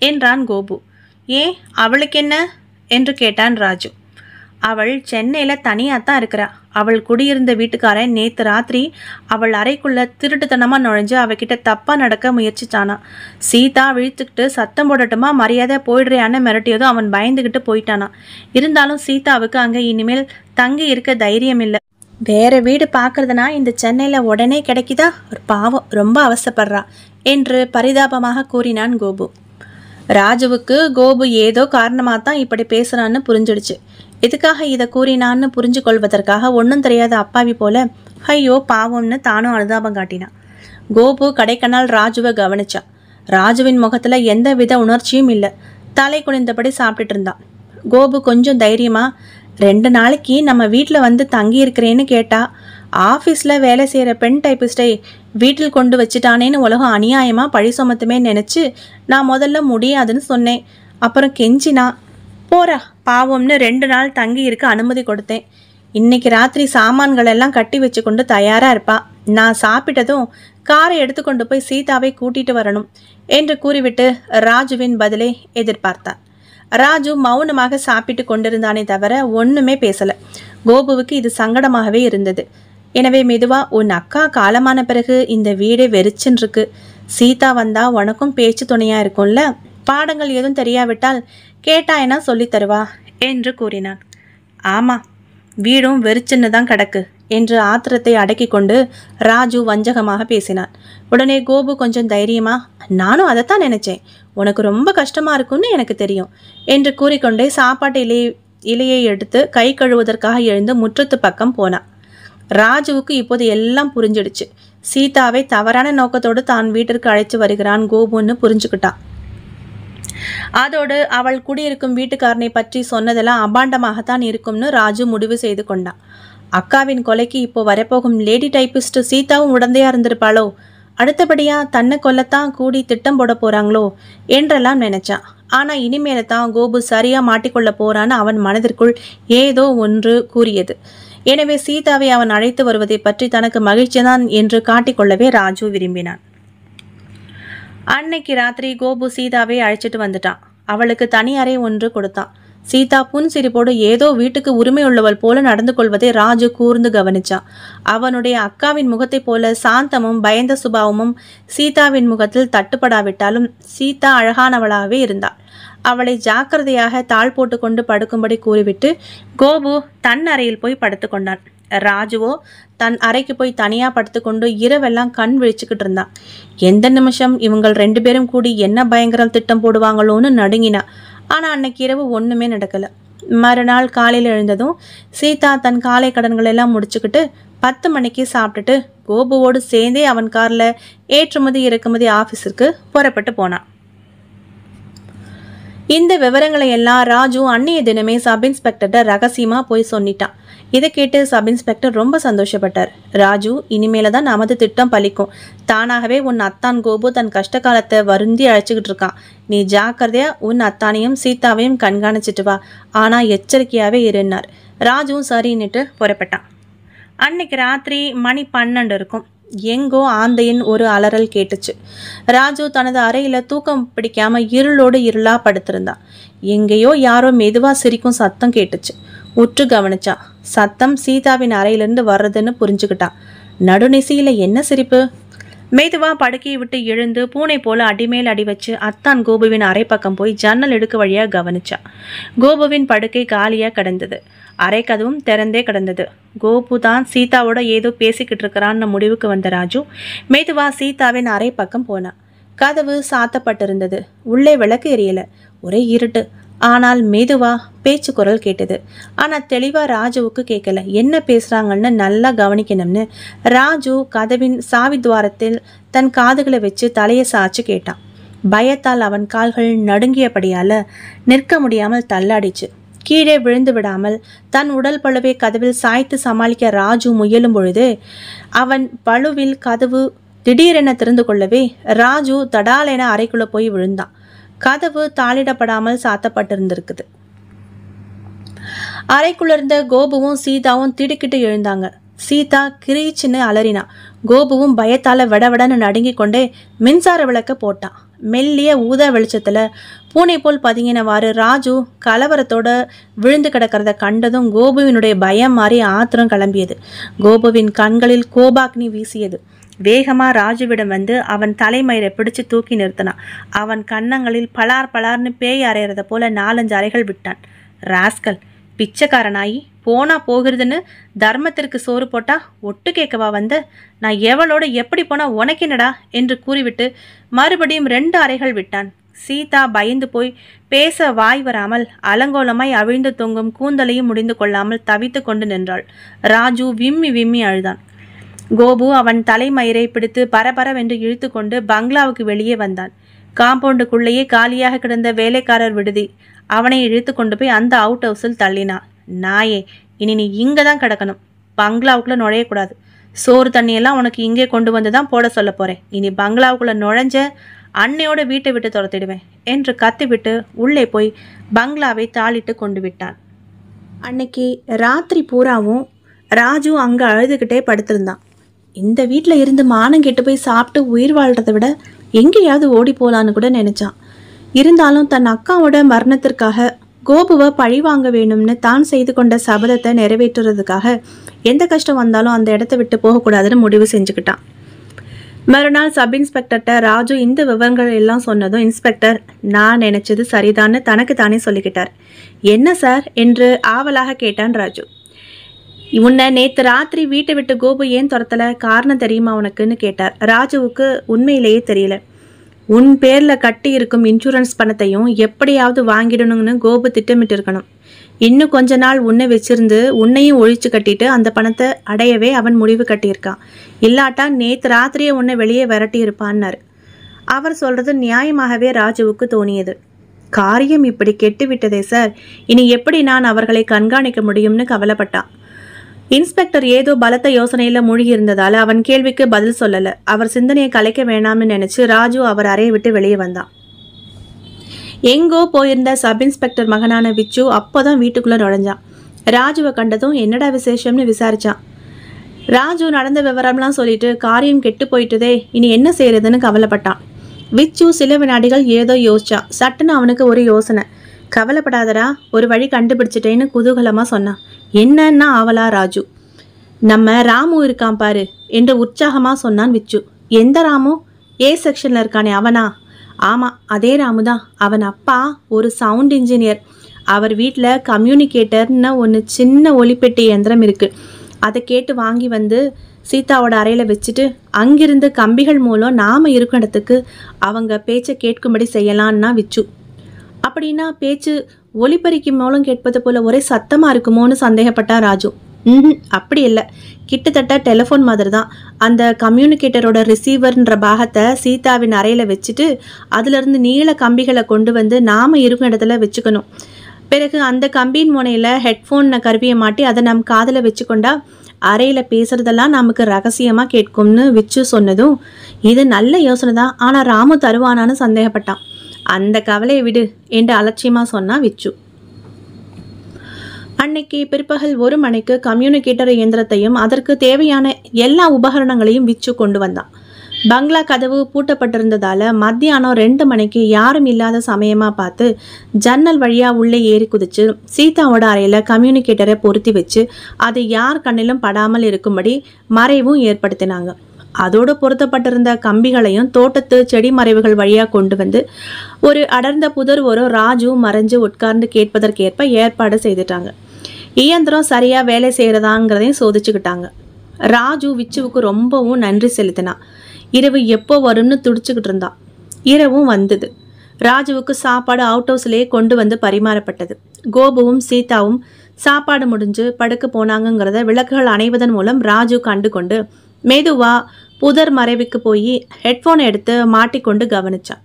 என்றான் கோபு ஏன் அவளுக்கு என்ன என்று கேட்டான் ராஜு அவள் சென்னையில் தனியாக தான் இருக்கிறா அவள் குடியிருந்த வீட்டுக்காரன் நேற்று ராத்திரி அவள் அறைக்குள்ளே திருட்டுத்தனமாக நுழைஞ்சு அவகிட்ட தப்பாக நடக்க முயற்சித்தானா சீதா விழித்துக்கிட்டு சத்தம் போடட்டுமா மரியாதை போயிடுறியான்னு மிரட்டியதும் அவன் பயந்துக்கிட்டு போயிட்டானா இருந்தாலும் சீதாவுக்கு அங்கே இனிமேல் தங்கி இருக்க தைரியம் இல்லை வேற வீடு பார்க்கறதுனா இந்த சென்னையில் உடனே கிடைக்குதா பாவம் ரொம்ப அவசப்படுறா என்று பரிதாபமாக கூறினான் கோபு ராஜுவுக்கு கோபு ஏதோ காரணமாக தான் இப்படி பேசுகிறான்னு புரிஞ்சிடுச்சு எதுக்காக இதை கூறினான்னு புரிஞ்சு கொள்வதற்காக ஒன்றும் தெரியாத அப்பாவி போல ஐயோ பாவம்னு தானும் அனுதாபம் காட்டினான் கோபு கடைக்கனால் ராஜுவை கவனிச்சான் ராஜுவின் முகத்தில் எந்த வித உணர்ச்சியும் இல்லை தலை குனிந்தபடி சாப்பிட்டுட்டு இருந்தான் கோபு கொஞ்சம் தைரியமாக ரெண்டு நாளைக்கு நம்ம வீட்டில் வந்து தங்கி இருக்கிறேன்னு கேட்டா ஆஃபீஸில் வேலை செய்கிற பெண் டைப்பிஸ்டை வீட்டில் கொண்டு வச்சுட்டானேன்னு உலகம் அநியாயமாக பழி சுமத்துமே நினச்சி நான் முதல்ல முடியாதுன்னு சொன்னேன் அப்புறம் கெஞ்சினா போகிறா பாவம்னு ரெண்டு நாள் தங்கி இருக்க அனுமதி கொடுத்தேன் இன்னைக்கு ராத்திரி சாமான்கள் எல்லாம் கட்டி வச்சு கொண்டு தயாராக இருப்பா நான் சாப்பிட்டதும் காரை எடுத்துக்கொண்டு போய் சீதாவை கூட்டிகிட்டு வரணும் என்று கூறிவிட்டு ராஜுவின் பதிலை எதிர்பார்த்தான் ராஜு மௌனமாக சாப்பிட்டு கொண்டிருந்தானே தவிர ஒன்றுமே பேசலை கோபுவுக்கு இது சங்கடமாகவே இருந்தது எனவே மெதுவா உன் அக்கா காலமான பிறகு இந்த வீடே வெறிச்சுன்னு இருக்கு சீதா வந்தா உனக்கும் பேச்சு துணையா இருக்கும்ல பாடங்கள் எதுவும் தெரியாவிட்டால் கேட்டாயனா சொல்லித்தருவா தருவா என்று கூறினான் ஆமா வீடும் வெறிச்சுன்னு தான் கிடக்கு என்று ஆத்திரத்தை அடக்கி கொண்டு ராஜு வஞ்சகமாக பேசினான் உடனே கோபு கொஞ்சம் தைரியமா நானும் அதைத்தான் நினைச்சேன் உனக்கு ரொம்ப கஷ்டமா இருக்கும்னு எனக்கு தெரியும் என்று கூறிக்கொண்டே சாப்பாட்டு இலை இலையை எடுத்து கை கழுவுவதற்காக எழுந்து முற்றத்து பக்கம் போனான் ராஜுவுக்கு இப்போது எல்லாம் புரிஞ்சிடுச்சு சீதாவை தவறான நோக்கத்தோடு தான் வீட்டிற்கு அழைத்து வருகிறான் கோபுன்னு புரிஞ்சுக்கிட்டான் அதோடு அவள் குடியிருக்கும் வீட்டுக்காரனை பற்றி சொன்னதெல்லாம் அபாண்டமாகத்தான் இருக்கும்னு ராஜு முடிவு செய்து கொண்டான் அக்காவின் கொலைக்கு இப்போ வரப்போகும் லேடி டைப்பிஸ்ட் சீதாவும் உடந்தையா இருந்திருப்பாளோ அடுத்தபடியா தன்னை கொல்லத்தான் கூடி திட்டம் போட போறாங்களோ என்றெல்லாம் நினைச்சான் ஆனா இனிமேல தான் கோபு சரியா மாட்டிக்கொள்ள போறான்னு அவன் மனதிற்குள் ஏதோ ஒன்று கூறியது எனவே சீதாவை அவன் அழைத்து வருவதை பற்றி தனக்கு மகிழ்ச்சிதான் என்று காட்டிக்கொள்ளவே ராஜு விரும்பினான் அன்னைக்கு ராத்திரி கோபு சீதாவை அழைச்சிட்டு வந்துட்டான் அவளுக்கு தனி அறை ஒன்று கொடுத்தான் சீதா புன்சிரிப்போடு ஏதோ வீட்டுக்கு உரிமையுள்ளவள் போல நடந்து கொள்வதை ராஜு கூர்ந்து கவனிச்சான் அவனுடைய அக்காவின் முகத்தைப் போல சாந்தமும் பயந்த சுபாவமும் சீதாவின் முகத்தில் தட்டுப்படாவிட்டாலும் சீதா அழகானவளாகவே இருந்தாள் அவளை ஜாக்கிரதையாக தாழ் போட்டுக்கொண்டு படுக்கும்படி கூறிவிட்டு கோபு தன் அறையில் போய் படுத்துக்கொண்டான் ராஜுவோ தன் அறைக்கு போய் தனியாக படுத்துக்கொண்டு இரவெல்லாம் கண் விழிச்சுக்கிட்டு இருந்தான் எந்த நிமிஷம் இவங்கள் ரெண்டு பேரும் கூடி என்ன பயங்கரம் திட்டம் போடுவாங்களோன்னு நடுங்கினா ஆனால் அன்னைக்கு இரவு ஒன்றுமே நடக்கலை மறுநாள் காலையில் எழுந்ததும் சீதா தன் காலை கடன்களெல்லாம் முடிச்சுக்கிட்டு பத்து மணிக்கு சாப்பிட்டுட்டு கோபுவோடு சேர்ந்தே அவன் காரில் ஏற்றுமதி இறக்குமதி ஆஃபீஸிற்கு புறப்பட்டு போனான் இந்த விவரங்களை எல்லாம் ராஜு அன்னிய தினமே சப் இன்ஸ்பெக்டர்கிட்ட ரகசியமாக போய் சொல்லிட்டான் இதை கேட்டு சப் இன்ஸ்பெக்டர் ரொம்ப சந்தோஷப்பட்டார் ராஜு இனிமேல தான் நமது திட்டம் பலிக்கும் தானாகவே உன் அத்தான் கோபு தன் கஷ்ட காலத்தை வருந்தி அழைச்சிக்கிட்டு இருக்கான் நீ ஜாக்கிரதையா உன் அத்தானையும் சீதாவையும் கண்காணிச்சிட்டு வா ஆனா எச்சரிக்கையாவே இருந்தார் ராஜுவும் சரின்னுட்டு புறப்பட்டான் அன்னைக்கு ராத்திரி மணி பன்னெண்டு இருக்கும் எங்கோ ஆந்தையின் ஒரு அலறல் கேட்டுச்சு ராஜு தனது அறையில் தூக்கம் பிடிக்காம இருளோடு இருளா படுத்திருந்தான் எங்கேயோ யாரோ மெதுவாக சிரிக்கும் சத்தம் கேட்டுச்சு உற்று கவனிச்சான் சத்தம் சீதாவின் அறையிலிருந்து வர்றதுன்னு புரிஞ்சுக்கிட்டான் நடுநிசையில் என்ன சிரிப்பு மெதுவா படுக்கையை விட்டு எழுந்து பூனை போல அடிமேல் அடி வச்சு அத்தான் கோபுவின் அரை பக்கம் போய் ஜன்னல் எடுக்க வழியாக கவனிச்சா கோபுவின் படுக்கை காலியாக கிடந்தது அரை கதவும் திறந்தே கிடந்தது கோபு தான் சீதாவோட ஏதோ பேசிக்கிட்டு இருக்கிறான்னு முடிவுக்கு வந்த ராஜு மெதுவா சீதாவின் அரை பக்கம் போனான் கதவு சாத்தப்பட்டிருந்தது உள்ளே விளக்கு எரியல ஒரே இருட்டு ஆனால் மெதுவா பேச்சு குரல் கேட்டது ஆனால் தெளிவாக ராஜுவுக்கு கேட்கல என்ன பேசுகிறாங்கன்னு நல்லா கவனிக்கணும்னு ராஜு கதவின் சாவி துவாரத்தில் தன் காதுகளை வச்சு தலையை சாய்ச்சி கேட்டான் பயத்தால் அவன் கால்கள் நடுங்கியபடியால் நிற்க முடியாமல் தள்ளாடிச்சு கீழே விழுந்து விடாமல் தன் உடல் பழுவை கதவில் சாய்த்து சமாளிக்க ராஜு முயலும் பொழுது அவன் பழுவில் கதவு திடீரென திறந்து கொள்ளவே ராஜு தடாலென அறைக்குள்ளே போய் விழுந்தான் கதவு தாளிடப்படாமல் சாத்தப்பட்டிருந்திருக்குது அறைக்குள்ள இருந்த கோபுவும் சீதாவும் திடுக்கிட்டு எழுந்தாங்க சீதா கிரீச்சின்னு அலறினா கோபுவும் பயத்தால விடவிடன்னு நடுங்கி கொண்டே மின்சார விளக்க போட்டான் மெல்லிய ஊதா வெளிச்சத்துல பூனை போல் பதுங்கினவாறு ராஜு கலவரத்தோட விழுந்து கிடக்கிறத கண்டதும் கோபுவினுடைய பயம் மாறி ஆத்திரம் கிளம்பியது கோபுவின் கண்களில் கோபாக்னி வீசியது வேகமாக ராஜுவிடம் வந்து அவன் தலைமயிரை பிடிச்சு தூக்கி நிறுத்தினான் அவன் கன்னங்களில் பலார் பலார்னு பேய் அறையிறத போல நாலஞ்சு அறைகள் விட்டான் ராஸ்கல் பிச்சைக்காரனாயி போனா போகிறதுன்னு தர்மத்திற்கு சோறு போட்டா ஒட்டு கேட்கவா வந்த நான் எவளோட எப்படி போனா உனக்கினடா என்று கூறிவிட்டு மறுபடியும் ரெண்டு அறைகள் விட்டான் சீதா பயந்து போய் பேச வாய் வராமல் அலங்கோலமாய் அவிழ்ந்து தொங்கும் கூந்தலையும் முடிந்து கொள்ளாமல் தவித்து கொண்டு நின்றாள் ராஜு விம்மி விம்மி அழுதான் கோபு அவன் தலைமயிரை பிடித்து பரபரவென்று இழுத்து கொண்டு பங்களாவுக்கு வெளியே வந்தான் காம்பவுண்டுக்குள்ளேயே காலியாக கிடந்த வேலைக்காரர் விடுதி அவனை இழுத்து கொண்டு போய் அந்த அவுட் ஹவுஸில் தள்ளினான் நாயே இனி நீ இங்கே தான் கிடக்கணும் பங்களாவுக்குள்ளே நுழையக்கூடாது சோறு தண்ணியெல்லாம் உனக்கு இங்கே கொண்டு வந்து தான் போட சொல்ல போகிறேன் இனி பங்களாவுக்குள்ளே நுழைஞ்ச அன்னையோட வீட்டை விட்டு துரத்திடுவேன் என்று கத்திவிட்டு உள்ளே போய் பங்களாவை தாளிட்டு கொண்டு விட்டான் அன்னைக்கு ராத்திரி பூராவும் ராஜு அங்கே அழுதுகிட்டே படுத்திருந்தான் இந்த வீட்டில் இருந்து மானம் கெட்டு போய் சாப்பிட்டு உயிர் வாழ்கிறத விட எங்கேயாவது ஓடி போகலான்னு கூட நினச்சான் இருந்தாலும் தன் அக்காவோட மரணத்திற்காக கோபுவை பழி வாங்க வேணும்னு தான் செய்து கொண்ட சபதத்தை நிறைவேற்றுறதுக்காக எந்த கஷ்டம் வந்தாலும் அந்த இடத்த விட்டு போகக்கூடாதுன்னு முடிவு செஞ்சுக்கிட்டான் மறுநாள் சப் இன்ஸ்பெக்டர்கிட்ட ராஜு இந்த விவரங்கள் எல்லாம் சொன்னதும் இன்ஸ்பெக்டர் நான் நினைச்சது சரிதான்னு தனக்கு தானே சொல்லிக்கிட்டார் என்ன சார் என்று ஆவலாக கேட்டான் ராஜு உன்னை நேத்து ராத்திரி வீட்டை விட்டு கோபு ஏன் துரத்தல காரணம் தெரியுமா உனக்குன்னு கேட்டார் ராஜுவுக்கு உண்மையிலேயே தெரியல உன் பேரில் கட்டி இருக்கும் இன்சூரன்ஸ் பணத்தையும் எப்படியாவது வாங்கிடணும்னு கோபு திட்டமிட்டு இருக்கணும் இன்னும் கொஞ்ச நாள் உன்னை வச்சிருந்து உன்னையும் ஒழிச்சு கட்டிட்டு அந்த பணத்தை அடையவே அவன் முடிவு கட்டியிருக்கான் இல்லாட்டா நேத்து ராத்திரியே உன்னை வெளியே விரட்டி இருப்பான்னாரு அவர் சொல்றது நியாயமாகவே ராஜுவுக்கு தோணியது காரியம் இப்படி கெட்டுவிட்டதே சார் இனி எப்படி நான் அவர்களை கண்காணிக்க முடியும்னு கவலைப்பட்டான் இன்ஸ்பெக்டர் ஏதோ பலத்த யோசனையில மூழ்கியிருந்ததால அவன் கேள்விக்கு பதில் சொல்லல அவர் சிந்தனையை கலைக்க வேணாம்னு நினைச்சு ராஜு அவர் அறையை விட்டு வெளியே வந்தான் எங்கோ போயிருந்த சப் இன்ஸ்பெக்டர் மகனான விச்சு அப்போதான் வீட்டுக்குள்ள நுழைஞ்சான் ராஜுவை கண்டதும் என்னடா விசேஷம்னு விசாரிச்சான் ராஜு நடந்த விவரம்லாம் சொல்லிட்டு காரியம் கெட்டு போயிட்டுதே இனி என்ன செய்யறதுன்னு கவலைப்பட்டான் விச்சு சில வினாடிகள் ஏதோ யோசிச்சான் சட்டுன்னு அவனுக்கு ஒரு யோசனை கவலைப்படாதடா ஒரு வழி கண்டுபிடிச்சிட்டேன்னு குதூகலமாக சொன்னான் என்னன்னா ஆவலா ராஜு நம்ம ராமு இருக்கான் பாரு என்று உற்சாகமாக சொன்னான் விச்சு எந்த ராமு ஏ செக்ஷனில் இருக்கானே அவனா ஆமாம் அதே ராமு தான் அவன் அப்பா ஒரு சவுண்ட் இன்ஜினியர் அவர் வீட்டில் கம்யூனிகேட்டர்னு ஒன்று சின்ன ஒளிப்பெட்டி இயந்திரம் இருக்குது அதை கேட்டு வாங்கி வந்து சீதாவோட அறையில் வச்சுட்டு அங்கிருந்து கம்பிகள் மூலம் நாம் இருக்கிற இடத்துக்கு அவங்க பேச்சை கேட்கும்படி செய்யலான்னா விச்சு அப்படின்னா பேச்சு ஒலிபெருக்கி மூலம் கேட்பது போல ஒரே சத்தமாக இருக்குமோன்னு சந்தேகப்பட்டா ராஜு ம் அப்படி இல்லை கிட்டத்தட்ட டெலஃபோன் மாதிரி தான் அந்த கம்யூனிகேட்டரோட ரிசீவர்ன்ற பாகத்தை சீதாவின் அறையில் வச்சுட்டு அதுலேருந்து நீள கம்பிகளை கொண்டு வந்து நாம் இருக்கும் இடத்துல வச்சுக்கணும் பிறகு அந்த கம்பியின் முனையில் ஹெட்ஃபோன் கருவியை மாட்டி அதை நம் காதில் வச்சுக்கொண்டா அறையில் பேசுகிறதெல்லாம் நமக்கு ரகசியமாக கேட்கும்னு விச்சு சொன்னதும் இது நல்ல யோசனை தான் ஆனால் ராமு தருவானான்னு சந்தேகப்பட்டான் அந்த கவலையை விடு என்று அலட்சியமாக சொன்னா விச்சு அன்னைக்கு பிற்பகல் ஒரு மணிக்கு கம்யூனிகேட்டர் இயந்திரத்தையும் அதற்கு தேவையான எல்லா உபகரணங்களையும் விச்சு கொண்டு வந்தான் பங்களா கதவு பூட்டப்பட்டிருந்ததால் மத்தியானம் ரெண்டு மணிக்கு யாரும் இல்லாத சமயமாக பார்த்து ஜன்னல் வழியாக உள்ளே ஏறி குதிச்சு சீதாவோட அறையில் கம்யூனிகேட்டரை பொருத்தி வச்சு அது யார் கண்ணிலும் படாமல் இருக்கும்படி மறைவும் ஏற்படுத்தினாங்க அதோடு பொருத்தப்பட்டிருந்த கம்பிகளையும் தோட்டத்து செடி மறைவுகள் வழியாக கொண்டு வந்து ஒரு அடர்ந்த புதர் ஒரு ராஜு மறைஞ்சு உட்கார்ந்து கேட்பதற்கேற்ப ஏற்பாடு செய்துட்டாங்க இயந்திரம் சரியாக வேலை செய்கிறதாங்கிறதையும் சோதிச்சுக்கிட்டாங்க ராஜு விச்சுவுக்கு ரொம்பவும் நன்றி செலுத்தினான் இரவு எப்போ வரும்னு துடிச்சுக்கிட்டு இருந்தான் இரவும் வந்தது ராஜுவுக்கு சாப்பாடு அவுட் ஹவுஸ்லேயே கொண்டு வந்து பரிமாறப்பட்டது கோபுவும் சீதாவும் சாப்பாடு முடிஞ்சு படுக்க போனாங்கங்கிறத விளக்குகள் அணைவதன் மூலம் ராஜு கண்டு கொண்டு மெதுவாக புதர் மறைவுக்கு போய் ஹெட்ஃபோன் எடுத்து மாட்டிக்கொண்டு கவனித்தான்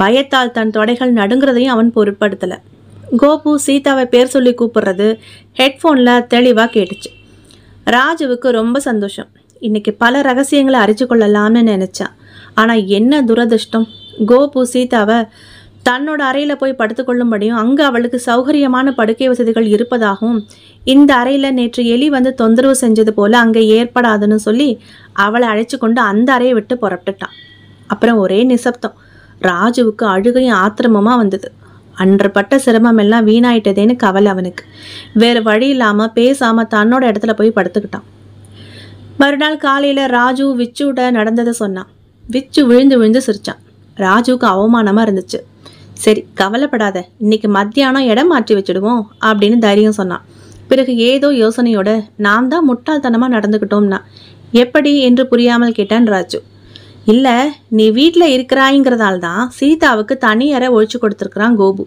பயத்தால் தன் தொடைகள் நடுங்கிறதையும் அவன் பொருட்படுத்தலை கோபு சீதாவை பேர் சொல்லி கூப்பிடுறது ஹெட்ஃபோனில் தெளிவாக கேட்டுச்சு ராஜுவுக்கு ரொம்ப சந்தோஷம் இன்னைக்கு பல ரகசியங்களை அறிஞ்சு கொள்ளலாம்னு நினச்சான் ஆனால் என்ன துரதிருஷ்டம் கோபு சீதாவை தன்னோட அறையில் போய் படுத்துக்கொள்ளும்படியும் அங்கு அவளுக்கு சௌகரியமான படுக்கை வசதிகள் இருப்பதாகவும் இந்த அறையில் நேற்று எலி வந்து தொந்தரவு செஞ்சது போல் அங்கே ஏற்படாதுன்னு சொல்லி அவளை அழைச்சி கொண்டு அந்த அறையை விட்டு புறப்பட்டுட்டான் அப்புறம் ஒரே நிசப்தம் ராஜுவுக்கு அழுகையும் ஆத்திரமமாக வந்தது அன்று சிரமம் எல்லாம் வீணாயிட்டதேன்னு கவலை அவனுக்கு வேறு வழி இல்லாமல் பேசாமல் தன்னோட இடத்துல போய் படுத்துக்கிட்டான் மறுநாள் காலையில் ராஜு விச்சுட நடந்ததை சொன்னான் விச்சு விழுந்து விழுந்து சிரிச்சான் ராஜுவுக்கு அவமானமாக இருந்துச்சு சரி கவலைப்படாத இன்னைக்கு மத்தியானம் இடம் மாற்றி வச்சுடுவோம் அப்படின்னு தைரியம் சொன்னான் பிறகு ஏதோ யோசனையோட நாம் தான் முட்டாள்தனமாக நடந்துக்கிட்டோம்னா எப்படி என்று புரியாமல் கேட்டான் ராஜு இல்லை நீ வீட்டில் இருக்கிறாய்ங்கிறதால் தான் சீதாவுக்கு தனி அறை ஒழிச்சு கொடுத்துருக்குறான் கோபு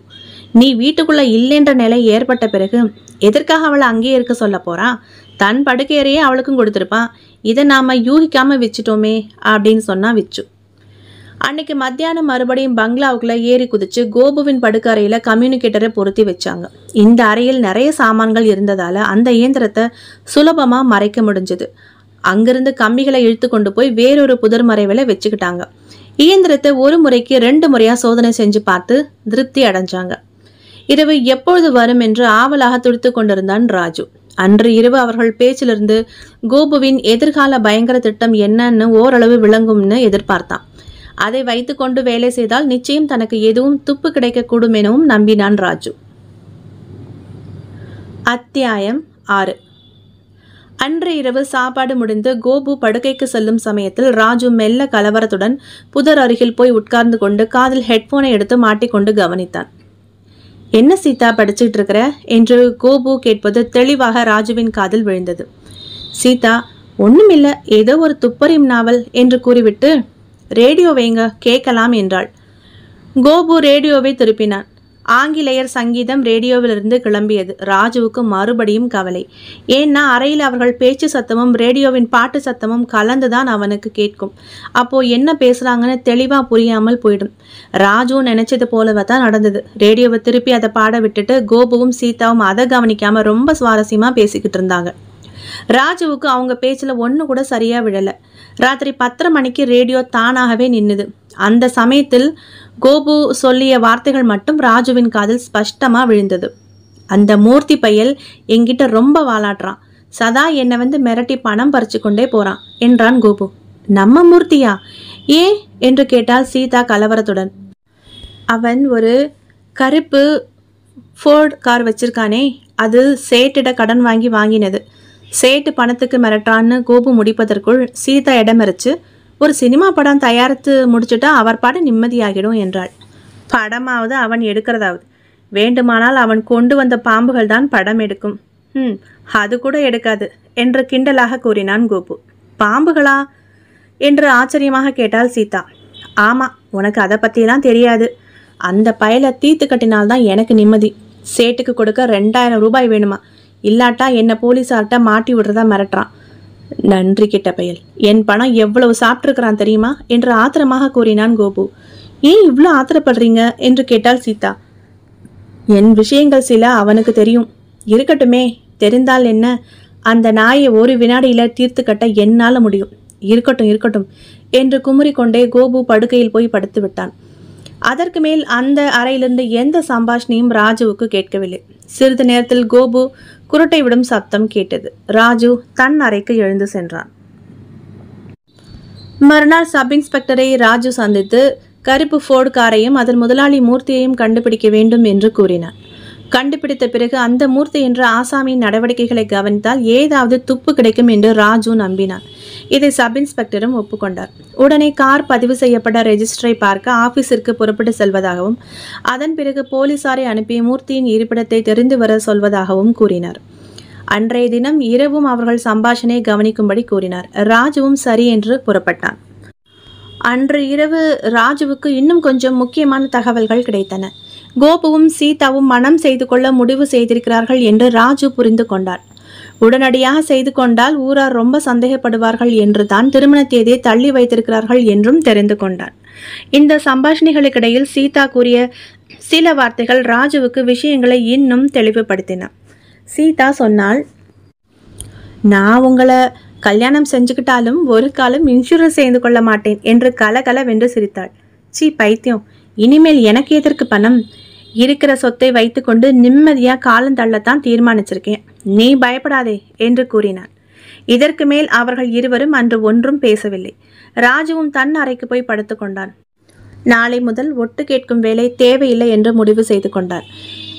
நீ வீட்டுக்குள்ளே இல்லைன்ற நிலை ஏற்பட்ட பிறகு எதற்காக அவளை அங்கேயே இருக்க சொல்ல போகிறான் தன் படுக்கையறையே அவளுக்கும் கொடுத்துருப்பான் இதை நாம் யூகிக்காமல் வச்சுட்டோமே அப்படின்னு சொன்னா விச்சு அன்னைக்கு மத்தியானம் மறுபடியும் பங்களாவுக்குள்ள ஏறி குதிச்சு கோபுவின் படுக்கறையில கம்யூனிகேட்டரை பொருத்தி வச்சாங்க இந்த அறையில் நிறைய சாமான்கள் இருந்ததால அந்த இயந்திரத்தை சுலபமா மறைக்க முடிஞ்சது அங்கிருந்து கம்பிகளை இழுத்து கொண்டு போய் வேறொரு புதர் மறைவில வச்சுக்கிட்டாங்க இயந்திரத்தை ஒரு முறைக்கு ரெண்டு முறையாக சோதனை செஞ்சு பார்த்து திருப்தி அடைஞ்சாங்க இரவு எப்பொழுது வரும் என்று ஆவலாக துடித்து கொண்டிருந்தான் ராஜு அன்று இரவு அவர்கள் பேச்சிலிருந்து கோபுவின் எதிர்கால பயங்கர திட்டம் என்னன்னு ஓரளவு விளங்கும்னு எதிர்பார்த்தான் அதை வைத்துக்கொண்டு வேலை செய்தால் நிச்சயம் தனக்கு எதுவும் துப்பு கிடைக்கக்கூடும் எனவும் நம்பினான் ராஜு அத்தியாயம் ஆறு அன்று இரவு சாப்பாடு முடிந்து கோபு படுக்கைக்கு செல்லும் சமயத்தில் ராஜு மெல்ல கலவரத்துடன் புதர் அருகில் போய் உட்கார்ந்து கொண்டு காதில் ஹெட்ஃபோனை எடுத்து மாட்டிக்கொண்டு கவனித்தான் என்ன சீதா படிச்சுட்டு இருக்கிற என்று கோபு கேட்பது தெளிவாக ராஜுவின் காதில் விழுந்தது சீதா ஒண்ணுமில்ல ஏதோ ஒரு துப்பறியும் நாவல் என்று கூறிவிட்டு ரேடியோ வைங்க கேட்கலாம் என்றாள் கோபு ரேடியோவை திருப்பினான் ஆங்கிலேயர் சங்கீதம் ரேடியோவிலிருந்து கிளம்பியது ராஜுவுக்கு மறுபடியும் கவலை ஏன்னா அறையில் அவர்கள் பேச்சு சத்தமும் ரேடியோவின் பாட்டு சத்தமும் கலந்துதான் அவனுக்கு கேட்கும் அப்போ என்ன பேசுறாங்கன்னு தெளிவா புரியாமல் போயிடும் ராஜு நினைச்சது போலவே தான் நடந்தது ரேடியோவை திருப்பி அதை பாட விட்டுட்டு கோபுவும் சீதாவும் அதை கவனிக்காம ரொம்ப சுவாரஸ்யமா பேசிக்கிட்டு இருந்தாங்க ராஜுவுக்கு அவங்க பேச்சில் ஒன்று கூட சரியாக விழலை ராத்திரி பத்தரை மணிக்கு ரேடியோ தானாகவே நின்னுது அந்த சமயத்தில் கோபு சொல்லிய வார்த்தைகள் மட்டும் ராஜுவின் காதில் ஸ்பஷ்டமாக விழுந்தது அந்த மூர்த்தி பையல் என்கிட்ட ரொம்ப வாலாடுறான் சதா என்னை வந்து மிரட்டி பணம் பறிச்சு கொண்டே போறான் என்றான் கோபு நம்ம மூர்த்தியா ஏன் என்று கேட்டால் சீதா கலவரத்துடன் அவன் ஒரு கருப்பு ஃபோர்ட் கார் வச்சிருக்கானே அது சேட்டிட கடன் வாங்கி வாங்கினது சேட்டு பணத்துக்கு மிரட்டான்னு கோபு முடிப்பதற்குள் சீதா இடமறிச்சு ஒரு சினிமா படம் தயாரித்து முடிச்சுட்டா அவர் பாடு நிம்மதியாகிடும் என்றாள் படமாவது அவன் எடுக்கிறதாவது வேண்டுமானால் அவன் கொண்டு வந்த பாம்புகள் தான் படம் எடுக்கும் ம் அது கூட எடுக்காது என்று கிண்டலாக கூறினான் கோபு பாம்புகளா என்று ஆச்சரியமாக கேட்டாள் சீதா ஆமாம் உனக்கு அதை பற்றிலாம் தெரியாது அந்த பயலை தீத்து கட்டினால்தான் எனக்கு நிம்மதி சேட்டுக்கு கொடுக்க ரெண்டாயிரம் ரூபாய் வேணுமா இல்லாட்டா என்னை போலீஸார்கிட்ட மாட்டி விடுறதா மிரட்டுறான் நன்றி கிட்ட பயல் என் பணம் எவ்வளவு சாப்பிட்ருக்கிறான் தெரியுமா என்று ஆத்திரமாக கூறினான் கோபு ஏன் இவ்வளோ ஆத்திரப்படுறீங்க என்று கேட்டாள் சீதா என் விஷயங்கள் சில அவனுக்கு தெரியும் இருக்கட்டுமே தெரிந்தால் என்ன அந்த நாயை ஒரு வினாடியில் தீர்த்து கட்ட என்னால் முடியும் இருக்கட்டும் இருக்கட்டும் என்று குமுறிக்கொண்டே கோபு படுக்கையில் போய் படுத்து விட்டான் அதற்கு மேல் அந்த அறையிலிருந்து எந்த சம்பாஷணையும் ராஜுவுக்கு கேட்கவில்லை சிறிது நேரத்தில் கோபு குருட்டை விடும் சப்தம் கேட்டது ராஜு தன் அறைக்கு எழுந்து சென்றான் மறுநாள் சப் இன்ஸ்பெக்டரை ராஜு சந்தித்து கருப்பு ஃபோர்டு காரையும் அதன் முதலாளி மூர்த்தியையும் கண்டுபிடிக்க வேண்டும் என்று கூறினார் கண்டுபிடித்த பிறகு அந்த மூர்த்தி என்ற ஆசாமியின் நடவடிக்கைகளை கவனித்தால் ஏதாவது துப்பு கிடைக்கும் என்று ராஜு நம்பினார் இதை சப் இன்ஸ்பெக்டரும் ஒப்புக்கொண்டார் உடனே கார் பதிவு செய்யப்பட்ட ரெஜிஸ்டரை பார்க்க ஆபீஸிற்கு புறப்பட்டு செல்வதாகவும் அதன் பிறகு போலீசாரை அனுப்பி மூர்த்தியின் இருப்பிடத்தை தெரிந்து வர சொல்வதாகவும் கூறினார் அன்றைய தினம் இரவும் அவர்கள் சம்பாஷனை கவனிக்கும்படி கூறினார் ராஜுவும் சரி என்று புறப்பட்டார் அன்று இரவு ராஜுவுக்கு இன்னும் கொஞ்சம் முக்கியமான தகவல்கள் கிடைத்தன கோபுவும் சீதாவும் மனம் செய்து கொள்ள முடிவு செய்திருக்கிறார்கள் என்று ராஜு புரிந்து கொண்டார் உடனடியாக செய்து கொண்டால் ஊரார் ரொம்ப சந்தேகப்படுவார்கள் என்று தான் திருமண தேதியை தள்ளி வைத்திருக்கிறார்கள் என்றும் தெரிந்து கொண்டார் இந்த சம்பாஷணிகளுக்கிடையில் சீதா கூறிய சில வார்த்தைகள் ராஜுவுக்கு விஷயங்களை இன்னும் தெளிவுபடுத்தின சீதா சொன்னால் நான் உங்களை கல்யாணம் செஞ்சுக்கிட்டாலும் ஒரு காலம் இன்சூரன்ஸ் செய்து கொள்ள மாட்டேன் என்று கலகலவென்று சிரித்தாள் சி பைத்தியம் இனிமேல் எனக்கு எதற்கு பணம் இருக்கிற சொத்தை வைத்துக்கொண்டு நிம்மதியாக காலந்தள்ளத்தான் தீர்மானிச்சிருக்கேன் நீ பயப்படாதே என்று கூறினார் இதற்கு மேல் அவர்கள் இருவரும் அன்று ஒன்றும் பேசவில்லை ராஜுவும் தன் அறைக்கு போய் படுத்துக்கொண்டான் நாளை முதல் ஒட்டு கேட்கும் வேலை தேவையில்லை என்று முடிவு செய்து கொண்டார்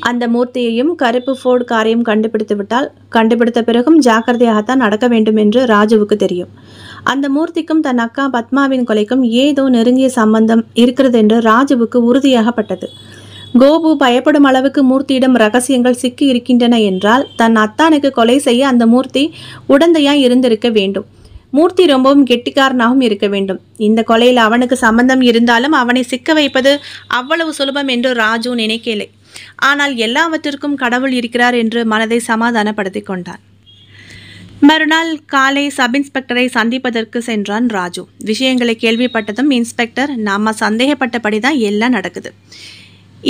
அந்த மூர்த்தியையும் கருப்பு ஃபோர்டு காரையும் கண்டுபிடித்து விட்டால் கண்டுபிடித்த பிறகும் ஜாக்கிரதையாகத்தான் நடக்க வேண்டும் என்று ராஜுவுக்கு தெரியும் அந்த மூர்த்திக்கும் தன் அக்கா பத்மாவின் கொலைக்கும் ஏதோ நெருங்கிய சம்பந்தம் இருக்கிறது என்று ராஜுவுக்கு உறுதியாகப்பட்டது கோபு பயப்படும் அளவுக்கு மூர்த்தியிடம் ரகசியங்கள் சிக்கி இருக்கின்றன என்றால் தன் அத்தானுக்கு கொலை செய்ய அந்த மூர்த்தி உடந்தையாய் இருந்திருக்க வேண்டும் மூர்த்தி ரொம்பவும் கெட்டிக்காரனாகவும் இருக்க வேண்டும் இந்த கொலையில் அவனுக்கு சம்பந்தம் இருந்தாலும் அவனை சிக்க வைப்பது அவ்வளவு சுலபம் என்று ராஜு நினைக்கலை ஆனால் எல்லாவற்றிற்கும் கடவுள் இருக்கிறார் என்று மனதை சமாதானப்படுத்தி கொண்டான் மறுநாள் காலை சப் இன்ஸ்பெக்டரை சந்திப்பதற்கு சென்றான் ராஜு விஷயங்களை கேள்விப்பட்டதும் இன்ஸ்பெக்டர் நாம சந்தேகப்பட்டபடி தான் எல்லாம் நடக்குது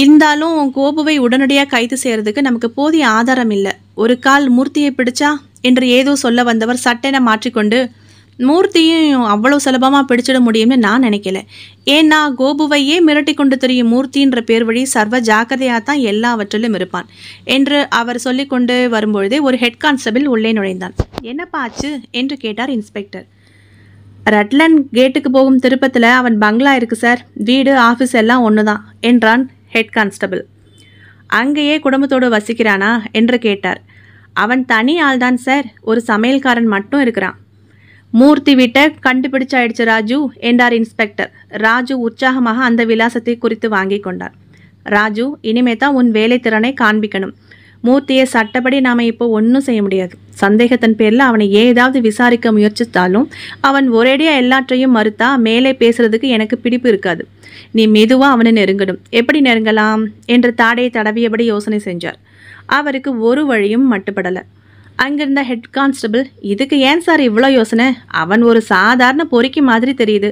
இருந்தாலும் கோபுவை உடனடியாக கைது செய்கிறதுக்கு நமக்கு போதிய ஆதாரம் இல்லை ஒரு கால் மூர்த்தியை பிடிச்சா என்று ஏதோ சொல்ல வந்தவர் சட்டென மாற்றிக்கொண்டு மூர்த்தியும் அவ்வளோ சுலபமாக பிடிச்சிட முடியும்னு நான் நினைக்கல ஏன்னா கோபுவையே மிரட்டி கொண்டு தெரியும் மூர்த்தின்ற பேர் வழி சர்வ ஜாக்கிரதையாக தான் எல்லாவற்றிலும் இருப்பான் என்று அவர் சொல்லி கொண்டு வரும்பொழுதே ஒரு ஹெட் கான்ஸ்டபிள் உள்ளே நுழைந்தான் என்னப்பா ஆச்சு என்று கேட்டார் இன்ஸ்பெக்டர் ரட்லன் கேட்டுக்கு போகும் திருப்பத்தில் அவன் பங்களா இருக்கு சார் வீடு ஆஃபீஸ் எல்லாம் ஒன்று தான் என்றான் ஹெட் கான்ஸ்டபிள் அங்கேயே குடும்பத்தோடு வசிக்கிறானா என்று கேட்டார் அவன் தனி ஆள்தான் சார் ஒரு சமையல்காரன் மட்டும் இருக்கிறான் மூர்த்தி வீட்டை கண்டுபிடிச்சாயிடுச்சு ராஜு என்றார் இன்ஸ்பெக்டர் ராஜு உற்சாகமாக அந்த விலாசத்தை குறித்து வாங்கி கொண்டார் ராஜு இனிமே தான் உன் வேலை திறனை காண்பிக்கணும் மூர்த்தியை சட்டப்படி நாம் இப்போ ஒன்றும் செய்ய முடியாது சந்தேகத்தின் பேரில் அவனை ஏதாவது விசாரிக்க முயற்சித்தாலும் அவன் ஒரேடியாக எல்லாற்றையும் மறுத்தா மேலே பேசுறதுக்கு எனக்கு பிடிப்பு இருக்காது நீ மெதுவாக அவனை நெருங்கணும் எப்படி நெருங்கலாம் என்று தாடையை தடவியபடி யோசனை செஞ்சார் அவருக்கு ஒரு வழியும் மட்டுப்படலை அங்கிருந்த ஹெட் கான்ஸ்டபிள் இதுக்கு ஏன் சார் இவ்வளோ யோசனை அவன் ஒரு சாதாரண பொறிக்கி மாதிரி தெரியுது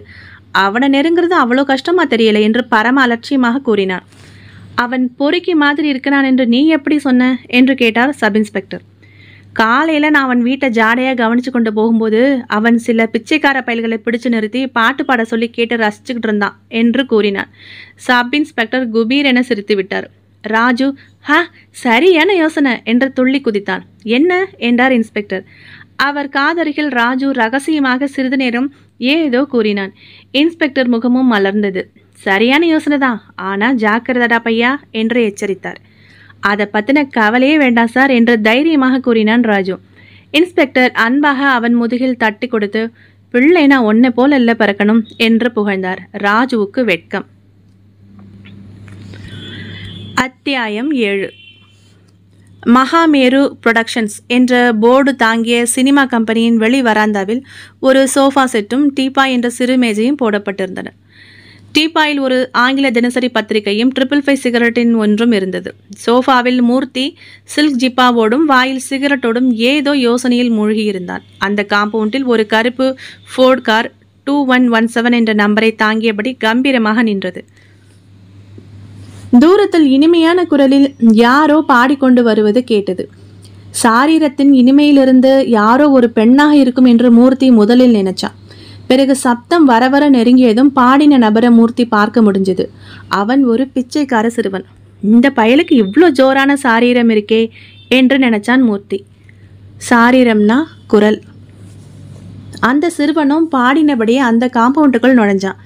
அவனை நெருங்குறது அவ்வளோ கஷ்டமாக தெரியலை என்று பரம அலட்சியமாக கூறினான் அவன் பொறுக்கி மாதிரி இருக்கிறான் என்று நீ எப்படி சொன்ன என்று கேட்டார் சப் இன்ஸ்பெக்டர் காலையில் நான் அவன் வீட்டை ஜாடையாக கவனித்து கொண்டு போகும்போது அவன் சில பிச்சைக்கார பயல்களை பிடிச்சு நிறுத்தி பாட்டு பாட சொல்லி கேட்டு ரசிச்சுக்கிட்டு இருந்தான் என்று கூறினார் சப் இன்ஸ்பெக்டர் குபீர் என சிரித்து விட்டார் ராஜு ஹா சரியான யோசனை என்று துள்ளி குதித்தான் என்ன என்றார் இன்ஸ்பெக்டர் அவர் காதருகில் ராஜு ரகசியமாக சிறிது நேரம் ஏதோ கூறினான் இன்ஸ்பெக்டர் முகமும் மலர்ந்தது சரியான யோசனை தான் ஆனால் ஜாக்கிரதடா பையா என்று எச்சரித்தார் அதை பற்றின கவலையே வேண்டாம் சார் என்று தைரியமாக கூறினான் ராஜு இன்ஸ்பெக்டர் அன்பாக அவன் முதுகில் தட்டி கொடுத்து பிள்ளைனா ஒன்னை போல் இல்லை பிறக்கணும் என்று புகழ்ந்தார் ராஜுவுக்கு வெட்கம் அத்தியாயம் ஏழு மகாமேரு புரொடக்ஷன்ஸ் என்ற போர்டு தாங்கிய சினிமா கம்பெனியின் வெளி வராந்தாவில் ஒரு சோஃபா செட்டும் டீபா என்ற சிறு மேஜையும் போடப்பட்டிருந்தன டீபாயில் ஒரு ஆங்கில தினசரி பத்திரிகையும் ட்ரிபிள் ஃபைவ் சிகரெட்டின் ஒன்றும் இருந்தது சோஃபாவில் மூர்த்தி சில்க் ஜிப்பாவோடும் வாயில் சிகரெட்டோடும் ஏதோ யோசனையில் மூழ்கியிருந்தான் அந்த காம்பவுண்டில் ஒரு கருப்பு Ford car two one one seven என்ற நம்பரை தாங்கியபடி கம்பீரமாக நின்றது தூரத்தில் இனிமையான குரலில் யாரோ பாடிக்கொண்டு வருவது கேட்டது சாரீரத்தின் இனிமையிலிருந்து யாரோ ஒரு பெண்ணாக இருக்கும் என்று மூர்த்தி முதலில் நினைச்சான் பிறகு சப்தம் வர வர நெருங்கியதும் பாடின நபரை மூர்த்தி பார்க்க முடிஞ்சது அவன் ஒரு பிச்சைக்கார சிறுவன் இந்த பயலுக்கு இவ்வளோ ஜோரான சாரீரம் இருக்கே என்று நினைச்சான் மூர்த்தி சாரீரம்னா குரல் அந்த சிறுவனும் பாடினபடியே அந்த காம்பவுண்டுக்குள் நுழைஞ்சான்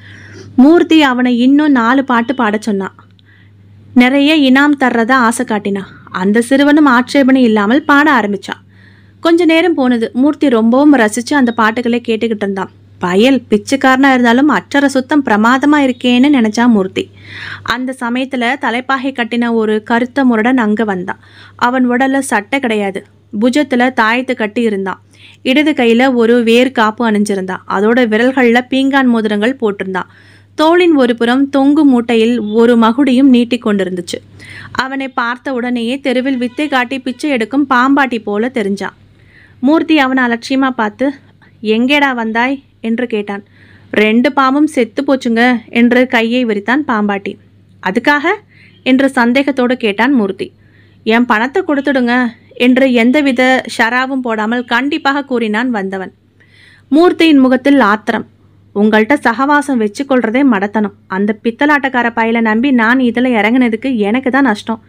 மூர்த்தி அவனை இன்னும் நாலு பாட்டு பாட சொன்னான் நிறைய இனாம் தர்றதா ஆசை காட்டினான் அந்த சிறுவனும் ஆட்சேபனை இல்லாமல் பாட ஆரம்பித்தான் கொஞ்ச நேரம் போனது மூர்த்தி ரொம்பவும் ரசித்து அந்த பாட்டுகளை கேட்டுக்கிட்டு இருந்தான் பயல் பிச்சைக்காரனாக இருந்தாலும் அச்சர சுத்தம் பிரமாதமாக இருக்கேன்னு நினச்சா மூர்த்தி அந்த சமயத்தில் தலைப்பாகை கட்டின ஒரு கருத்த முரடன் அங்கே வந்தான் அவன் உடலில் சட்டை கிடையாது புஜத்தில் தாயத்து கட்டி இருந்தான் இடது கையில் ஒரு வேர் காப்பு அணிஞ்சிருந்தான் அதோட விரல்களில் பீங்கான் மோதிரங்கள் போட்டிருந்தான் தோளின் ஒரு புறம் தொங்கு மூட்டையில் ஒரு மகுடியும் நீட்டி கொண்டிருந்துச்சு அவனை பார்த்த உடனேயே தெருவில் வித்தை காட்டி பிச்சை எடுக்கும் பாம்பாட்டி போல தெரிஞ்சான் மூர்த்தி அவனை அலட்சியமாக பார்த்து எங்கேடா வந்தாய் என்று கேட்டான் ரெண்டு பாம்பும் செத்து போச்சுங்க என்று கையை விரித்தான் பாம்பாட்டி அதுக்காக என்று சந்தேகத்தோடு கேட்டான் மூர்த்தி என் பணத்தை கொடுத்துடுங்க என்று எந்தவித ஷராவும் போடாமல் கண்டிப்பாக கூறினான் வந்தவன் மூர்த்தியின் முகத்தில் ஆத்திரம் உங்கள்கிட்ட சகவாசம் வச்சுக்கொள்றதே மடத்தனம் அந்த பித்தலாட்டக்கார பயலை நம்பி நான் இதில் இறங்கினதுக்கு எனக்கு தான் நஷ்டம்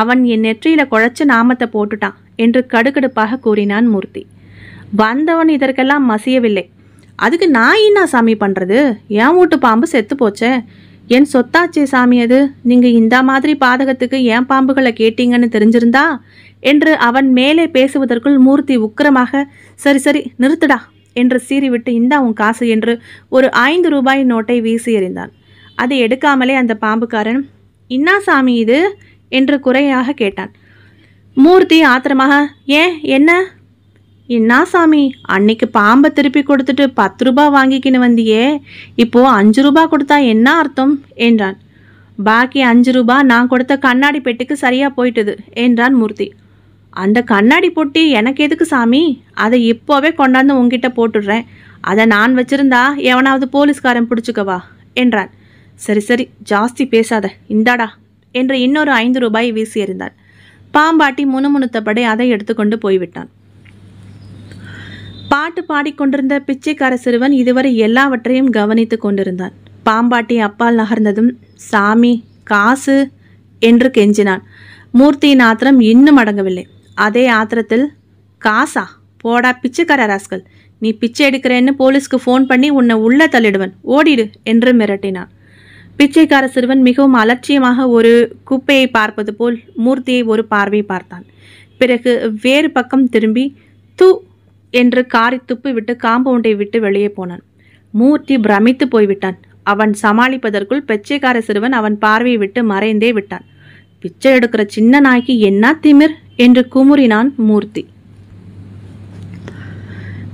அவன் என் நெற்றியில் குழைச்சி நாமத்தை போட்டுட்டான் என்று கடுகடுப்பாக கூறினான் மூர்த்தி வந்தவன் இதற்கெல்லாம் மசியவில்லை அதுக்கு நான் என்ன சாமி பண்ணுறது என் வீட்டு பாம்பு செத்து போச்சே என் சொத்தாச்சே சாமி அது நீங்கள் இந்த மாதிரி பாதகத்துக்கு ஏன் பாம்புகளை கேட்டீங்கன்னு தெரிஞ்சிருந்தா என்று அவன் மேலே பேசுவதற்குள் மூர்த்தி உக்கிரமாக சரி சரி நிறுத்துடா என்று சீறிவிட்டு இந்தா உன் காசு என்று ஒரு ஐந்து ரூபாய் நோட்டை வீசி எறிந்தான் அதை எடுக்காமலே அந்த பாம்புக்காரன் இன்னா சாமி இது என்று குறையாக கேட்டான் மூர்த்தி ஆத்திரமாக ஏன் என்ன என்ன சாமி அன்னைக்கு பாம்பை திருப்பி கொடுத்துட்டு பத்து ரூபா வாங்கிக்கின்னு வந்தியே இப்போ அஞ்சு ரூபா கொடுத்தா என்ன அர்த்தம் என்றான் பாக்கி அஞ்சு ரூபா நான் கொடுத்த கண்ணாடி பெட்டுக்கு சரியா போயிட்டது என்றான் மூர்த்தி அந்த கண்ணாடி பொட்டி எனக்கு எதுக்கு சாமி அதை இப்போவே கொண்டாந்து உங்ககிட்ட போட்டுடுறேன் அதை நான் வச்சிருந்தா எவனாவது போலீஸ்காரன் பிடிச்சிக்கவா என்றான் சரி சரி ஜாஸ்தி பேசாத இந்தாடா என்று இன்னொரு ஐந்து ரூபாய் வீசி எறிந்தான் பாம்பாட்டி முணுமுணுத்தபடி அதை எடுத்துக்கொண்டு போய்விட்டான் பாட்டு பாடிக்கொண்டிருந்த பிச்சைக்கார சிறுவன் இதுவரை எல்லாவற்றையும் கவனித்து கொண்டிருந்தான் பாம்பாட்டி அப்பால் நகர்ந்ததும் சாமி காசு என்று கெஞ்சினான் மூர்த்தியின் ஆத்திரம் இன்னும் அடங்கவில்லை அதே ஆத்திரத்தில் காசா போடா பிச்சைக்கார ராஸ்கல் நீ பிச்சை எடுக்கிறேன்னு போலீஸ்க்கு ஃபோன் பண்ணி உன்னை உள்ளே தள்ளிடுவன் ஓடிடு என்று மிரட்டினான் பிச்சைக்கார சிறுவன் மிகவும் அலட்சியமாக ஒரு குப்பையை பார்ப்பது போல் மூர்த்தியை ஒரு பார்வை பார்த்தான் பிறகு வேறு பக்கம் திரும்பி தூ என்று காரி துப்பு விட்டு காம்பவுண்டை விட்டு வெளியே போனான் மூர்த்தி பிரமித்து போய்விட்டான் அவன் சமாளிப்பதற்குள் பெச்சைக்கார சிறுவன் அவன் பார்வையை விட்டு மறைந்தே விட்டான் பிச்சை எடுக்கிற சின்ன நாய்க்கு என்ன திமிர் என்று குமுறினான் மூர்த்தி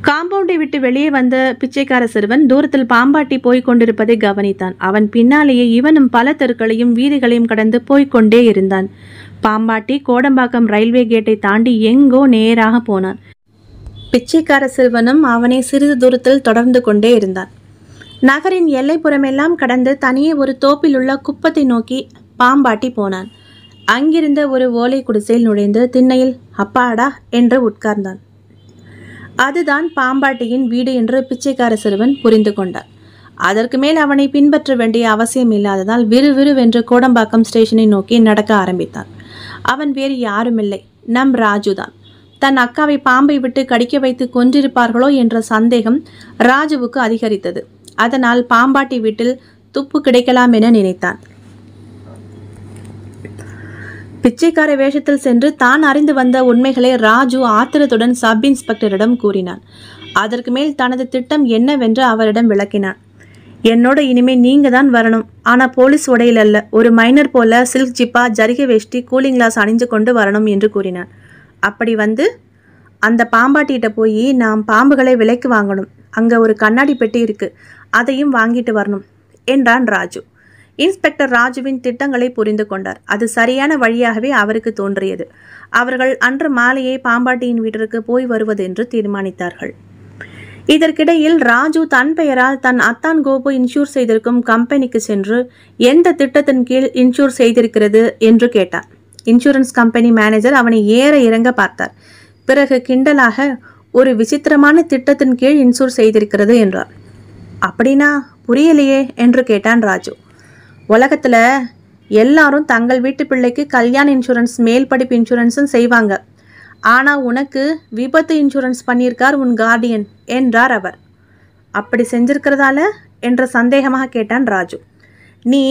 காம்பவுண்டை விட்டு வெளியே வந்த பிச்சைக்கார சிறுவன் தூரத்தில் பாம்பாட்டி போய்க் கொண்டிருப்பதை கவனித்தான் அவன் பின்னாலேயே இவனும் பல தெருக்களையும் வீதிகளையும் கடந்து போய்க்கொண்டே இருந்தான் பாம்பாட்டி கோடம்பாக்கம் ரயில்வே கேட்டை தாண்டி எங்கோ நேராக போனான் பிச்சைக்கார செல்வனும் அவனை சிறிது தூரத்தில் தொடர்ந்து கொண்டே இருந்தான் நகரின் எல்லைப்புறமெல்லாம் கடந்து தனியே ஒரு தோப்பில் உள்ள குப்பத்தை நோக்கி பாம்பாட்டி போனான் அங்கிருந்த ஒரு ஓலை குடிசையில் நுழைந்து திண்ணையில் அப்பாடா என்று உட்கார்ந்தான் அதுதான் பாம்பாட்டியின் வீடு என்று பிச்சைக்கார சிறுவன் புரிந்து கொண்டான் அதற்கு மேல் அவனை பின்பற்ற வேண்டிய அவசியம் இல்லாததால் விறுவிறுவென்று கோடம்பாக்கம் ஸ்டேஷனை நோக்கி நடக்க ஆரம்பித்தான் அவன் வேறு யாருமில்லை நம் ராஜுதான் தன் அக்காவை பாம்பை விட்டு கடிக்க வைத்து கொன்றிருப்பார்களோ என்ற சந்தேகம் ராஜுவுக்கு அதிகரித்தது அதனால் பாம்பாட்டி வீட்டில் துப்பு கிடைக்கலாம் என நினைத்தான் பிச்சைக்கார வேஷத்தில் சென்று தான் அறிந்து வந்த உண்மைகளை ராஜு ஆத்திரத்துடன் சப் இன்ஸ்பெக்டரிடம் கூறினான் அதற்கு மேல் தனது திட்டம் என்னவென்று அவரிடம் விளக்கினான் என்னோட இனிமே நீங்க தான் வரணும் ஆனா போலீஸ் உடையில் அல்ல ஒரு மைனர் போல சில்க் ஜிப்பா ஜரிகை வேஷ்டி கூலிங் கிளாஸ் அணிஞ்சு கொண்டு வரணும் என்று கூறினான் அப்படி வந்து அந்த பாம்பாட்டிகிட்ட போய் நாம் பாம்புகளை விலைக்கு வாங்கணும் அங்கே ஒரு கண்ணாடி பெட்டி இருக்குது அதையும் வாங்கிட்டு வரணும் என்றான் ராஜு இன்ஸ்பெக்டர் ராஜுவின் திட்டங்களை புரிந்து கொண்டார் அது சரியான வழியாகவே அவருக்கு தோன்றியது அவர்கள் அன்று மாலையே பாம்பாட்டியின் வீட்டிற்கு போய் வருவது என்று தீர்மானித்தார்கள் இதற்கிடையில் ராஜு தன் பெயரால் தன் அத்தான் கோபு இன்சூர் செய்திருக்கும் கம்பெனிக்கு சென்று எந்த திட்டத்தின் கீழ் இன்சூர் செய்திருக்கிறது என்று கேட்டார் இன்சூரன்ஸ் கம்பெனி மேனேஜர் அவனை ஏற இறங்க பார்த்தார் பிறகு கிண்டலாக ஒரு விசித்திரமான திட்டத்தின் கீழ் இன்சூர் செய்திருக்கிறது என்றார் அப்படின்னா புரியலையே என்று கேட்டான் ராஜு உலகத்தில் எல்லாரும் தங்கள் வீட்டு பிள்ளைக்கு கல்யாண இன்சூரன்ஸ் மேல் படிப்பு இன்சூரன்ஸும் செய்வாங்க ஆனால் உனக்கு விபத்து இன்சூரன்ஸ் பண்ணியிருக்கார் உன் கார்டியன் என்றார் அவர் அப்படி செஞ்சிருக்கிறதால என்ற சந்தேகமாக கேட்டான் ராஜு நீ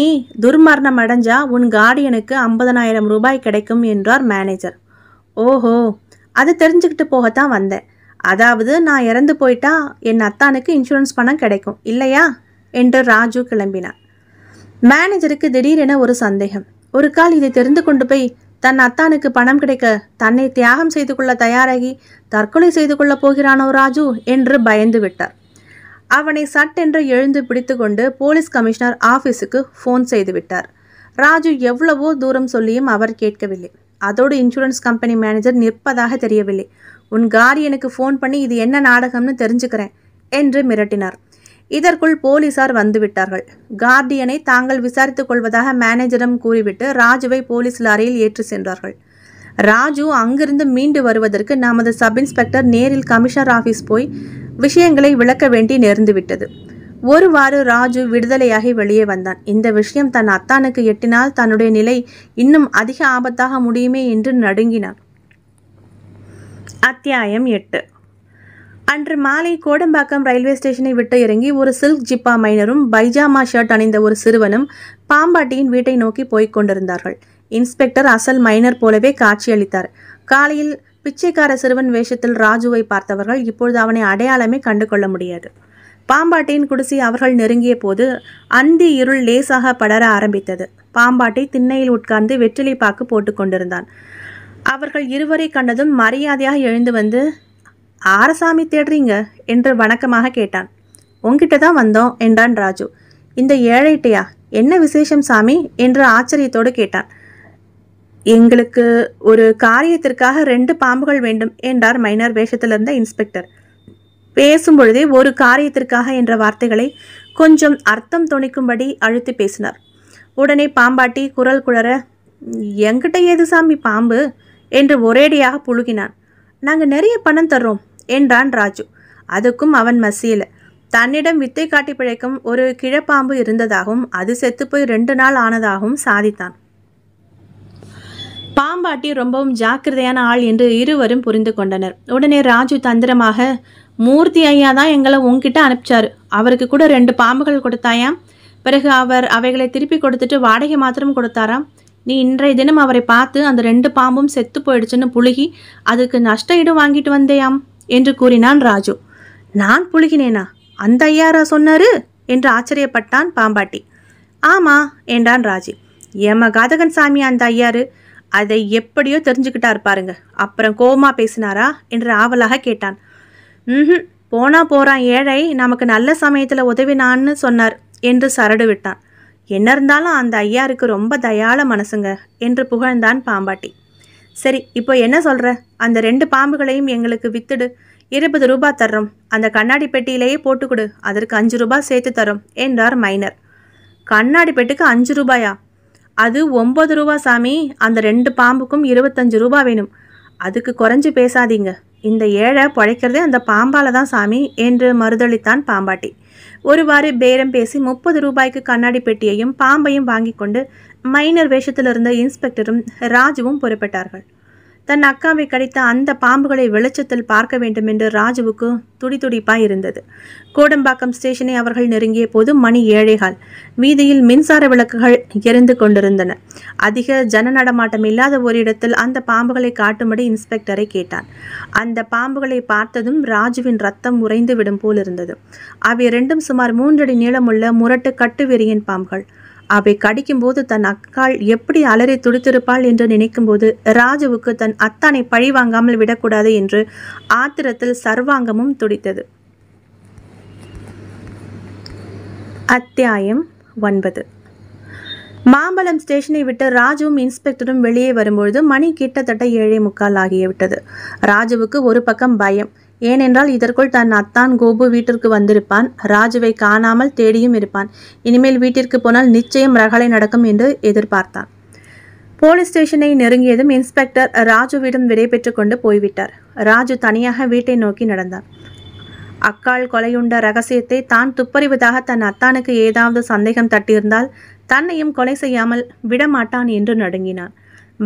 துர்மரணம் அடைஞ்சா உன் கார்டியனுக்கு ஐம்பதனாயிரம் ரூபாய் கிடைக்கும் என்றார் மேனேஜர் ஓஹோ அது தெரிஞ்சுக்கிட்டு போகத்தான் வந்தேன் அதாவது நான் இறந்து போயிட்டா என் அத்தானுக்கு இன்சூரன்ஸ் பணம் கிடைக்கும் இல்லையா என்று ராஜு கிளம்பினார் மேனேஜருக்கு திடீரென ஒரு சந்தேகம் ஒரு கால் இதை தெரிந்து கொண்டு போய் தன் அத்தானுக்கு பணம் கிடைக்க தன்னை தியாகம் செய்து கொள்ள தயாராகி தற்கொலை செய்து கொள்ளப் போகிறானோ ராஜு என்று பயந்து விட்டார் அவனை சட்டென்று எழுந்து பிடித்துக்கொண்டு போலீஸ் கமிஷனர் ஆஃபீஸுக்கு ஃபோன் செய்து விட்டார் ராஜு எவ்வளவோ தூரம் சொல்லியும் அவர் கேட்கவில்லை அதோடு இன்சூரன்ஸ் கம்பெனி மேனேஜர் நிற்பதாக தெரியவில்லை உன் காரியனுக்கு ஃபோன் பண்ணி இது என்ன நாடகம்னு தெரிஞ்சுக்கிறேன் என்று மிரட்டினார் இதற்குள் போலீசார் வந்துவிட்டார்கள் கார்டியனை தாங்கள் விசாரித்துக் கொள்வதாக மேனேஜரிடம் கூறிவிட்டு ராஜுவை போலீஸ் லாரியில் ஏற்றி சென்றார்கள் ராஜு அங்கிருந்து மீண்டு வருவதற்கு நமது சப் இன்ஸ்பெக்டர் நேரில் கமிஷனர் ஆஃபீஸ் போய் விஷயங்களை விளக்க வேண்டி நேர்ந்துவிட்டது ஒருவாறு ராஜு விடுதலையாகி வெளியே வந்தான் இந்த விஷயம் தன் அத்தானுக்கு எட்டினால் தன்னுடைய நிலை இன்னும் அதிக ஆபத்தாக முடியுமே என்று நடுங்கினான் அத்தியாயம் எட்டு அன்று மாலை கோடம்பாக்கம் ரயில்வே ஸ்டேஷனை விட்டு இறங்கி ஒரு சில்க் ஜிப்பா மைனரும் பைஜாமா ஷர்ட் அணிந்த ஒரு சிறுவனும் பாம்பாட்டியின் வீட்டை நோக்கி போய்க் கொண்டிருந்தார்கள் இன்ஸ்பெக்டர் அசல் மைனர் போலவே காட்சியளித்தார் காலையில் பிச்சைக்கார சிறுவன் வேஷத்தில் ராஜுவை பார்த்தவர்கள் இப்பொழுது அவனை அடையாளமே கண்டு கொள்ள முடியாது பாம்பாட்டியின் குடிசை அவர்கள் நெருங்கிய போது அந்தி இருள் லேசாக படர ஆரம்பித்தது பாம்பாட்டை திண்ணையில் உட்கார்ந்து வெற்றிலை பாக்கு போட்டு கொண்டிருந்தான் அவர்கள் இருவரை கண்டதும் மரியாதையாக எழுந்து வந்து ஆரசாமி தேடுறீங்க என்று வணக்கமாக கேட்டான் உங்ககிட்ட தான் வந்தோம் என்றான் ராஜு இந்த ஏழைட்டையா என்ன விசேஷம் சாமி என்று ஆச்சரியத்தோடு கேட்டான் எங்களுக்கு ஒரு காரியத்திற்காக ரெண்டு பாம்புகள் வேண்டும் என்றார் மைனர் வேஷத்தில் இருந்த இன்ஸ்பெக்டர் பேசும் பொழுதே ஒரு காரியத்திற்காக என்ற வார்த்தைகளை கொஞ்சம் அர்த்தம் துணிக்கும்படி அழுத்தி பேசினார் உடனே பாம்பாட்டி குரல் குளர எங்கிட்ட ஏது சாமி பாம்பு என்று ஒரேடியாக புழுகினான் நாங்கள் நிறைய பணம் தர்றோம் என்றான் ராஜு அதுக்கும் அவன் மசியல தன்னிடம் வித்தை காட்டி பிழைக்கும் ஒரு கிழப்பாம்பு இருந்ததாகவும் அது செத்துப்போய் ரெண்டு நாள் ஆனதாகவும் சாதித்தான் பாம்பாட்டி ரொம்பவும் ஜாக்கிரதையான ஆள் என்று இருவரும் புரிந்து கொண்டனர் உடனே ராஜு தந்திரமாக மூர்த்தி ஐயா தான் எங்களை உங்ககிட்ட அனுப்பிச்சாரு அவருக்கு கூட ரெண்டு பாம்புகள் கொடுத்தாயாம் பிறகு அவர் அவைகளை திருப்பி கொடுத்துட்டு வாடகை மாத்திரம் கொடுத்தாராம் நீ இன்றைய தினம் அவரை பார்த்து அந்த ரெண்டு பாம்பும் செத்து போயிடுச்சுன்னு புழுகி அதுக்கு நஷ்ட வாங்கிட்டு வந்தேயாம் என்று கூறினான் ராஜு நான் புழுகினேனா அந்த ஐயாரா சொன்னாரு என்று ஆச்சரியப்பட்டான் பாம்பாட்டி ஆமா என்றான் ராஜு ஏமா காதகன் சாமி அந்த ஐயாரு அதை எப்படியோ தெரிஞ்சுக்கிட்டா இருப்பாருங்க அப்புறம் கோமா பேசினாரா என்று ஆவலாக கேட்டான் ம் போனா போறான் ஏழை நமக்கு நல்ல சமயத்தில் உதவினான்னு சொன்னார் என்று சரடு விட்டான் என்ன இருந்தாலும் அந்த ஐயாருக்கு ரொம்ப தயால மனசுங்க என்று புகழ்ந்தான் பாம்பாட்டி சரி இப்போ என்ன சொல்கிற அந்த ரெண்டு பாம்புகளையும் எங்களுக்கு வித்துடு இருபது ரூபா தர்றோம் அந்த கண்ணாடி பெட்டியிலேயே போட்டுக்கொடு அதற்கு அஞ்சு ரூபாய் சேர்த்து தரும் என்றார் மைனர் கண்ணாடி பெட்டுக்கு அஞ்சு ரூபாயா அது ஒம்பது ரூபா சாமி அந்த ரெண்டு பாம்புக்கும் இருபத்தஞ்சு ரூபா வேணும் அதுக்கு குறைஞ்சு பேசாதீங்க இந்த ஏழை பழைக்கிறதே அந்த பாம்பால் தான் சாமி என்று மறுதளித்தான் பாம்பாட்டி ஒருவாறு பேரம் பேசி முப்பது ரூபாய்க்கு கண்ணாடி பெட்டியையும் பாம்பையும் வாங்கி கொண்டு மைனர் வேஷத்தில் இருந்த இன்ஸ்பெக்டரும் ராஜுவும் புறப்பட்டார்கள் தன் அக்காவை கடித்த அந்த பாம்புகளை வெளிச்சத்தில் பார்க்க வேண்டும் என்று ராஜுவுக்கு துடிதுடிப்பாய் இருந்தது கோடம்பாக்கம் ஸ்டேஷனை அவர்கள் நெருங்கிய போது மணி ஏழைகால் வீதியில் மின்சார விளக்குகள் எரிந்து கொண்டிருந்தன அதிக ஜன நடமாட்டம் இல்லாத ஒரு இடத்தில் அந்த பாம்புகளை காட்டும்படி இன்ஸ்பெக்டரை கேட்டான் அந்த பாம்புகளை பார்த்ததும் ராஜுவின் ரத்தம் உறைந்து விடும் போல் இருந்தது அவை ரெண்டும் சுமார் மூன்றடி நீளமுள்ள முரட்டு கட்டு பாம்புகள் அவை கடிக்கும்போது தன் அக்காள் எப்படி அலறி துடித்திருப்பாள் என்று நினைக்கும்போது ராஜுவுக்கு தன் அத்தானை பழி வாங்காமல் விடக்கூடாது என்று ஆத்திரத்தில் சர்வாங்கமும் துடித்தது அத்தியாயம் ஒன்பது மாம்பலம் ஸ்டேஷனை விட்டு ராஜுவும் இன்ஸ்பெக்டரும் வெளியே வரும்பொழுது மணி கிட்டத்தட்ட ஏழே முக்கால் ஆகிவிட்டது ராஜுவுக்கு ஒரு பக்கம் பயம் ஏனென்றால் இதற்குள் தன் அத்தான் கோபு வீட்டிற்கு வந்திருப்பான் ராஜுவை காணாமல் தேடியும் இருப்பான் இனிமேல் வீட்டிற்கு போனால் நிச்சயம் ரகளை நடக்கும் என்று எதிர்பார்த்தான் போலீஸ் ஸ்டேஷனை நெருங்கியதும் இன்ஸ்பெக்டர் ராஜுவிடம் விடைபெற்று கொண்டு போய்விட்டார் ராஜு தனியாக வீட்டை நோக்கி நடந்தார் அக்காள் கொலையுண்ட ரகசியத்தை தான் துப்பறிவதாக தன் அத்தானுக்கு ஏதாவது சந்தேகம் தட்டியிருந்தால் தன்னையும் கொலை செய்யாமல் விடமாட்டான் என்று நடுங்கினான்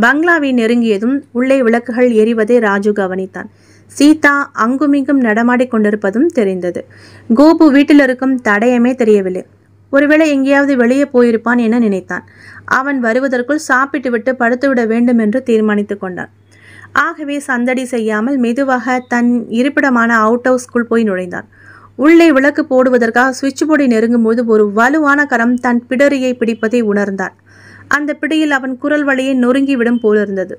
பங்களாவை நெருங்கியதும் உள்ளே விளக்குகள் எரிவதை ராஜு கவனித்தான் சீதா அங்குமிங்கும் நடமாடிக் கொண்டிருப்பதும் தெரிந்தது கோபு வீட்டில் இருக்கும் தடயமே தெரியவில்லை ஒருவேளை எங்கேயாவது வெளியே போயிருப்பான் என நினைத்தான் அவன் வருவதற்குள் சாப்பிட்டுவிட்டு படுத்துவிட வேண்டும் என்று தீர்மானித்து கொண்டான் ஆகவே சந்தடி செய்யாமல் மெதுவாக தன் இருப்பிடமான அவுட் ஹவுஸ்க்குள் போய் நுழைந்தான் உள்ளே விளக்கு போடுவதற்காக சுவிட்ச் போர்டை நெருங்கும்போது ஒரு வலுவான கரம் தன் பிடரியை பிடிப்பதை உணர்ந்தான் அந்த பிடியில் அவன் குரல் வழியை நொறுங்கிவிடும் போலிருந்தது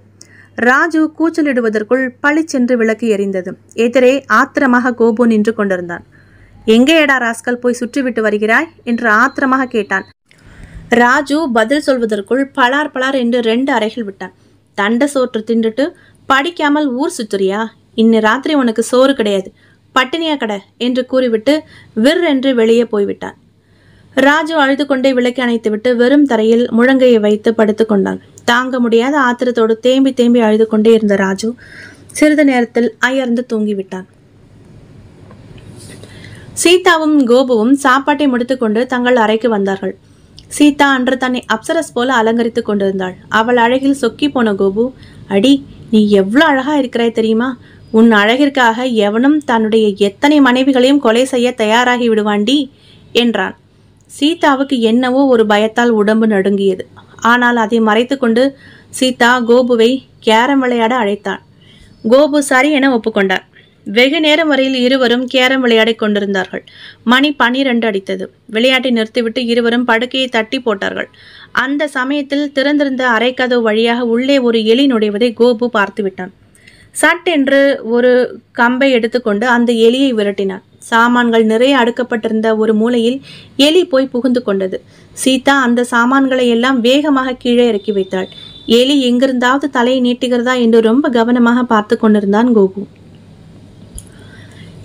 ராஜு கூச்சலிடுவதற்குள் பளிச்சென்று விளக்கு எரிந்தது எதிரே ஆத்திரமாக கோபு நின்று கொண்டிருந்தான் எங்கேயடா ராஸ்கல் போய் சுற்றிவிட்டு வருகிறாய் என்று ஆத்திரமாக கேட்டான் ராஜு பதில் சொல்வதற்குள் பலார் பலார் என்று ரெண்டு அறைகள் விட்டான் தண்டை சோற்று தின்றுட்டு படிக்காமல் ஊர் சுத்துறியா இன்னி ராத்திரி உனக்கு சோறு கிடையாது பட்டினியா கடை என்று கூறிவிட்டு விற் என்று வெளியே போய்விட்டான் ராஜு அழுது கொண்டே விளக்கி அணைத்துவிட்டு வெறும் தரையில் முழங்கையை வைத்து படுத்து தாங்க முடியாத ஆத்திரத்தோடு தேம்பி தேம்பி அழுது கொண்டே இருந்த ராஜு சிறிது நேரத்தில் அயர்ந்து தூங்கிவிட்டான் சீதாவும் கோபுவும் சாப்பாட்டை முடித்துக்கொண்டு தங்கள் அறைக்கு வந்தார்கள் சீதா அன்று தன்னை அப்சரஸ் போல அலங்கரித்துக் கொண்டிருந்தாள் அவள் அழகில் சொக்கி போன கோபு அடி நீ எவ்வளோ அழகா இருக்கிறாய் தெரியுமா உன் அழகிற்காக எவனும் தன்னுடைய எத்தனை மனைவிகளையும் கொலை செய்ய தயாராகி விடுவாண்டி என்றான் சீதாவுக்கு என்னவோ ஒரு பயத்தால் உடம்பு நடுங்கியது ஆனால் அதை மறைத்துக்கொண்டு சீதா கோபுவை கேரம் விளையாட அழைத்தான் கோபு சரி என ஒப்புக்கொண்டார் வெகு நேரம் வரையில் இருவரும் கேரம் விளையாடி கொண்டிருந்தார்கள் மணி பனிரெண்டு அடித்தது விளையாட்டை நிறுத்திவிட்டு இருவரும் படுக்கையை தட்டி போட்டார்கள் அந்த சமயத்தில் திறந்திருந்த அரைக்கதவு வழியாக உள்ளே ஒரு எலி நுடைவதை கோபு பார்த்துவிட்டான் சட்டென்று ஒரு கம்பை எடுத்துக்கொண்டு அந்த எலியை விரட்டினார் சாமான்கள் நிறைய அடுக்கப்பட்டிருந்த ஒரு மூலையில் எலி போய் புகுந்து கொண்டது சீதா அந்த சாமான்களை எல்லாம் வேகமாக கீழே இறக்கி வைத்தாள் எலி எங்கிருந்தாவது தலையை நீட்டுகிறதா என்று ரொம்ப கவனமாக பார்த்து கொண்டிருந்தான் கோகு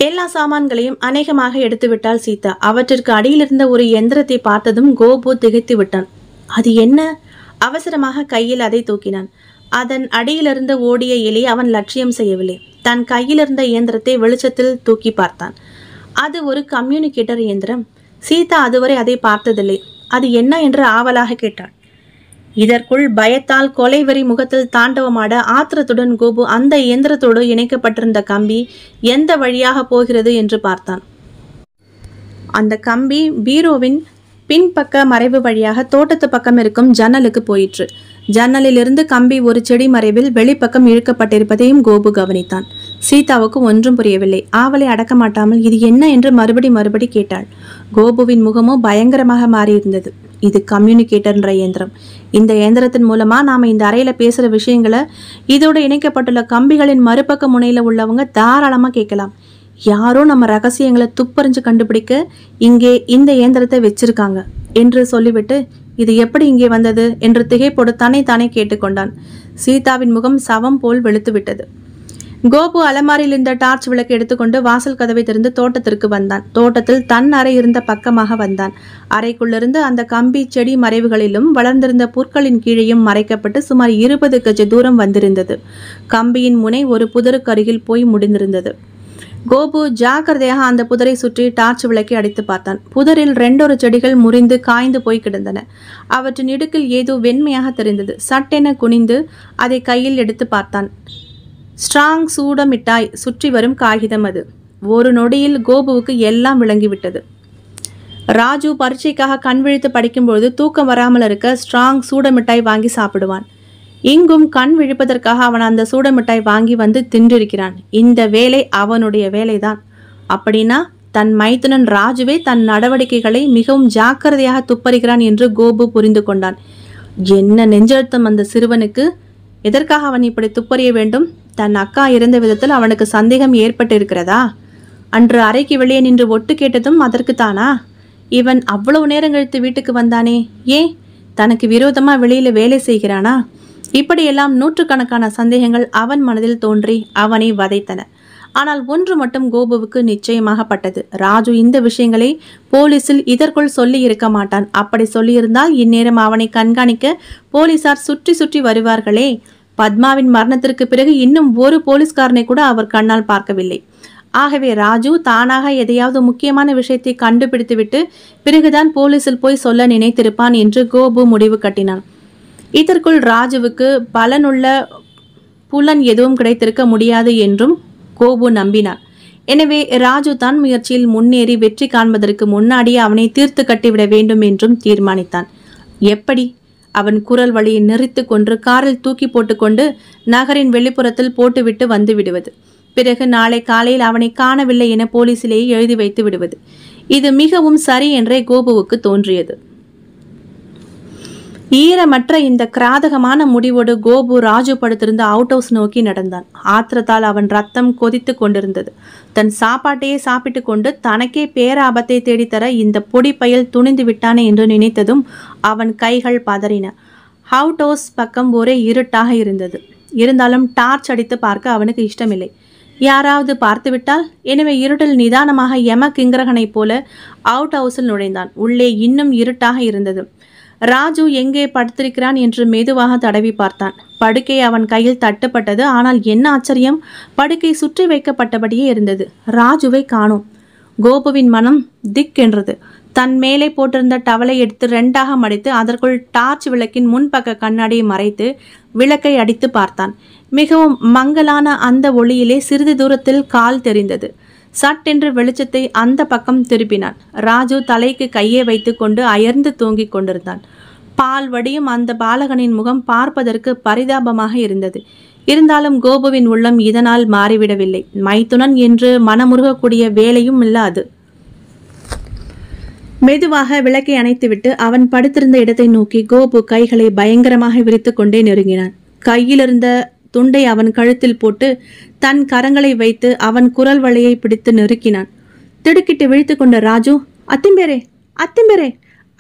எல்லா சாமான்களையும் அநேகமாக எடுத்துவிட்டாள் சீதா அவற்றிற்கு அடியிலிருந்த ஒரு எந்திரத்தை பார்த்ததும் கோபு திகைத்து விட்டான் அது என்ன அவசரமாக கையில் அதை தூக்கினான் அதன் அடியிலிருந்து ஓடிய எலி அவன் லட்சியம் செய்யவில்லை தன் கையிலிருந்த இயந்திரத்தை வெளிச்சத்தில் தூக்கி பார்த்தான் அது ஒரு கம்யூனிகேட்டர் இயந்திரம் சீதா அதுவரை அதை பார்த்ததில்லை அது என்ன என்று ஆவலாக கேட்டாள் இதற்குள் பயத்தால் கொலைவெறி முகத்தில் தாண்டவமாட ஆத்திரத்துடன் கோபு அந்த இயந்திரத்தோடு இணைக்கப்பட்டிருந்த கம்பி எந்த வழியாக போகிறது என்று பார்த்தான் அந்த கம்பி பீரோவின் பின்பக்க மறைவு வழியாக தோட்டத்து பக்கம் இருக்கும் ஜன்னலுக்கு போயிற்று ஜன்னலிலிருந்து கம்பி ஒரு செடி மறைவில் வெளிப்பக்கம் இழுக்கப்பட்டிருப்பதையும் கோபு கவனித்தான் சீதாவுக்கு ஒன்றும் புரியவில்லை ஆவலை அடக்க மாட்டாமல் இது என்ன என்று மறுபடி மறுபடி கேட்டாள் கோபுவின் முகமோ பயங்கரமாக மாறியிருந்தது இது கம்யூனிகேட்டர்ன்ற இயந்திரம் இந்த இயந்திரத்தின் மூலமா நாம இந்த அறையில பேசுற விஷயங்களை இதோட இணைக்கப்பட்டுள்ள கம்பிகளின் மறுபக்க முனையில உள்ளவங்க தாராளமா கேட்கலாம் யாரோ நம்ம ரகசியங்களை துப்பறிஞ்சு கண்டுபிடிக்க இங்கே இந்த இயந்திரத்தை வச்சிருக்காங்க என்று சொல்லிவிட்டு இது எப்படி இங்கே வந்தது என்று திகைப்போடு தானே தானே கேட்டுக்கொண்டான் சீதாவின் முகம் சவம் போல் வெளுத்துவிட்டது கோபு அலமாரியில் இருந்த டார்ச் விளக்கு எடுத்துக்கொண்டு வாசல் கதவை திறந்து தோட்டத்திற்கு வந்தான் தோட்டத்தில் தன் அறை இருந்த பக்கமாக வந்தான் அறைக்குள்ளிருந்து அந்த கம்பி செடி மறைவுகளிலும் வளர்ந்திருந்த புற்களின் கீழேயும் மறைக்கப்பட்டு சுமார் இருபது கஜ தூரம் வந்திருந்தது கம்பியின் முனை ஒரு புதருக்கு அருகில் போய் முடிந்திருந்தது கோபு ஜாக்கிரதையாக அந்த புதரை சுற்றி டார்ச் விளக்கி அடித்து பார்த்தான் புதரில் ரெண்டொரு செடிகள் முறிந்து காய்ந்து போய் கிடந்தன அவற்றின் இடுக்கில் ஏதோ வெண்மையாக தெரிந்தது சட்டென குனிந்து அதை கையில் எடுத்து பார்த்தான் ஸ்ட்ராங் சூடமிட்டாய் சுற்றி வரும் காகிதம் அது ஒரு நொடியில் கோபுவுக்கு எல்லாம் விளங்கிவிட்டது ராஜு பரீட்சைக்காக கண் விழித்து படிக்கும்பொழுது தூக்கம் வராமல் இருக்க ஸ்ட்ராங் சூடமிட்டாய் வாங்கி சாப்பிடுவான் இங்கும் கண் விழிப்பதற்காக அவன் அந்த சூடமிட்டாய் வாங்கி வந்து தின்றிருக்கிறான் இந்த வேலை அவனுடைய வேலைதான் அப்படின்னா தன் மைத்துனன் ராஜுவே தன் நடவடிக்கைகளை மிகவும் ஜாக்கிரதையாக துப்பறிகிறான் என்று கோபு புரிந்து கொண்டான் என்ன நெஞ்சழுத்தம் அந்த சிறுவனுக்கு எதற்காக அவன் இப்படி துப்பறிய வேண்டும் தன் அக்கா இருந்த விதத்தில் அவனுக்கு சந்தேகம் ஏற்பட்டிருக்கிறதா அன்று அறைக்கு வெளியே நின்று ஒட்டு கேட்டதும் அதற்குத்தானா இவன் அவ்வளவு நேரம் கழித்து வீட்டுக்கு வந்தானே ஏன் தனக்கு விரோதமாக வெளியில் வேலை செய்கிறானா இப்படியெல்லாம் நூற்றுக்கணக்கான சந்தேகங்கள் அவன் மனதில் தோன்றி அவனை வதைத்தன ஆனால் ஒன்று மட்டும் கோபுவுக்கு நிச்சயமாகப்பட்டது ராஜு இந்த விஷயங்களை போலீசில் இதற்குள் சொல்லி இருக்க மாட்டான் அப்படி சொல்லியிருந்தால் இந்நேரம் அவனை கண்காணிக்க போலீசார் சுற்றி சுற்றி வருவார்களே பத்மாவின் மரணத்திற்கு பிறகு இன்னும் ஒரு போலீஸ்காரனை கூட அவர் கண்ணால் பார்க்கவில்லை ஆகவே ராஜு தானாக எதையாவது முக்கியமான விஷயத்தை கண்டுபிடித்துவிட்டு பிறகுதான் போலீசில் போய் சொல்ல நினைத்திருப்பான் என்று கோபு முடிவு கட்டினான் இதற்குள் ராஜுவுக்கு பலனுள்ள புலன் எதுவும் கிடைத்திருக்க முடியாது என்றும் கோபு நம்பினார் எனவே ராஜு தான் முயற்சியில் முன்னேறி வெற்றி காண்பதற்கு முன்னாடியே அவனை தீர்த்து கட்டிவிட வேண்டும் என்றும் தீர்மானித்தான் எப்படி அவன் குரல் வழியை நிறுத்து கொன்று காரில் தூக்கி போட்டுக்கொண்டு நகரின் வெளிப்புறத்தில் போட்டுவிட்டு வந்து விடுவது பிறகு நாளை காலையில் அவனை காணவில்லை என போலீசிலேயே எழுதி வைத்து விடுவது இது மிகவும் சரி என்றே கோபுவுக்கு தோன்றியது ஈரமற்ற இந்த கிராதகமான முடிவோடு கோபு ராஜு படுத்திருந்த அவுட் ஹவுஸ் நோக்கி நடந்தான் ஆத்திரத்தால் அவன் ரத்தம் கொதித்து கொண்டிருந்தது தன் சாப்பாட்டையே சாப்பிட்டு கொண்டு தனக்கே பேராபத்தை தேடித்தர இந்த பொடி பயல் துணிந்து விட்டானே என்று நினைத்ததும் அவன் கைகள் பதறின அவுட் ஹவுஸ் பக்கம் ஒரே இருட்டாக இருந்தது இருந்தாலும் டார்ச் அடித்து பார்க்க அவனுக்கு இஷ்டமில்லை யாராவது பார்த்துவிட்டால் எனவே இருட்டில் நிதானமாக யம கிங்கிரகனைப் போல அவுட் ஹவுஸில் நுழைந்தான் உள்ளே இன்னும் இருட்டாக இருந்தது ராஜு எங்கே படுத்திருக்கிறான் என்று மெதுவாக தடவி பார்த்தான் படுக்கை அவன் கையில் தட்டுப்பட்டது ஆனால் என்ன ஆச்சரியம் படுக்கை சுற்றி வைக்கப்பட்டபடியே இருந்தது ராஜுவை காணோம் கோபுவின் மனம் திக் என்றது தன் மேலே போட்டிருந்த டவலை எடுத்து ரெண்டாக மடித்து அதற்குள் டார்ச் விளக்கின் முன்பக்க கண்ணாடியை மறைத்து விளக்கை அடித்து பார்த்தான் மிகவும் மங்கலான அந்த ஒளியிலே சிறிது தூரத்தில் கால் தெரிந்தது சட்டென்று வெளிச்சத்தை அந்த பக்கம் திருப்பினான் ராஜு தலைக்கு கையை வைத்துக்கொண்டு அயர்ந்து தூங்கிக் கொண்டிருந்தான் பால் வடியும் அந்த பாலகனின் முகம் பார்ப்பதற்கு பரிதாபமாக இருந்தது இருந்தாலும் கோபுவின் உள்ளம் இதனால் மாறிவிடவில்லை மைத்துனன் என்று மனமுருகக்கூடிய வேலையும் இல்லாது மெதுவாக விளக்கை அணைத்துவிட்டு அவன் படுத்திருந்த இடத்தை நோக்கி கோபு கைகளை பயங்கரமாக விரித்து கொண்டே நெருங்கினான் கையிலிருந்த துண்டை அவன் கழுத்தில் போட்டு தன் கரங்களை வைத்து அவன் குரல் வலையை பிடித்து நெருக்கினான் திடுக்கிட்டு விழித்து கொண்ட ராஜு அத்திம்பேரே அத்திம்பேரே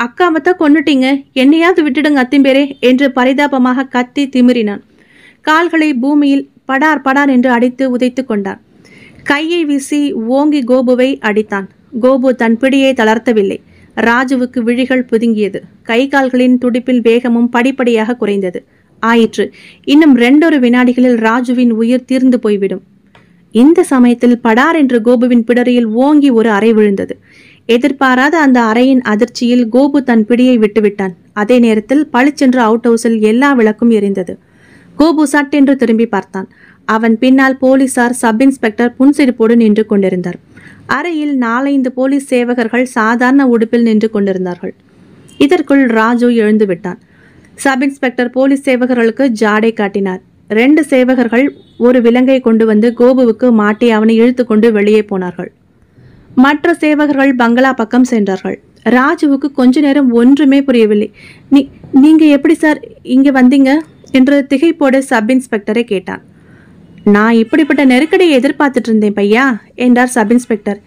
அக்காமத்தான் கொண்டுட்டீங்க என்னையாவது விட்டுடுங்க அத்திம்பேரே என்று பரிதாபமாக கத்தி திமிரினான் கால்களை பூமியில் படார் படார் என்று அடித்து உதைத்து கொண்டான் கையை வீசி ஓங்கி கோபுவை அடித்தான் கோபு தன் பிடியை தளர்த்தவில்லை ராஜுவுக்கு விழிகள் புதுங்கியது கை கால்களின் துடிப்பில் வேகமும் படிப்படியாக குறைந்தது ஆயிற்று இன்னும் ரெண்டொரு வினாடிகளில் ராஜுவின் உயிர் தீர்ந்து போய்விடும் இந்த சமயத்தில் படார் என்று கோபுவின் பிடரியில் ஓங்கி ஒரு அறை விழுந்தது எதிர்பாராத அந்த அறையின் அதிர்ச்சியில் கோபு தன் பிடியை விட்டுவிட்டான் அதே நேரத்தில் பளிச்சென்று அவுட் ஹவுஸில் எல்லா விளக்கும் எரிந்தது கோபு சட்டென்று திரும்பி பார்த்தான் அவன் பின்னால் போலீசார் சப் இன்ஸ்பெக்டர் புன்சிரிப்போடு நின்று கொண்டிருந்தார் அறையில் நாலைந்து போலீஸ் சேவகர்கள் சாதாரண உடுப்பில் நின்று கொண்டிருந்தார்கள் இதற்குள் ராஜு எழுந்து விட்டான் சப் இன்ஸ்பெக்டர் போலீஸ் சேவகர்களுக்கு ஜாடை காட்டினார் ரெண்டு சேவகர்கள் ஒரு விலங்கை கொண்டு வந்து கோபுவுக்கு மாட்டி அவனை இழுத்து கொண்டு வெளியே போனார்கள் மற்ற சேவகர்கள் பங்களா பக்கம் சென்றார்கள் ராஜுவுக்கு கொஞ்ச நேரம் ஒன்றுமே புரியவில்லை நீ நீங்க எப்படி சார் இங்க வந்தீங்க என்று திகைப்போடு சப் இன்ஸ்பெக்டரை கேட்டான் நான் இப்படிப்பட்ட நெருக்கடியை எதிர்பார்த்துட்டு இருந்தேன் பையா என்றார் சப் இன்ஸ்பெக்டர்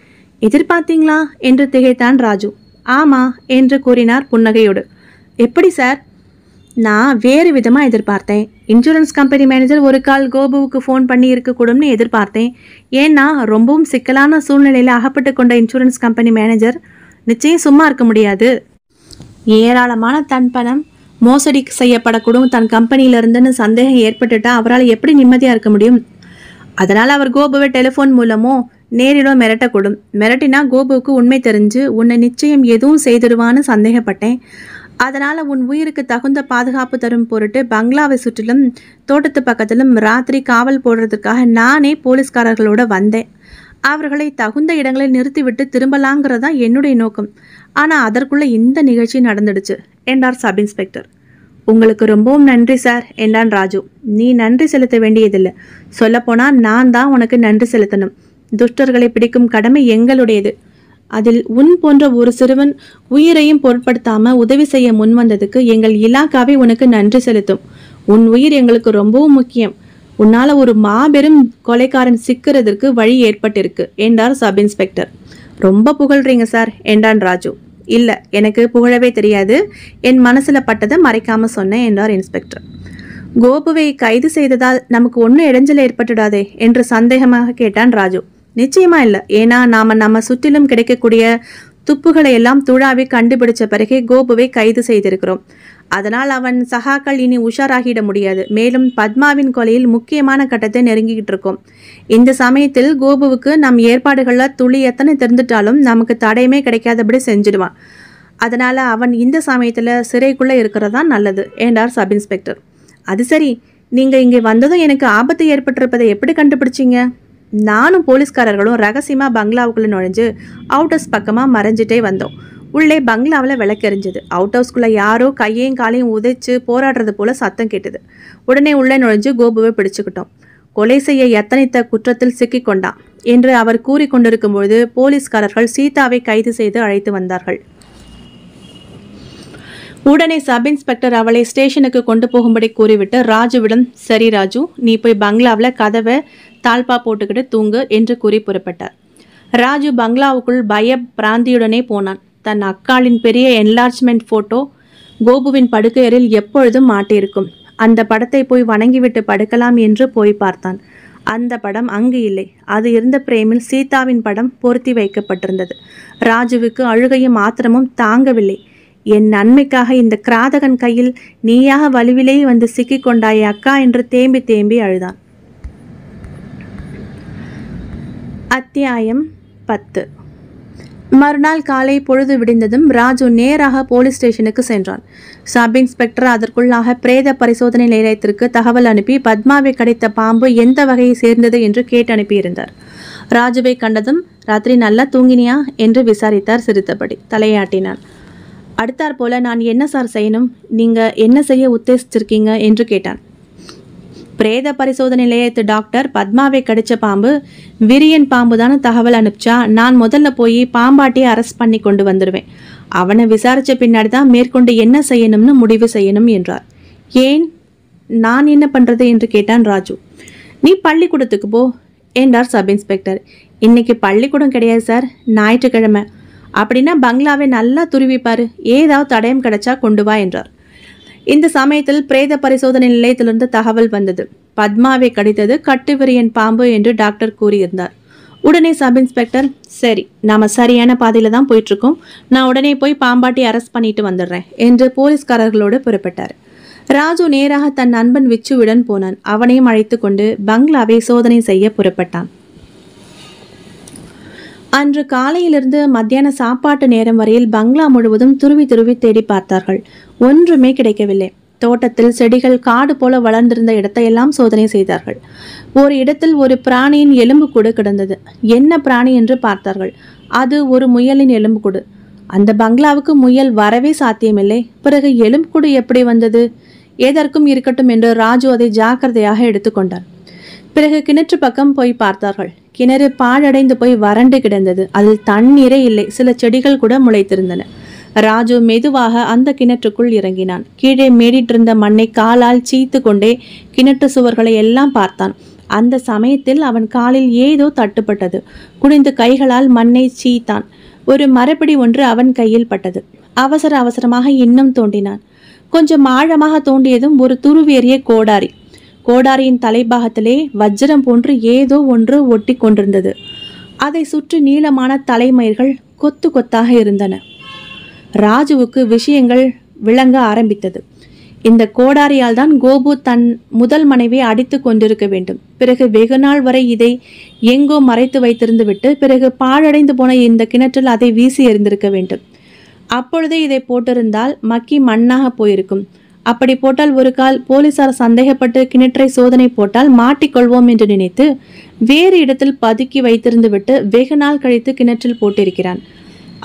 எதிர்பார்த்தீங்களா என்று திகைத்தான் ராஜு ஆமா என்று கூறினார் புன்னகையோடு எப்படி சார் நான் வேறு விதமாக எதிர்பார்த்தேன் இன்சூரன்ஸ் கம்பெனி மேனேஜர் ஒரு கால் கோபுவுக்கு ஃபோன் பண்ணி இருக்கக்கூடும்னு எதிர்பார்த்தேன் ஏன்னா ரொம்பவும் சிக்கலான சூழ்நிலையில் அகப்பட்டு கொண்ட இன்சூரன்ஸ் கம்பெனி மேனேஜர் நிச்சயம் சும்மா இருக்க முடியாது ஏராளமான தன் பணம் மோசடி செய்யப்படக்கூடும் தன் கம்பெனியிலிருந்துன்னு சந்தேகம் ஏற்பட்டுட்டா அவரால் எப்படி நிம்மதியாக இருக்க முடியும் அதனால் அவர் கோபுவை டெலிஃபோன் மூலமோ நேரிடோ மிரட்டக்கூடும் மிரட்டினா கோபுவுக்கு உண்மை தெரிஞ்சு உன்னை நிச்சயம் எதுவும் செய்திருவான்னு சந்தேகப்பட்டேன் அதனால் உன் உயிருக்கு தகுந்த பாதுகாப்பு தரும் பொருட்டு பங்களாவை சுற்றிலும் தோட்டத்து பக்கத்திலும் ராத்திரி காவல் போடுறதுக்காக நானே போலீஸ்காரர்களோட வந்தேன் அவர்களை தகுந்த இடங்களை நிறுத்திவிட்டு தான் என்னுடைய நோக்கம் ஆனால் அதற்குள்ளே இந்த நிகழ்ச்சி நடந்துடுச்சு என்றார் சப் இன்ஸ்பெக்டர் உங்களுக்கு ரொம்பவும் நன்றி சார் என்றான் ராஜு நீ நன்றி செலுத்த வேண்டியதில்லை சொல்லப்போனால் நான் தான் உனக்கு நன்றி செலுத்தணும் துஷ்டர்களை பிடிக்கும் கடமை எங்களுடையது அதில் உன் போன்ற ஒரு சிறுவன் உயிரையும் பொருட்படுத்தாம உதவி செய்ய முன் வந்ததுக்கு எங்கள் இலாக்காவை உனக்கு நன்றி செலுத்தும் உன் உயிர் எங்களுக்கு ரொம்பவும் முக்கியம் உன்னால ஒரு மாபெரும் கொலைக்காரன் சிக்கிறதுக்கு வழி ஏற்பட்டிருக்கு என்றார் சப் இன்ஸ்பெக்டர் ரொம்ப புகழ்றீங்க சார் என்றான் ராஜு இல்ல எனக்கு புகழவே தெரியாது என் மனசுல பட்டதை மறைக்காம சொன்னேன் என்றார் இன்ஸ்பெக்டர் கோபுவை கைது செய்ததால் நமக்கு ஒன்றும் இடைஞ்சல் ஏற்பட்டுடாதே என்று சந்தேகமாக கேட்டான் ராஜு நிச்சயமா இல்லை ஏன்னா நாம நம்ம சுற்றிலும் கிடைக்கக்கூடிய துப்புகளை எல்லாம் துழாவி கண்டுபிடிச்ச பிறகே கோபுவை கைது செய்திருக்கிறோம் அதனால் அவன் சகாக்கள் இனி உஷாராகிட முடியாது மேலும் பத்மாவின் கொலையில் முக்கியமான கட்டத்தை நெருங்கிக்கிட்டு இருக்கோம் இந்த சமயத்தில் கோபுவுக்கு நம் ஏற்பாடுகளில் துளி எத்தனை திறந்துட்டாலும் நமக்கு தடையுமே கிடைக்காதபடி செஞ்சிடுவான் அதனால் அவன் இந்த சமயத்தில் சிறைக்குள்ளே இருக்கிறதா நல்லது என்றார் சப் இன்ஸ்பெக்டர் அது சரி நீங்கள் இங்கே வந்ததும் எனக்கு ஆபத்து ஏற்பட்டிருப்பதை எப்படி கண்டுபிடிச்சிங்க நானும் போலீஸ்காரர்களும் ரகசியமாக பங்களாவுக்குள்ளே நுழைஞ்சு அவுட் ஹவுஸ் பக்கமாக மறைஞ்சிட்டே வந்தோம் உள்ளே பங்களாவில் விளக்கெறிஞ்சது அவுட் ஹவுஸ்க்குள்ளே யாரோ கையையும் காலையும் உதைச்சு போராடுறது போல் சத்தம் கேட்டது உடனே உள்ளே நுழைஞ்சு கோபுவை பிடிச்சுக்கிட்டோம் கொலை செய்ய எத்தனைத்த குற்றத்தில் சிக்கிக்கொண்டான் என்று அவர் கூறிக்கொண்டிருக்கும்பொழுது போலீஸ்காரர்கள் சீதாவை கைது செய்து அழைத்து வந்தார்கள் உடனே சப் இன்ஸ்பெக்டர் அவளை ஸ்டேஷனுக்கு கொண்டு போகும்படி கூறிவிட்டு ராஜுவிடம் சரி ராஜு நீ போய் பங்களாவில் கதவை தாழ்பா போட்டுக்கிட்டு தூங்கு என்று கூறி புறப்பட்டார் ராஜு பங்களாவுக்குள் பய பிராந்தியுடனே போனான் தன் அக்காளின் பெரிய என்லார்ஜ்மெண்ட் போட்டோ கோபுவின் படுக்கையரில் எப்பொழுதும் மாட்டியிருக்கும் அந்த படத்தை போய் வணங்கிவிட்டு படுக்கலாம் என்று போய் பார்த்தான் அந்த படம் அங்கு இல்லை அது இருந்த பிரேமில் சீதாவின் படம் பொருத்தி வைக்கப்பட்டிருந்தது ராஜுவுக்கு அழுகையும் ஆத்திரமும் தாங்கவில்லை என் நன்மைக்காக இந்த கிராதகன் கையில் நீயாக வலுவிலே வந்து சிக்கிக்கொண்டாயே அக்கா என்று தேம்பி தேம்பி அழுதான் அத்தியாயம் பத்து மறுநாள் காலை பொழுது விடிந்ததும் ராஜு நேராக போலீஸ் ஸ்டேஷனுக்கு சென்றான் சப் இன்ஸ்பெக்டர் அதற்குள்ளாக பிரேத பரிசோதனை நிலையத்திற்கு தகவல் அனுப்பி பத்மாவை கடித்த பாம்பு எந்த வகையை சேர்ந்தது என்று கேட்டு அனுப்பியிருந்தார் ராஜுவை கண்டதும் ராத்திரி நல்லா தூங்கினியா என்று விசாரித்தார் சிரித்தபடி தலையாட்டினான் அடுத்தாற்போல நான் என்ன சார் செய்யணும் நீங்கள் என்ன செய்ய உத்தேசிச்சிருக்கீங்க என்று கேட்டான் பிரேத பரிசோதனை நிலையத்து டாக்டர் பத்மாவை கடிச்ச பாம்பு விரியன் பாம்பு தான் தகவல் அனுப்பிச்சா நான் முதல்ல போய் பாம்பாட்டியை அரெஸ்ட் பண்ணி கொண்டு வந்துடுவேன் அவனை விசாரிச்ச பின்னாடி தான் மேற்கொண்டு என்ன செய்யணும்னு முடிவு செய்யணும் என்றார் ஏன் நான் என்ன பண்ணுறது என்று கேட்டான் ராஜு நீ பள்ளிக்கூடத்துக்கு போ என்றார் சப் இன்ஸ்பெக்டர் இன்னைக்கு பள்ளிக்கூடம் கிடையாது சார் ஞாயிற்றுக்கிழமை அப்படின்னா பங்களாவை நல்லா துருவிப்பார் ஏதாவது தடயம் கிடைச்சா கொண்டு வா என்றார் இந்த சமயத்தில் பிரேத பரிசோதனை நிலையத்திலிருந்து தகவல் வந்தது பத்மாவை கடித்தது கட்டுவிரியன் பாம்பு என்று டாக்டர் கூறியிருந்தார் உடனே சப் இன்ஸ்பெக்டர் சரி நாம சரியான பாதையில தான் போயிட்டு இருக்கோம் நான் உடனே போய் பாம்பாட்டி அரெஸ்ட் பண்ணிட்டு வந்துடுறேன் என்று போலீஸ்காரர்களோடு புறப்பட்டார் ராஜு நேராக தன் நண்பன் விச்சுவுடன் போனான் அவனையும் அழைத்து கொண்டு பங்களாவை சோதனை செய்ய புறப்பட்டான் அன்று காலையிலிருந்து மத்தியான சாப்பாட்டு நேரம் வரையில் பங்களா முழுவதும் துருவி துருவி தேடி பார்த்தார்கள் ஒன்றுமே கிடைக்கவில்லை தோட்டத்தில் செடிகள் காடு போல வளர்ந்திருந்த இடத்தையெல்லாம் சோதனை செய்தார்கள் ஒரு இடத்தில் ஒரு பிராணியின் எலும்பு கூடு கிடந்தது என்ன பிராணி என்று பார்த்தார்கள் அது ஒரு முயலின் எலும்பு கூடு அந்த பங்களாவுக்கு முயல் வரவே சாத்தியமில்லை பிறகு எலும்பு கூடு எப்படி வந்தது எதற்கும் இருக்கட்டும் என்று ராஜு அதை ஜாக்கிரதையாக எடுத்துக்கொண்டார் பிறகு கிணற்று பக்கம் போய் பார்த்தார்கள் கிணறு பாழடைந்து போய் வறண்டு கிடந்தது அதில் தண்ணீரே இல்லை சில செடிகள் கூட முளைத்திருந்தன ராஜு மெதுவாக அந்த கிணற்றுக்குள் இறங்கினான் கீழே மேடிட்டிருந்த மண்ணை காலால் சீத்து கொண்டே கிணற்று சுவர்களை எல்லாம் பார்த்தான் அந்த சமயத்தில் அவன் காலில் ஏதோ தட்டுப்பட்டது குனிந்து கைகளால் மண்ணை சீத்தான் ஒரு மரப்பிடி ஒன்று அவன் கையில் பட்டது அவசர அவசரமாக இன்னும் தோண்டினான் கொஞ்சம் ஆழமாக தோண்டியதும் ஒரு துருவேறிய கோடாரி கோடாரியின் தலைபாகத்திலே வஜ்ரம் போன்று ஏதோ ஒன்று ஒட்டி கொண்டிருந்தது அதை சுற்றி நீளமான தலைமயிர்கள் கொத்து கொத்தாக இருந்தன ராஜுவுக்கு விஷயங்கள் விளங்க ஆரம்பித்தது இந்த கோடாரியால் தான் கோபு தன் முதல் மனைவியை அடித்து கொண்டிருக்க வேண்டும் பிறகு வெகு நாள் வரை இதை எங்கோ மறைத்து வைத்திருந்து விட்டு பிறகு பாழடைந்து போன இந்த கிணற்றில் அதை வீசி எறிந்திருக்க வேண்டும் அப்பொழுதே இதை போட்டிருந்தால் மக்கி மண்ணாக போயிருக்கும் அப்படி போட்டால் ஒரு கால் போலீசார் சந்தேகப்பட்டு கிணற்றை சோதனை போட்டால் மாட்டிக்கொள்வோம் என்று நினைத்து வேறு இடத்தில் பதுக்கி வைத்திருந்து விட்டு வெகு நாள் கழித்து கிணற்றில் போட்டிருக்கிறான்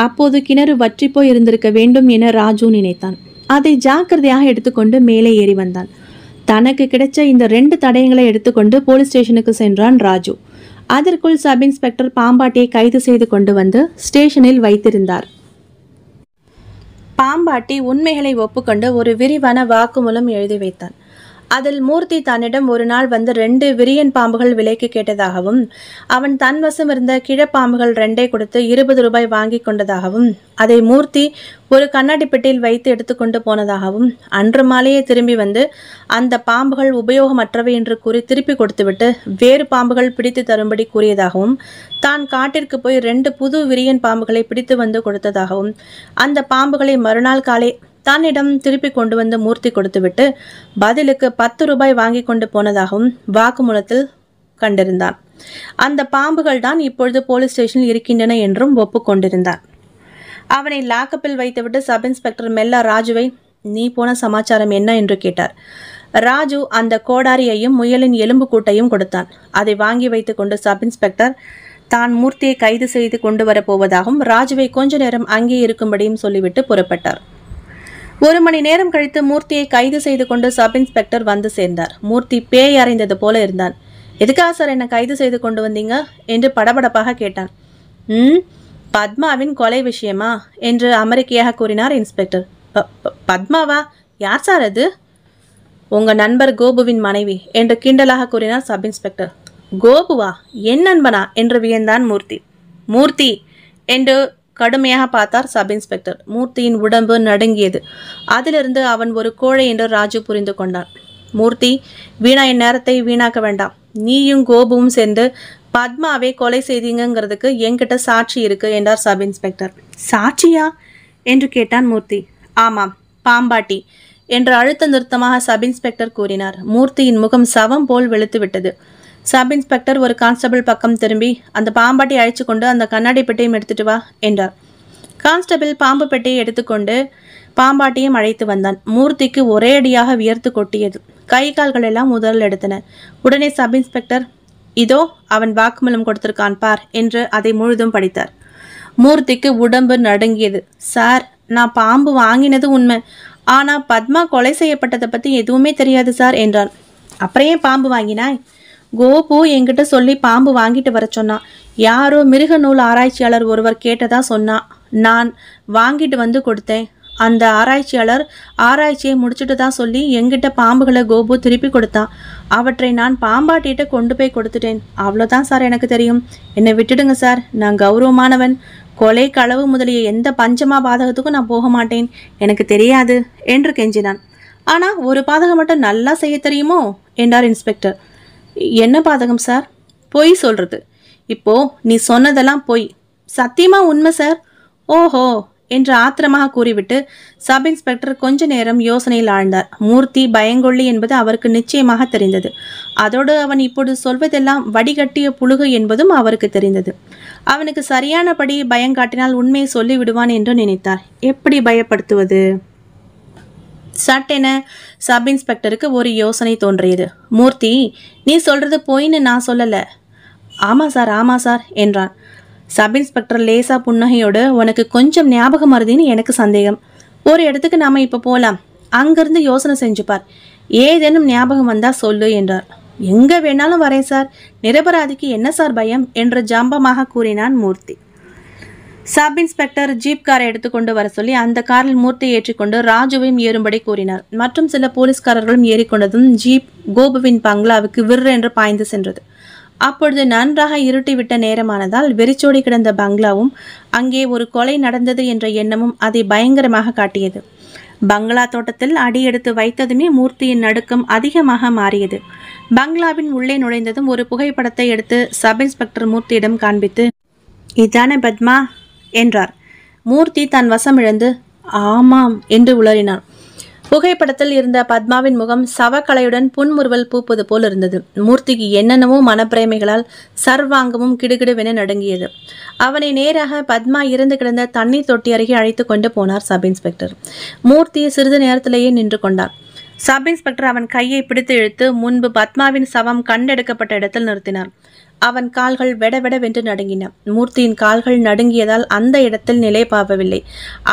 அப்போது கிணறு வற்றி போய் இருந்திருக்க வேண்டும் என ராஜு நினைத்தான் அதை ஜாக்கிரதையாக எடுத்துக்கொண்டு மேலே ஏறி வந்தான் தனக்கு கிடைச்ச இந்த ரெண்டு தடயங்களை எடுத்துக்கொண்டு போலீஸ் ஸ்டேஷனுக்கு சென்றான் ராஜு அதற்குள் சப் இன்ஸ்பெக்டர் பாம்பாட்டியை கைது செய்து கொண்டு வந்து ஸ்டேஷனில் வைத்திருந்தார் பாம்பாட்டி உண்மைகளை ஒப்புக்கொண்டு ஒரு விரிவான வாக்குமூலம் எழுதி வைத்தான் அதில் மூர்த்தி தன்னிடம் ஒரு நாள் வந்து ரெண்டு விரியன் பாம்புகள் விலைக்கு கேட்டதாகவும் அவன் தன் வசம் இருந்த கிழப்பாம்புகள் ரெண்டை கொடுத்து இருபது ரூபாய் வாங்கி கொண்டதாகவும் அதை மூர்த்தி ஒரு கண்ணாடி பெட்டியில் வைத்து எடுத்துக்கொண்டு போனதாகவும் அன்று மாலையே திரும்பி வந்து அந்த பாம்புகள் உபயோகமற்றவை என்று கூறி திருப்பி கொடுத்துவிட்டு வேறு பாம்புகள் பிடித்து தரும்படி கூறியதாகவும் தான் காட்டிற்கு போய் ரெண்டு புது விரியன் பாம்புகளை பிடித்து வந்து கொடுத்ததாகவும் அந்த பாம்புகளை மறுநாள் காலை தன்னிடம் திருப்பி கொண்டு வந்து மூர்த்தி கொடுத்துவிட்டு பதிலுக்கு பத்து ரூபாய் வாங்கி கொண்டு போனதாகவும் வாக்குமூலத்தில் கண்டிருந்தான் அந்த பாம்புகள் தான் இப்பொழுது போலீஸ் ஸ்டேஷனில் இருக்கின்றன என்றும் ஒப்புக்கொண்டிருந்தான் அவனை லாக்கப்பில் வைத்துவிட்டு சப் இன்ஸ்பெக்டர் மெல்லா ராஜுவை நீ போன சமாச்சாரம் என்ன என்று கேட்டார் ராஜு அந்த கோடாரியையும் முயலின் எலும்பு கூட்டையும் கொடுத்தான் அதை வாங்கி வைத்துக்கொண்டு சப் இன்ஸ்பெக்டர் தான் மூர்த்தியை கைது செய்து கொண்டு வரப்போவதாகவும் ராஜுவை கொஞ்ச நேரம் அங்கே இருக்கும்படியும் சொல்லிவிட்டு புறப்பட்டார் ஒரு மணி நேரம் கழித்து மூர்த்தியை கைது செய்து கொண்டு சப் இன்ஸ்பெக்டர் வந்து சேர்ந்தார் மூர்த்தி பேய் அறைந்தது போல இருந்தான் எதுக்காக சார் என்னை கைது செய்து கொண்டு வந்தீங்க என்று படபடப்பாக கேட்டான் ம் பத்மாவின் கொலை விஷயமா என்று அமெரிக்கையாக கூறினார் இன்ஸ்பெக்டர் பத்மாவா யார் சார் அது உங்கள் நண்பர் கோபுவின் மனைவி என்று கிண்டலாக கூறினார் சப் இன்ஸ்பெக்டர் கோபுவா என் நண்பனா என்று வியந்தான் மூர்த்தி மூர்த்தி என்று கடுமையாக பார்த்தார் சப் இன்ஸ்பெக்டர் மூர்த்தியின் உடம்பு நடுங்கியது அதிலிருந்து அவன் ஒரு கோழை என்று ராஜு புரிந்து கொண்டான் மூர்த்தி வீணா என் நேரத்தை வீணாக்க வேண்டாம் நீயும் கோபுவும் சேர்ந்து பத்மாவை கொலை செய்தீங்கிறதுக்கு என்கிட்ட சாட்சி இருக்கு என்றார் சப் இன்ஸ்பெக்டர் சாட்சியா என்று கேட்டான் மூர்த்தி ஆமாம் பாம்பாட்டி என்று அழுத்த நிறுத்தமாக சப் இன்ஸ்பெக்டர் கூறினார் மூர்த்தியின் முகம் சவம் போல் வெளுத்து விட்டது சப் இன்ஸ்பெக்டர் ஒரு கான்ஸ்டபிள் பக்கம் திரும்பி அந்த பாம்பாட்டை அழைச்சு கொண்டு அந்த கண்ணாடி பெட்டையும் எடுத்துட்டு வா என்றார் கான்ஸ்டபிள் பாம்பு பெட்டையை எடுத்துக்கொண்டு பாம்பாட்டியும் அழைத்து வந்தான் மூர்த்திக்கு ஒரே அடியாக வியர்த்து கொட்டியது கை கால்கள் எல்லாம் முதலில் எடுத்தன உடனே சப் இன்ஸ்பெக்டர் இதோ அவன் வாக்குமூலம் கொடுத்திருக்கான் பார் என்று அதை முழுதும் படித்தார் மூர்த்திக்கு உடம்பு நடுங்கியது சார் நான் பாம்பு வாங்கினது உண்மை ஆனால் பத்மா கொலை செய்யப்பட்டதை பற்றி எதுவுமே தெரியாது சார் என்றான் அப்புறம் ஏன் பாம்பு வாங்கினாய் கோபு என்கிட்ட சொல்லி பாம்பு வாங்கிட்டு வர சொன்னான் யாரோ மிருக நூல் ஆராய்ச்சியாளர் ஒருவர் கேட்டதா சொன்னான் நான் வாங்கிட்டு வந்து கொடுத்தேன் அந்த ஆராய்ச்சியாளர் ஆராய்ச்சியை முடிச்சுட்டு தான் சொல்லி எங்கிட்ட பாம்புகளை கோபு திருப்பி கொடுத்தான் அவற்றை நான் பாம்பாட்டிகிட்ட கொண்டு போய் கொடுத்துட்டேன் அவ்வளோதான் சார் எனக்கு தெரியும் என்னை விட்டுடுங்க சார் நான் கௌரவமானவன் கொலை களவு முதலிய எந்த பஞ்சமா பாதகத்துக்கும் நான் போக மாட்டேன் எனக்கு தெரியாது என்று கெஞ்சினான் ஆனால் ஒரு பாதகம் மட்டும் நல்லா செய்ய தெரியுமோ என்றார் இன்ஸ்பெக்டர் என்ன பாதகம் சார் பொய் சொல்கிறது இப்போ நீ சொன்னதெல்லாம் பொய் சத்தியமா உண்மை சார் ஓஹோ என்று ஆத்திரமாக கூறிவிட்டு சப் இன்ஸ்பெக்டர் கொஞ்ச நேரம் யோசனையில் ஆழ்ந்தார் மூர்த்தி பயங்கொள்ளி என்பது அவருக்கு நிச்சயமாக தெரிந்தது அதோடு அவன் இப்போது சொல்வதெல்லாம் வடிகட்டிய புழுகு என்பதும் அவருக்கு தெரிந்தது அவனுக்கு சரியானபடி பயங்காட்டினால் உண்மையை சொல்லிவிடுவான் என்று நினைத்தார் எப்படி பயப்படுத்துவது சட்டென சப் இன்ஸ்பெக்டருக்கு ஒரு யோசனை தோன்றியது மூர்த்தி நீ சொல்கிறது போயின்னு நான் சொல்லலை ஆமாம் சார் ஆமாம் சார் என்றான் சப் இன்ஸ்பெக்டர் லேசா புன்னகையோடு உனக்கு கொஞ்சம் ஞாபகம் வருதுன்னு எனக்கு சந்தேகம் ஒரு இடத்துக்கு நாம் இப்போ போகலாம் அங்கேருந்து யோசனை செஞ்சுப்பார் ஏதேனும் ஞாபகம் வந்தால் சொல்லு என்றார் எங்கே வேணாலும் வரேன் சார் நிரபராதிக்கு என்ன சார் பயம் என்று ஜம்பமாக கூறினான் மூர்த்தி சப் இன்ஸ்பெக்டர் ஜீப் காரை எடுத்துக்கொண்டு வர சொல்லி அந்த காரில் மூர்த்தி ஏற்றிக்கொண்டு ராஜுவையும் ஏறும்படி கூறினார் மற்றும் சில போலீஸ்காரர்களும் ஏறிக்கொண்டதும் ஜீப் கோபுவின் பங்களாவுக்கு என்று பாய்ந்து சென்றது அப்பொழுது நன்றாக இருட்டிவிட்ட நேரமானதால் வெறிச்சோடி கிடந்த பங்களாவும் அங்கே ஒரு கொலை நடந்தது என்ற எண்ணமும் அதை பயங்கரமாக காட்டியது பங்களா தோட்டத்தில் அடியெடுத்து வைத்ததுமே மூர்த்தியின் நடுக்கம் அதிகமாக மாறியது பங்களாவின் உள்ளே நுழைந்ததும் ஒரு புகைப்படத்தை எடுத்து சப் இன்ஸ்பெக்டர் மூர்த்தியிடம் காண்பித்து இதானே பத்மா என்றார் மூர்த்தி தன் வசமிழந்து ஆமாம் என்று உளறினார் புகைப்படத்தில் இருந்த பத்மாவின் முகம் சவக்கலையுடன் புன்முறுவல் பூப்பது போல் இருந்தது மூர்த்திக்கு என்னென்னவோ மனப்பிரேமைகளால் சர்வாங்கமும் கிடுகிடுவென நடுங்கியது அவனை நேராக பத்மா இருந்து கிடந்த தண்ணீர் தொட்டி அருகே அழைத்து கொண்டு போனார் சப் இன்ஸ்பெக்டர் மூர்த்தி சிறிது நேரத்திலேயே நின்று கொண்டார் சப் இன்ஸ்பெக்டர் அவன் கையை பிடித்து இழுத்து முன்பு பத்மாவின் சவம் கண்டெடுக்கப்பட்ட இடத்தில் நிறுத்தினார் அவன் கால்கள் வெடவெடவென்று நடுங்கின மூர்த்தியின் கால்கள் நடுங்கியதால் அந்த இடத்தில் நிலை பாவவில்லை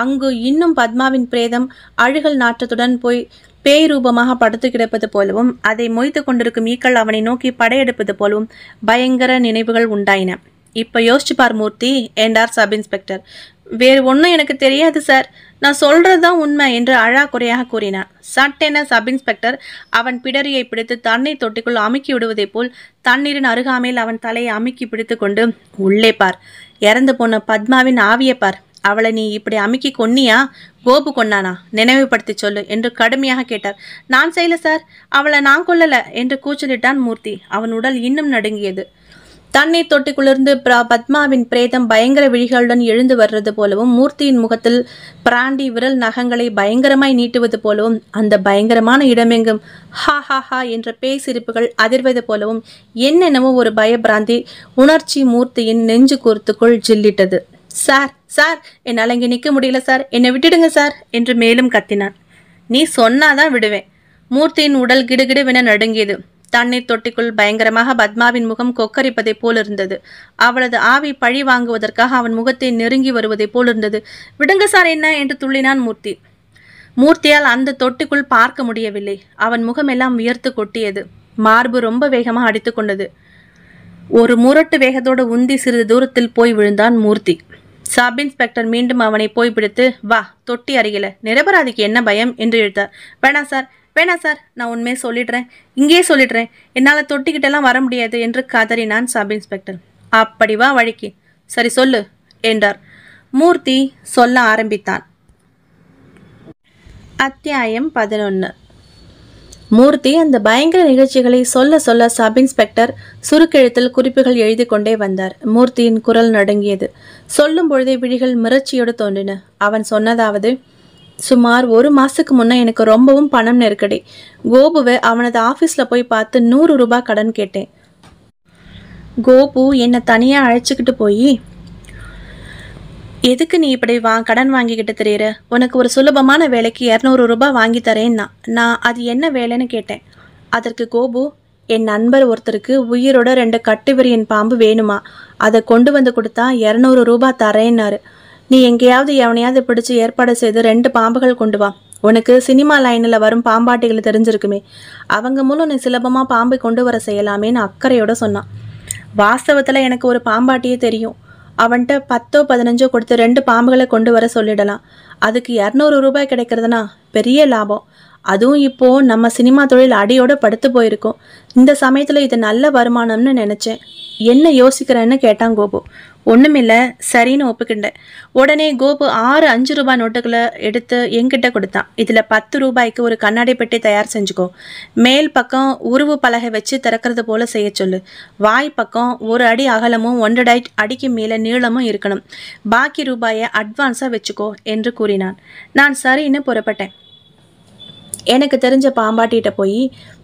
அங்கு இன்னும் பத்மாவின் பிரேதம் அழுகல் நாற்றத்துடன் போய் பேய் ரூபமாக படுத்து கிடப்பது போலவும் அதை மொய்த்து கொண்டிருக்கும் ஈக்கள் அவனை நோக்கி படையெடுப்பது போலவும் பயங்கர நினைவுகள் உண்டாயின இப்போ யோசிச்சு பார் மூர்த்தி என்றார் சப் இன்ஸ்பெக்டர் வேறு ஒன்றும் எனக்கு தெரியாது சார் நான் சொல்றதுதான் தான் உண்மை என்று அழா குறையாக கூறினான் சட்டென சப் இன்ஸ்பெக்டர் அவன் பிடரியை பிடித்து தண்ணீர் தொட்டிக்குள் அமுக்கி விடுவதைப் போல் தண்ணீரின் அருகாமையில் அவன் தலையை அமுக்கி பிடித்து கொண்டு உள்ளே பார் இறந்து போன பத்மாவின் ஆவியை பார் அவளை நீ இப்படி அமுக்கி கொன்னியா கோபு கொன்னானா நினைவுபடுத்தி சொல்லு என்று கடுமையாக கேட்டார் நான் செய்யல சார் அவளை நான் கொல்லல என்று கூச்சலிட்டான் மூர்த்தி அவன் உடல் இன்னும் நடுங்கியது தண்ணீர் தொட்டிக்குளிர்ந்து பிரா பத்மாவின் பிரேதம் பயங்கர விழிகளுடன் எழுந்து வர்றது போலவும் மூர்த்தியின் முகத்தில் பிராண்டி விரல் நகங்களை பயங்கரமாய் நீட்டுவது போலவும் அந்த பயங்கரமான இடமெங்கும் ஹா ஹா ஹா என்ற பேய் சிரிப்புகள் அதிர்வது போலவும் என்னென்னவோ ஒரு பயபிராந்தி உணர்ச்சி மூர்த்தியின் நெஞ்சு கூர்த்துக்குள் ஜில்லிட்டது சார் சார் என்னால் இங்கே நிற்க முடியல சார் என்னை விட்டுடுங்க சார் என்று மேலும் கத்தினான் நீ சொன்னாதான் விடுவேன் மூர்த்தியின் உடல் கிடுகிடுவென நடுங்கியது தண்ணீர் தொட்டிக்குள் பயங்கரமாக பத்மாவின் முகம் கொக்கரிப்பதைப் போலிருந்தது அவளது ஆவி பழி வாங்குவதற்காக அவன் முகத்தை நெருங்கி வருவதைப் போலிருந்தது விடுங்க சார் என்ன என்று துள்ளினான் மூர்த்தி மூர்த்தியால் அந்த தொட்டிக்குள் பார்க்க முடியவில்லை அவன் முகமெல்லாம் உயர்த்து கொட்டியது மார்பு ரொம்ப வேகமாக அடித்து கொண்டது ஒரு முரட்டு வேகத்தோடு உந்தி சிறிது தூரத்தில் போய் விழுந்தான் மூர்த்தி சப் இன்ஸ்பெக்டர் மீண்டும் அவனை போய் பிடித்து வா தொட்டி அருகில நிரபராதிக்கு என்ன பயம் என்று இழுத்தார் வேணா சார் வேணாம் சார் நான் உண்மையை சொல்லிடுறேன் இங்கேயே சொல்லிடுறேன் என்னால் தொட்டிக்கிட்டெல்லாம் வர முடியாது என்று கதறினான் சப் இன்ஸ்பெக்டர் அப்படி வா வழிக்கு சரி சொல்லு என்றார் மூர்த்தி சொல்ல ஆரம்பித்தான் அத்தியாயம் பதினொன்று மூர்த்தி அந்த பயங்கர நிகழ்ச்சிகளை சொல்ல சொல்ல சப் இன்ஸ்பெக்டர் சுருக்கெழுத்தில் குறிப்புகள் எழுதி கொண்டே வந்தார் மூர்த்தியின் குரல் நடுங்கியது சொல்லும் பொழுதே விழிகள் மிரட்சியோடு தோன்றின அவன் சொன்னதாவது சுமார் ஒரு மாதத்துக்கு முன்னே எனக்கு ரொம்பவும் பணம் நெருக்கடி கோபுவை அவனது ஆஃபீஸில் போய் பார்த்து நூறு ரூபாய் கடன் கேட்டேன் கோபு என்னை தனியாக அழைச்சிக்கிட்டு போய் எதுக்கு நீ இப்படி வா கடன் வாங்கிக்கிட்டு தெரியுற உனக்கு ஒரு சுலபமான வேலைக்கு இரநூறு ரூபாய் வாங்கி தரேன்னா நான் அது என்ன வேலைன்னு கேட்டேன் அதற்கு கோபு என் நண்பர் ஒருத்தருக்கு உயிரோட ரெண்டு கட்டுவிரியின் பாம்பு வேணுமா அதை கொண்டு வந்து கொடுத்தா இரநூறு ரூபாய் தரேன்னாரு நீ எங்கேயாவது எவனையாவது பிடிச்சி ஏற்பாடு செய்து ரெண்டு பாம்புகள் கொண்டு வா உனக்கு சினிமா லைனில் வரும் பாம்பாட்டிகள் தெரிஞ்சிருக்குமே அவங்க மூலம் நீ சுலபமாக பாம்பை கொண்டு வர செய்யலாமேன்னு அக்கறையோட சொன்னான் வாஸ்தவத்தில் எனக்கு ஒரு பாம்பாட்டியே தெரியும் அவன்கிட்ட பத்தோ பதினஞ்சோ கொடுத்து ரெண்டு பாம்புகளை கொண்டு வர சொல்லிடலாம் அதுக்கு இரநூறு ரூபாய் கிடைக்கிறதுனா பெரிய லாபம் அதுவும் இப்போது நம்ம சினிமா தொழில் அடியோட படுத்து போயிருக்கோம் இந்த சமயத்தில் இது நல்ல வருமானம்னு நினச்சேன் என்ன யோசிக்கிறேன்னு கேட்டான் கோபு ஒன்றுமில்ல சரின்னு ஒப்புக்கிண்டேன் உடனே கோபு ஆறு அஞ்சு ரூபாய் நோட்டுகளை எடுத்து என்கிட்ட கொடுத்தான் இதில் பத்து ரூபாய்க்கு ஒரு கண்ணாடி பெட்டி தயார் செஞ்சுக்கோ மேல் பக்கம் உருவு பலகை வச்சு திறக்கிறது போல செய்ய சொல்லு வாய் பக்கம் ஒரு அடி அகலமும் ஒன்றரை அடிக்கு மேலே நீளமும் இருக்கணும் பாக்கி ரூபாயை அட்வான்ஸாக வச்சுக்கோ என்று கூறினான் நான் சரின்னு புறப்பட்டேன் எனக்கு தெரிஞ்ச பாம்பாட்டிகிட்ட போய்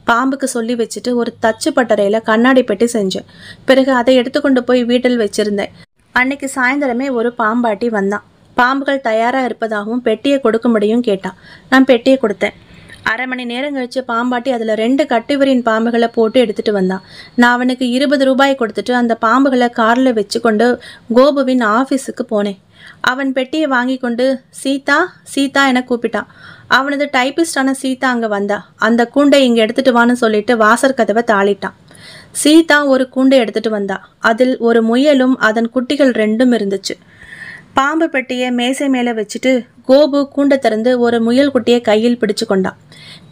பாம்புக்கு சொல்லி வச்சுட்டு ஒரு தச்சு பட்டறையில் கண்ணாடி பெட்டி செஞ்சேன் பிறகு அதை எடுத்துக்கொண்டு போய் வீட்டில் வச்சுருந்தேன் அன்னைக்கு சாயந்தரமே ஒரு பாம்பாட்டி வந்தான் பாம்புகள் தயாராக இருப்பதாகவும் பெட்டியை கொடுக்கும்படியும் கேட்டான் நான் பெட்டியை கொடுத்தேன் அரை மணி நேரம் கழித்து பாம்பாட்டி அதில் ரெண்டு கட்டுவரின் பாம்புகளை போட்டு எடுத்துகிட்டு வந்தான் நான் அவனுக்கு இருபது ரூபாய் கொடுத்துட்டு அந்த பாம்புகளை காரில் கொண்டு கோபுவின் ஆஃபீஸுக்கு போனேன் அவன் பெட்டியை வாங்கி கொண்டு சீதா சீதா என கூப்பிட்டான் அவனது டைபிஸ்டான சீதா அங்கே வந்தா அந்த கூண்டை இங்கே எடுத்துகிட்டு வான்னு சொல்லிட்டு வாசர் கதவை தாளிட்டான் சீதா ஒரு கூண்டை எடுத்துட்டு வந்தா அதில் ஒரு முயலும் அதன் குட்டிகள் ரெண்டும் இருந்துச்சு பாம்பு பெட்டியை மேசை மேலே வச்சுட்டு கோபு கூண்டை திறந்து ஒரு முயல் குட்டியை கையில் பிடிச்சு கொண்டான்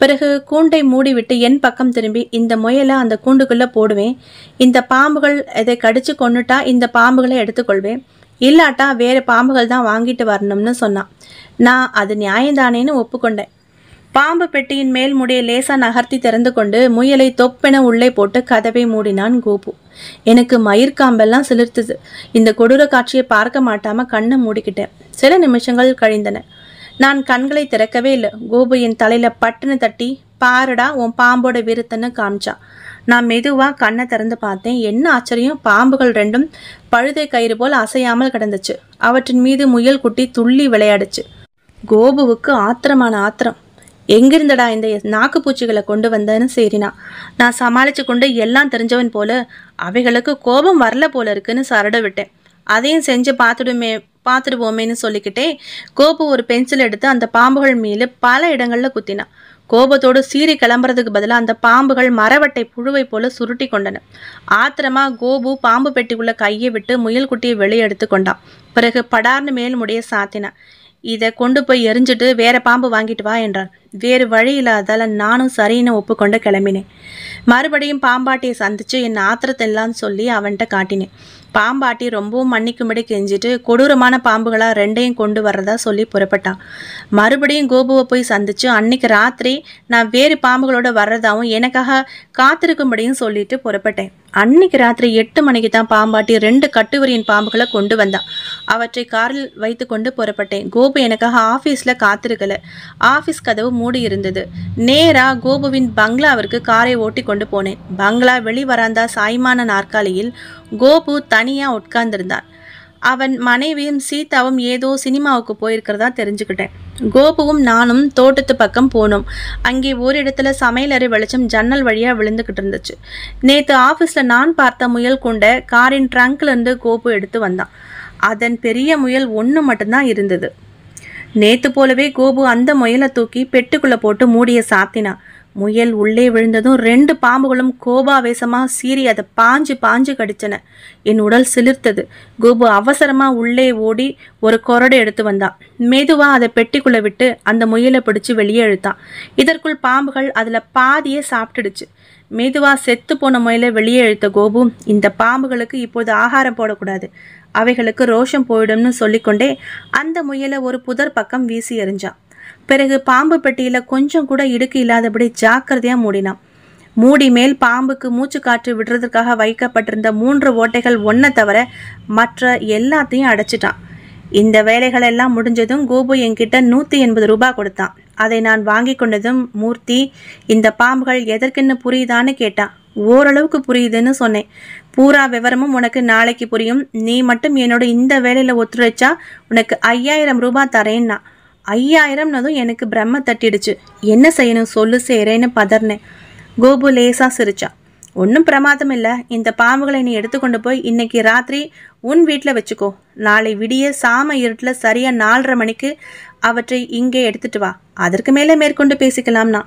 பிறகு கூண்டை மூடிவிட்டு என் பக்கம் திரும்பி இந்த முயலை அந்த கூண்டுக்குள்ளே போடுவேன் இந்த பாம்புகள் இதை கடிச்சு கொண்டுட்டா இந்த பாம்புகளை எடுத்துக்கொள்வேன் இல்லாட்டா வேறு பாம்புகள் தான் வாங்கிட்டு வரணும்னு சொன்னான் நான் அது நியாயம்தானேன்னு ஒப்புக்கொண்டேன் பாம்பு பெட்டியின் மேல் முடியை லேசா நகர்த்தி திறந்து கொண்டு முயலை தொப்பென உள்ளே போட்டு கதவை மூடினான் கோபு எனக்கு மயிர்காம்பெல்லாம் சிலிர்த்துது இந்த கொடூர காட்சியை பார்க்க மாட்டாம கண்ணை மூடிக்கிட்டேன் சில நிமிஷங்கள் கழிந்தன நான் கண்களை திறக்கவே இல்லை கோபு என் தலையில பட்டுன்னு தட்டி பாருடா உன் பாம்போட விருத்தன்னு காமிச்சான் நான் மெதுவாக கண்ணை திறந்து பார்த்தேன் என்ன ஆச்சரியம் பாம்புகள் ரெண்டும் பழுதை கயிறு போல் அசையாமல் கிடந்துச்சு அவற்றின் மீது முயல் குட்டி துள்ளி விளையாடுச்சு கோபுவுக்கு ஆத்திரமான ஆத்திரம் எங்கிருந்தடா இந்த நாக்கு பூச்சிகளை கொண்டு வந்தேன்னு சேரினா நான் சமாளித்து கொண்டு எல்லாம் தெரிஞ்சவன் போல அவைகளுக்கு கோபம் வரல போல இருக்குன்னு சரட விட்டேன் அதையும் செஞ்சு பார்த்துடுமே பார்த்துடுவோமேன்னு சொல்லிக்கிட்டே கோபம் ஒரு பென்சில் எடுத்து அந்த பாம்புகள் மீது பல இடங்களில் குத்தினான் கோபத்தோடு சீறி கிளம்புறதுக்கு பதிலாக அந்த பாம்புகள் மரவட்டை புழுவை போல சுருட்டி கொண்டன ஆத்திரமா கோபு பாம்பு பெட்டிக்குள்ள கையை விட்டு முயல்குட்டியை வெளியே எடுத்து கொண்டான் பிறகு படார்னு முடிய சாத்தினான் இதை கொண்டு போய் எரிஞ்சிட்டு வேற பாம்பு வாங்கிட்டு வா என்றான் வேறு வழி இல்லாதால நானும் சரின்னு ஒப்புக்கொண்டு கிளம்பினேன் மறுபடியும் பாம்பாட்டியை சந்திச்சு என் ஆத்திரத்தெல்லாம் சொல்லி அவன்கிட்ட காட்டினேன் பாம்பாட்டி ரொம்பவும் மன்னிக்கும்படி கெஞ்சிட்டு கொடூரமான பாம்புகளாக ரெண்டையும் கொண்டு வர்றதா சொல்லி புறப்பட்டான் மறுபடியும் கோபுவை போய் சந்திச்சு அன்னைக்கு ராத்திரி நான் வேறு பாம்புகளோட வர்றதாவும் எனக்காக காத்திருக்கும்படியும் சொல்லிட்டு புறப்பட்டேன் அன்னைக்கு ராத்திரி எட்டு மணிக்கு தான் பாம்பாட்டி ரெண்டு கட்டுவரியின் பாம்புகளை கொண்டு வந்தான் அவற்றை காரில் வைத்து கொண்டு புறப்பட்டேன் கோபு எனக்காக ஆஃபீஸில் காத்திருக்கல ஆஃபீஸ் கதவு மூடி இருந்தது நேராக கோபுவின் பங்களாவிற்கு காரை ஓட்டி கொண்டு போனேன் பங்களா வெளிவராந்தா சாய்மான நாற்காலியில் கோபு தனியாக உட்கார்ந்திருந்தான் அவன் மனைவியும் சீதாவும் ஏதோ சினிமாவுக்கு போயிருக்கிறதா தெரிஞ்சுக்கிட்டேன் கோபுவும் நானும் தோட்டத்து பக்கம் போனோம் அங்கே ஒரு இடத்துல சமையலறை வெளிச்சம் ஜன்னல் வழியாக விழுந்துக்கிட்டு இருந்துச்சு நேற்று ஆஃபீஸில் நான் பார்த்த முயல் கொண்ட காரின் ட்ரங்க்லேருந்து கோபு எடுத்து வந்தான் அதன் பெரிய முயல் ஒன்று மட்டும்தான் இருந்தது நேற்று போலவே கோபு அந்த முயலை தூக்கி பெட்டுக்குள்ளே போட்டு மூடிய சாத்தினான் முயல் உள்ளே விழுந்ததும் ரெண்டு பாம்புகளும் கோபாவேசமாக சீறி அதை பாஞ்சு பாஞ்சு கடிச்சன என் உடல் சிலிர்த்தது கோபு அவசரமாக உள்ளே ஓடி ஒரு கொரடை எடுத்து வந்தான் மெதுவாக அதை பெட்டிக்குள்ளே விட்டு அந்த முயலை பிடிச்சு வெளியே இழுத்தான் இதற்குள் பாம்புகள் அதில் பாதியே சாப்பிட்டுடுச்சு மெதுவாக செத்து போன முயலை வெளியே இழுத்த கோபு இந்த பாம்புகளுக்கு இப்போது ஆகாரம் போடக்கூடாது அவைகளுக்கு ரோஷம் போயிடும்னு சொல்லிக்கொண்டே அந்த முயலை ஒரு புதர் பக்கம் வீசி எறிஞ்சான் பிறகு பாம்பு பெட்டியில் கொஞ்சம் கூட இடுக்கு இல்லாதபடி ஜாக்கிரதையாக மூடினான் மூடி மேல் பாம்புக்கு மூச்சு காற்று விடுறதுக்காக வைக்கப்பட்டிருந்த மூன்று ஓட்டைகள் ஒன்றை தவிர மற்ற எல்லாத்தையும் அடைச்சிட்டான் இந்த வேலைகள் எல்லாம் முடிஞ்சதும் கோபு என்கிட்ட நூற்றி எண்பது ரூபாய் கொடுத்தான் அதை நான் வாங்கி கொண்டதும் மூர்த்தி இந்த பாம்புகள் எதற்குன்னு புரியுதான்னு கேட்டான் ஓரளவுக்கு புரியுதுன்னு சொன்னேன் பூரா விவரமும் உனக்கு நாளைக்கு புரியும் நீ மட்டும் என்னோட இந்த வேலையில் ஒத்துழைச்சா உனக்கு ஐயாயிரம் ரூபாய் தரேன்னா ஐயாயிரம்னதும் எனக்கு பிரம்ம தட்டிடுச்சு என்ன செய்யணும் சொல்லு செய்கிறேன்னு பதர்னேன் கோபு லேசாக சிரிச்சா ஒன்றும் பிரமாதம் இல்லை இந்த பாம்புகளை நீ எடுத்துக்கொண்டு போய் இன்னைக்கு ராத்திரி உன் வீட்டில் வச்சுக்கோ நாளை விடிய சாம இருட்டில் சரியாக நாலரை மணிக்கு அவற்றை இங்கே எடுத்துட்டு வா அதற்கு மேலே மேற்கொண்டு பேசிக்கலாம்னா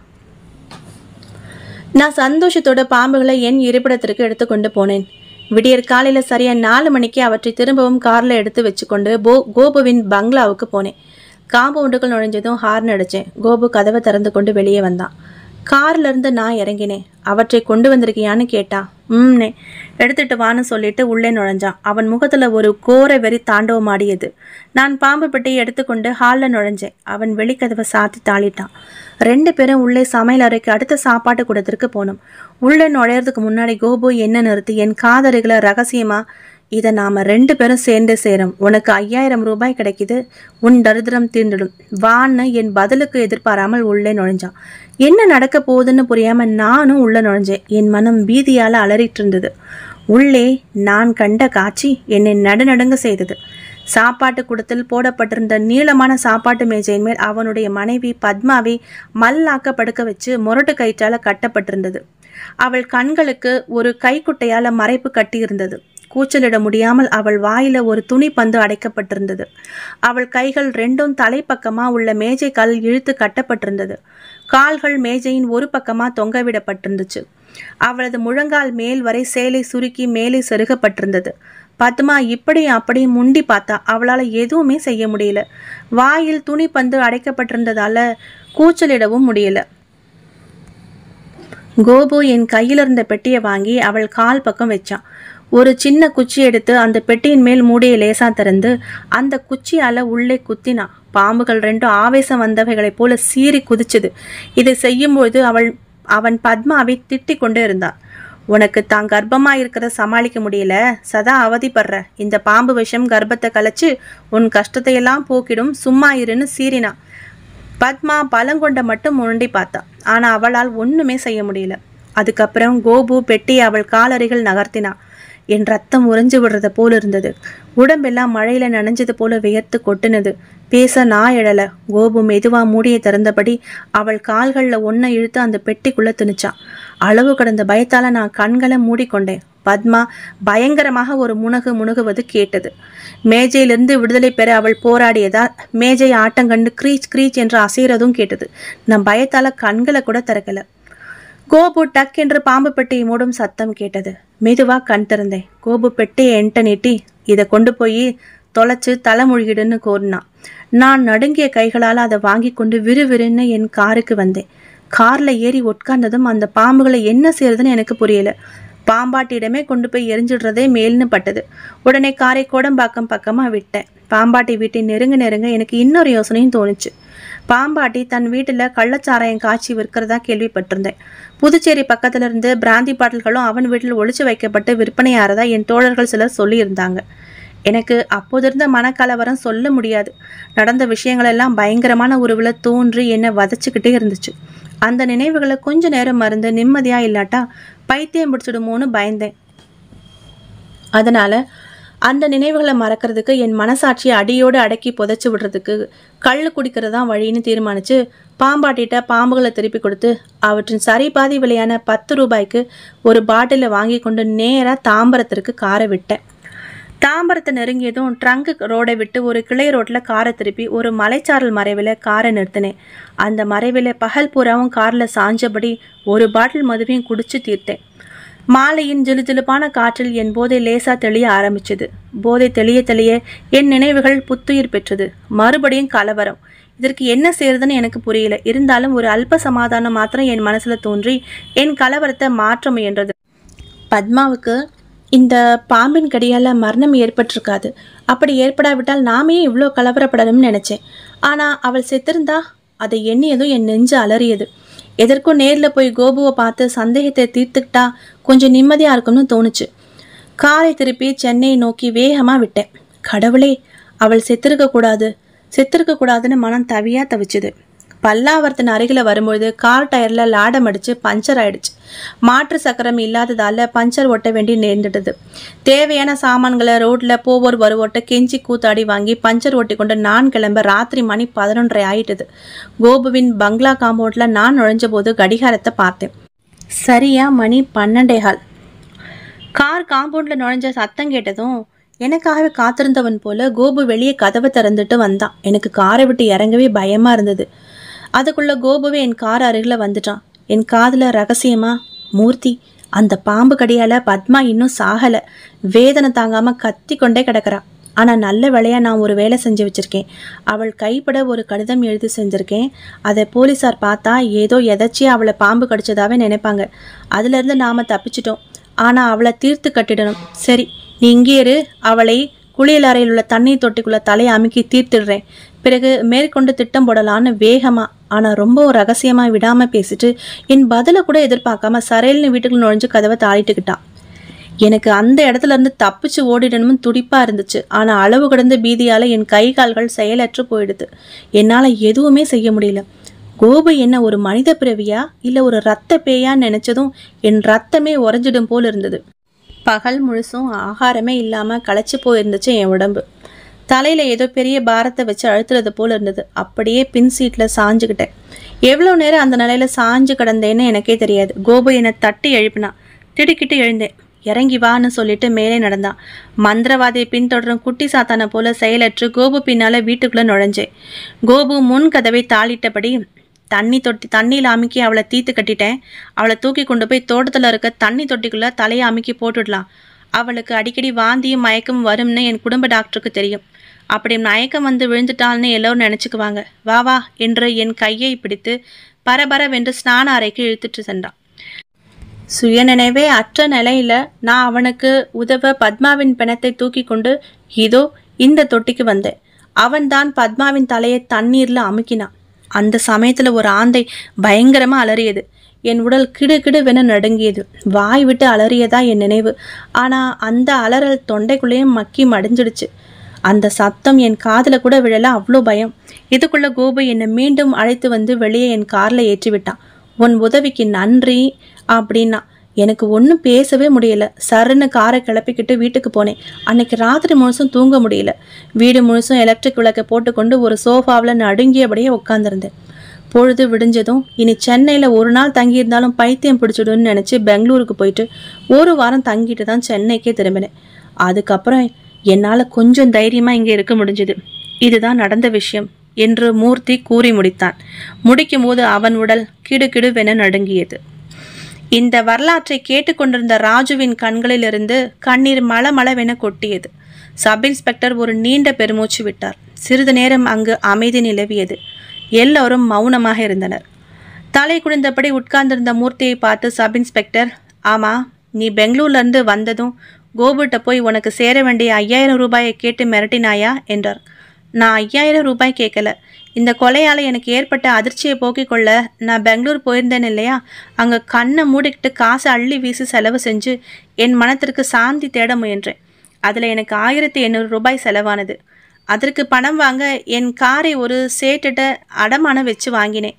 நான் சந்தோஷத்தோட பாம்புகளை என் இருப்பிடத்திற்கு எடுத்துக்கொண்டு போனேன் விடியற் காலையில் சரியாக நாலு மணிக்கு அவற்றை திரும்பவும் காரில் எடுத்து வச்சுக்கொண்டு போ கோபுவின் பங்களாவுக்கு போனேன் காம்பவுண்டுக்குள் நுழைஞ்சதும் ஹார்ன் அடித்தேன் கோபு கதவை திறந்து கொண்டு வெளியே வந்தான் கார்லேருந்து நான் இறங்கினேன் அவற்றை கொண்டு வந்திருக்கியான்னு கேட்டான் ம்னே எடுத்துட்டு வான்னு சொல்லிட்டு உள்ளே நுழைஞ்சான் அவன் முகத்தில் ஒரு கோர வெறி தாண்டவமாடியது நான் பாம்பு பெட்டியை எடுத்துக்கொண்டு ஹாலில் நுழைஞ்சேன் அவன் வெளிக்கதவை சாத்தி தாளிட்டான் ரெண்டு பேரும் உள்ளே சமையல் அறைக்கு அடுத்த சாப்பாட்டு கூடத்திற்கு போனோம் உள்ளே நுழையிறதுக்கு முன்னாடி கோபு என்ன நிறுத்தி என் காதறைகளை ரகசியமாக இதை நாம் ரெண்டு பேரும் சேர்ந்து சேரும் உனக்கு ஐயாயிரம் ரூபாய் கிடைக்குது உன் தரித்திரம் தீர்ந்துடும் வான்னு என் பதிலுக்கு எதிர்பாராமல் உள்ளே நுழைஞ்சான் என்ன நடக்க போகுதுன்னு புரியாமல் நானும் உள்ளே நுழைஞ்சேன் என் மனம் பீதியால் அலறிட்டு இருந்தது உள்ளே நான் கண்ட காட்சி என்னை நடுநடுங்க செய்தது சாப்பாட்டு கூடத்தில் போடப்பட்டிருந்த நீளமான சாப்பாட்டு மேஜையின் மேல் அவனுடைய மனைவி பத்மாவை மல்லாக்க படுக்க வச்சு முரட்டு கயிற்றால கட்டப்பட்டிருந்தது அவள் கண்களுக்கு ஒரு கைக்குட்டையால மறைப்பு கட்டியிருந்தது கூச்சலிட முடியாமல் அவள் வாயில ஒரு துணி பந்து அடைக்கப்பட்டிருந்தது அவள் கைகள் ரெண்டும் தலைப்பக்கமா உள்ள மேஜை கல் இழுத்து கட்டப்பட்டிருந்தது கால்கள் மேஜையின் ஒரு பக்கமா தொங்கவிடப்பட்டிருந்துச்சு அவளது முழங்கால் மேல் வரை சேலை சுருக்கி மேலே செருகப்பட்டிருந்தது பத்மா இப்படி அப்படி முண்டி பார்த்தா அவளால் எதுவுமே செய்ய முடியல வாயில் துணி பந்து அடைக்கப்பட்டிருந்ததால கூச்சலிடவும் முடியல கோபு என் கையில் இருந்த பெட்டியை வாங்கி அவள் கால் பக்கம் வச்சான் ஒரு சின்ன குச்சி எடுத்து அந்த பெட்டியின் மேல் மூடியை லேசா திறந்து அந்த குச்சியால் உள்ளே குத்தினா பாம்புகள் ரெண்டும் ஆவேசம் வந்தவைகளைப் போல சீறி குதிச்சது இதை செய்யும்போது அவள் அவன் பத்மாவை திட்டிக் கொண்டு இருந்தான் உனக்கு தான் கர்ப்பமாக இருக்கிறத சமாளிக்க முடியல சதா அவதிப்படுற இந்த பாம்பு விஷம் கர்ப்பத்தை கலைச்சு உன் கஷ்டத்தையெல்லாம் போக்கிடும் சும்மா இருன்னு சீறினா பத்மா பழங்கொண்ட மட்டும் உருண்டி பார்த்தா ஆனால் அவளால் ஒன்றுமே செய்ய முடியல அதுக்கப்புறம் கோபு பெட்டி அவள் காலருகில் நகர்த்தினா என் ரத்தம் உறைஞ்சு விடுறத போல இருந்தது உடம்பெல்லாம் மழையில நனைஞ்சது போல வியர்த்து கொட்டுனது பேச நான் எழல கோபு மெதுவா மூடியை திறந்தபடி அவள் கால்களில் ஒன்றை இழுத்து அந்த பெட்டிக்குள்ள திணிச்சான் அளவு கடந்த பயத்தால நான் கண்களை மூடிக்கொண்டேன் பத்மா பயங்கரமாக ஒரு முனகு முணுகுவது கேட்டது மேஜையிலிருந்து விடுதலை பெற அவள் போராடியதால் மேஜை ஆட்டங்கண்டு கிரீச் கிரீச் என்று அசைகிறதும் கேட்டது நான் பயத்தால கண்களை கூட திறக்கலை கோபு டக் என்று பாம்பு பெட்டியை மூடும் சத்தம் கேட்டது மெதுவாக கண் திறந்தேன் கோபு பெட்டியை என்ட்ட நீட்டி இதை கொண்டு போய் தொலைச்சு தலைமொழியிடுன்னு கோரினான் நான் நடுங்கிய கைகளால் அதை வாங்கி கொண்டு விறுவிறுன்னு என் காருக்கு வந்தேன் காரில் ஏறி உட்கார்ந்ததும் அந்த பாம்புகளை என்ன செய்யறதுன்னு எனக்கு புரியல பாம்பாட்டியிடமே கொண்டு போய் எரிஞ்சிடுறதே மேல்னு பட்டது உடனே காரை கோடம்பாக்கம் பக்கமாக விட்டேன் பாம்பாட்டி வீட்டை நெருங்க நெருங்க எனக்கு இன்னொரு யோசனையும் தோணுச்சு பாம்பாட்டி தன் வீட்டில் கள்ளச்சாராயம் காய்ச்சி விற்கிறதா கேள்விப்பட்டிருந்தேன் புதுச்சேரி பக்கத்திலிருந்து இருந்து பிராந்தி பாட்டில்களும் அவன் வீட்டில் ஒழிச்சு வைக்கப்பட்டு விற்பனையாகிறதா என் தோழர்கள் சிலர் சொல்லியிருந்தாங்க எனக்கு அப்போதிருந்த மனக்கலவரம் சொல்ல முடியாது நடந்த விஷயங்களெல்லாம் பயங்கரமான உருவில் தோன்றி என்னை வதச்சிக்கிட்டே இருந்துச்சு அந்த நினைவுகளை கொஞ்ச நேரம் மருந்து நிம்மதியாக இல்லாட்டா பைத்தியம் பிடிச்சிடுமோன்னு பயந்தேன் அதனால் அந்த நினைவுகளை மறக்கிறதுக்கு என் மனசாட்சியை அடியோடு அடக்கி புதைச்சி விடுறதுக்கு கல் குடிக்கிறது தான் வழின்னு தீர்மானித்து பாம்பாட்டிட்ட பாம்புகளை திருப்பி கொடுத்து அவற்றின் சரி பாதி விலையான பத்து ரூபாய்க்கு ஒரு பாட்டிலை வாங்கி கொண்டு நேராக தாம்பரத்திற்கு காரை விட்டேன் தாம்பரத்தை நெருங்கியதும் ட்ரங்கு ரோடை விட்டு ஒரு கிளை ரோட்டில் காரை திருப்பி ஒரு மலைச்சாரல் மறைவில் காரை நிறுத்தினேன் அந்த மறைவில் பகல் பூராவும் காரில் சாஞ்சபடி ஒரு பாட்டில் மதுவையும் குடிச்சு தீர்த்தேன் மாலையின் ஜிலுப்பான காற்றில் என் போதை லேசா தெளிய ஆரம்பிச்சது போதை தெளிய தெளிய என் நினைவுகள் புத்துயிர் பெற்றது மறுபடியும் கலவரம் இதற்கு என்ன செய்யறதுன்னு எனக்கு புரியல இருந்தாலும் ஒரு அல்ப சமாதானம் மாத்திரம் என் மனசில் தோன்றி என் கலவரத்தை மாற்ற முயன்றது பத்மாவுக்கு இந்த பாம்பின் கடியால் மரணம் ஏற்பட்டிருக்காது அப்படி ஏற்படாவிட்டால் நாமே இவ்வளோ கலவரப்படணும்னு நினச்சேன் ஆனால் அவள் செத்திருந்தா அதை எண்ணியதும் என் நெஞ்சு அலறியது எதற்கும் நேரில் போய் கோபுவை பார்த்து சந்தேகத்தை தீர்த்துக்கிட்டா கொஞ்சம் நிம்மதியாக இருக்கும்னு தோணுச்சு காரை திருப்பி சென்னையை நோக்கி வேகமாக விட்டேன் கடவுளே அவள் செத்திருக்கக்கூடாது செத்திருக்கக்கூடாதுன்னு மனம் தவியாக தவிச்சுது பல்லாவரத்தின் அருகில் வரும்பொழுது கார் டயரில் லாடம் அடித்து பஞ்சர் ஆயிடுச்சு மாற்று சக்கரம் இல்லாததால் பஞ்சர் ஒட்ட வேண்டி நேர்ந்துட்டது தேவையான சாமான்களை ரோட்டில் போவோர் வருவோட்ட கெஞ்சி கூத்தாடி வாங்கி பஞ்சர் ஒட்டி கொண்டு நான் கிளம்ப ராத்திரி மணி பதினொன்றரை ஆயிட்டது கோபுவின் பங்களா காம்பவுண்டில் நான் நுழைஞ்ச போது கடிகாரத்தை பார்த்தேன் சரியா மணி பன்னெண்டே ஹால் கார் காம்பவுண்டில் நுழைஞ்ச சத்தம் கேட்டதும் எனக்காகவே காத்திருந்தவன் போல கோபு வெளியே கதவை திறந்துட்டு வந்தான் எனக்கு காரை விட்டு இறங்கவே பயமாக இருந்தது அதுக்குள்ளே கோபுவே என் கார் அருகில் வந்துட்டான் என் காதில் ரகசியமா மூர்த்தி அந்த பாம்பு கடியால் பத்மா இன்னும் சாகலை வேதனை தாங்காமல் கத்தி கொண்டே கிடக்கிறா ஆனால் நல்ல வேலையாக நான் ஒரு வேலை செஞ்சு வச்சிருக்கேன் அவள் கைப்பட ஒரு கடிதம் எழுதி செஞ்சுருக்கேன் அதை போலீஸார் பார்த்தா ஏதோ எதாச்சியா அவளை பாம்பு கடிச்சதாகவே நினைப்பாங்க அதுலேருந்து நாம் தப்பிச்சிட்டோம் ஆனால் அவளை தீர்த்து கட்டிடணும் சரி நீ இங்கே இரு அவளை குளியல் அறையில் உள்ள தண்ணீர் தொட்டிக்குள்ளே தலையை அமுக்கி தீர்த்திடுறேன் பிறகு மேற்கொண்டு திட்டம் போடலான்னு வேகமாக ஆனால் ரொம்ப ரகசியமாக விடாமல் பேசிட்டு என் பதிலை கூட எதிர்பார்க்காம சரையல்னு வீட்டுக்கு நுழைஞ்சு கதவை தாளிட்டுக்கிட்டான் எனக்கு அந்த இடத்துல இருந்து தப்பிச்சு ஓடிடணும்னு துடிப்பாக இருந்துச்சு ஆனால் அளவு கிடந்த பீதியால் என் கை கால்கள் செயலற்று போயிடுது என்னால் எதுவுமே செய்ய முடியல கோபு என்ன ஒரு மனித பிறவியா இல்லை ஒரு ரத்த பேயான்னு நினச்சதும் என் ரத்தமே உறைஞ்சிடும் போல் இருந்தது பகல் முழுசும் ஆகாரமே இல்லாமல் களைச்சி போயிருந்துச்சு என் உடம்பு தலையில் ஏதோ பெரிய பாரத்தை வச்சு அழுத்துறது போல் இருந்தது அப்படியே பின் சீட்டில் சாஞ்சுக்கிட்டேன் எவ்வளோ நேரம் அந்த நிலையில் சாஞ்சு கிடந்தேன்னு எனக்கே தெரியாது கோபு என்னை தட்டி எழுப்பினான் திடுக்கிட்டு எழுந்தேன் இறங்கி வான்னு சொல்லிட்டு மேலே நடந்தான் மந்திரவாதியை பின்தொடரும் குட்டி சாத்தானை போல செயலற்று கோபு பின்னால் வீட்டுக்குள்ளே நுழைஞ்சேன் கோபு முன் கதவை தாளிட்டபடி தண்ணி தொட்டி தண்ணியில் அமுக்கி அவளை தீத்து கட்டிட்டேன் அவளை தூக்கி கொண்டு போய் தோட்டத்தில் இருக்க தண்ணி தொட்டிக்குள்ளே தலையை அமுக்கி போட்டுடலாம் அவளுக்கு அடிக்கடி வாந்தியும் மயக்கம் வரும்னு என் குடும்ப டாக்டருக்கு தெரியும் அப்படி மயக்கம் வந்து விழுந்துட்டாள்னு எல்லோரும் நினச்சிக்குவாங்க வா வா என்று என் கையை பிடித்து பரபரவென்று ஸ்நான அறைக்கு இழுத்துட்டு சென்றான் சுயநினைவே அற்ற நிலையில நான் அவனுக்கு உதவ பத்மாவின் பிணத்தை தூக்கி கொண்டு இதோ இந்த தொட்டிக்கு வந்தேன் அவன்தான் பத்மாவின் தலையை தண்ணீர்ல அமுக்கினான் அந்த சமயத்துல ஒரு ஆந்தை பயங்கரமா அலறியது என் உடல் கிடு கிடுவென நடுங்கியது வாய் விட்டு அலறியதா என் நினைவு ஆனா அந்த அலறல் தொண்டைக்குள்ளேயும் மக்கி மடிஞ்சிடுச்சு அந்த சத்தம் என் காதில் கூட விழல அவ்வளோ பயம் இதுக்குள்ள கோபு என்னை மீண்டும் அழைத்து வந்து வெளியே என் காரில் ஏற்றி விட்டான் உன் உதவிக்கு நன்றி அப்படின்னா எனக்கு ஒன்றும் பேசவே முடியல சருன்னு காரை கிளப்பிக்கிட்டு வீட்டுக்கு போனேன் அன்னைக்கு ராத்திரி முழுசும் தூங்க முடியல வீடு முழுசும் எலக்ட்ரிக் விளக்கை போட்டுக்கொண்டு ஒரு சோஃபாவில் நடுங்கியபடியே உட்காந்துருந்தேன் பொழுது விடிஞ்சதும் இனி சென்னையில் ஒரு நாள் தங்கியிருந்தாலும் பைத்தியம் பிடிச்சிடுன்னு நினச்சி பெங்களூருக்கு போயிட்டு ஒரு வாரம் தங்கிட்டு தான் சென்னைக்கே திரும்பினேன் அதுக்கப்புறம் என்னால் கொஞ்சம் தைரியமாக இங்கே இருக்க முடிஞ்சது இதுதான் நடந்த விஷயம் என்று மூர்த்தி கூறி முடித்தான் முடிக்கும் போது அவன் உடல் கிடுகிடுவென நடுங்கியது இந்த வரலாற்றை கேட்டுக்கொண்டிருந்த ராஜுவின் கண்களிலிருந்து கண்ணீர் மளமளவென கொட்டியது சப் இன்ஸ்பெக்டர் ஒரு நீண்ட பெருமூச்சு விட்டார் சிறிது நேரம் அங்கு அமைதி நிலவியது எல்லோரும் மௌனமாக இருந்தனர் தலை குடிந்தபடி உட்கார்ந்திருந்த மூர்த்தியை பார்த்து சப் இன்ஸ்பெக்டர் ஆமா நீ பெங்களூர்லேருந்து வந்ததும் கோபுட்ட போய் உனக்கு சேர வேண்டிய ஐயாயிரம் ரூபாயை கேட்டு மிரட்டினாயா என்றார் நான் ஐயாயிரம் ரூபாய் கேட்கல இந்த கொலையால் எனக்கு ஏற்பட்ட அதிர்ச்சியை போக்கிக் கொள்ள நான் பெங்களூர் போயிருந்தேன் இல்லையா அங்கே கண்ணை மூடிக்கிட்டு காசை அள்ளி வீசி செலவு செஞ்சு என் மனத்திற்கு சாந்தி தேட முயன்றேன் அதில் எனக்கு ஆயிரத்தி எண்ணூறு ரூபாய் செலவானது அதற்கு பணம் வாங்க என் காரை ஒரு சேட்டுட்ட அடமானம் வச்சு வாங்கினேன்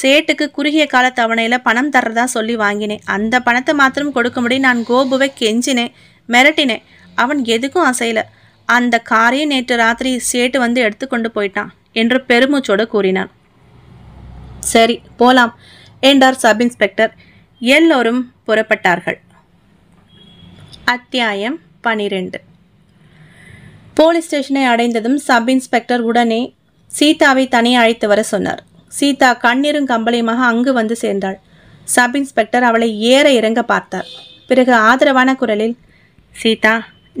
சேட்டுக்கு குறுகிய கால தவணையில் பணம் தர்றதா சொல்லி வாங்கினேன் அந்த பணத்தை மாத்திரம் கொடுக்க முடியும் நான் கோபுவை கெஞ்சினேன் மிரட்டினேன் அவன் எதுக்கும் அசையல அந்த காரையும் நேற்று ராத்திரி சேட்டு வந்து எடுத்துக்கொண்டு போயிட்டான் என்று பெருமூச்சோடு கூறினான் சரி போலாம் என்றார் சப் இன்ஸ்பெக்டர் எல்லோரும் புறப்பட்டார்கள் அத்தியாயம் பனிரெண்டு போலீஸ் ஸ்டேஷனை அடைந்ததும் சப் இன்ஸ்பெக்டர் உடனே சீதாவை தனியே அழைத்து வர சொன்னார் சீதா கண்ணீரும் கம்பளையுமாக அங்கு வந்து சேர்ந்தாள் சப் இன்ஸ்பெக்டர் அவளை ஏற இறங்க பார்த்தார் பிறகு ஆதரவான குரலில் சீதா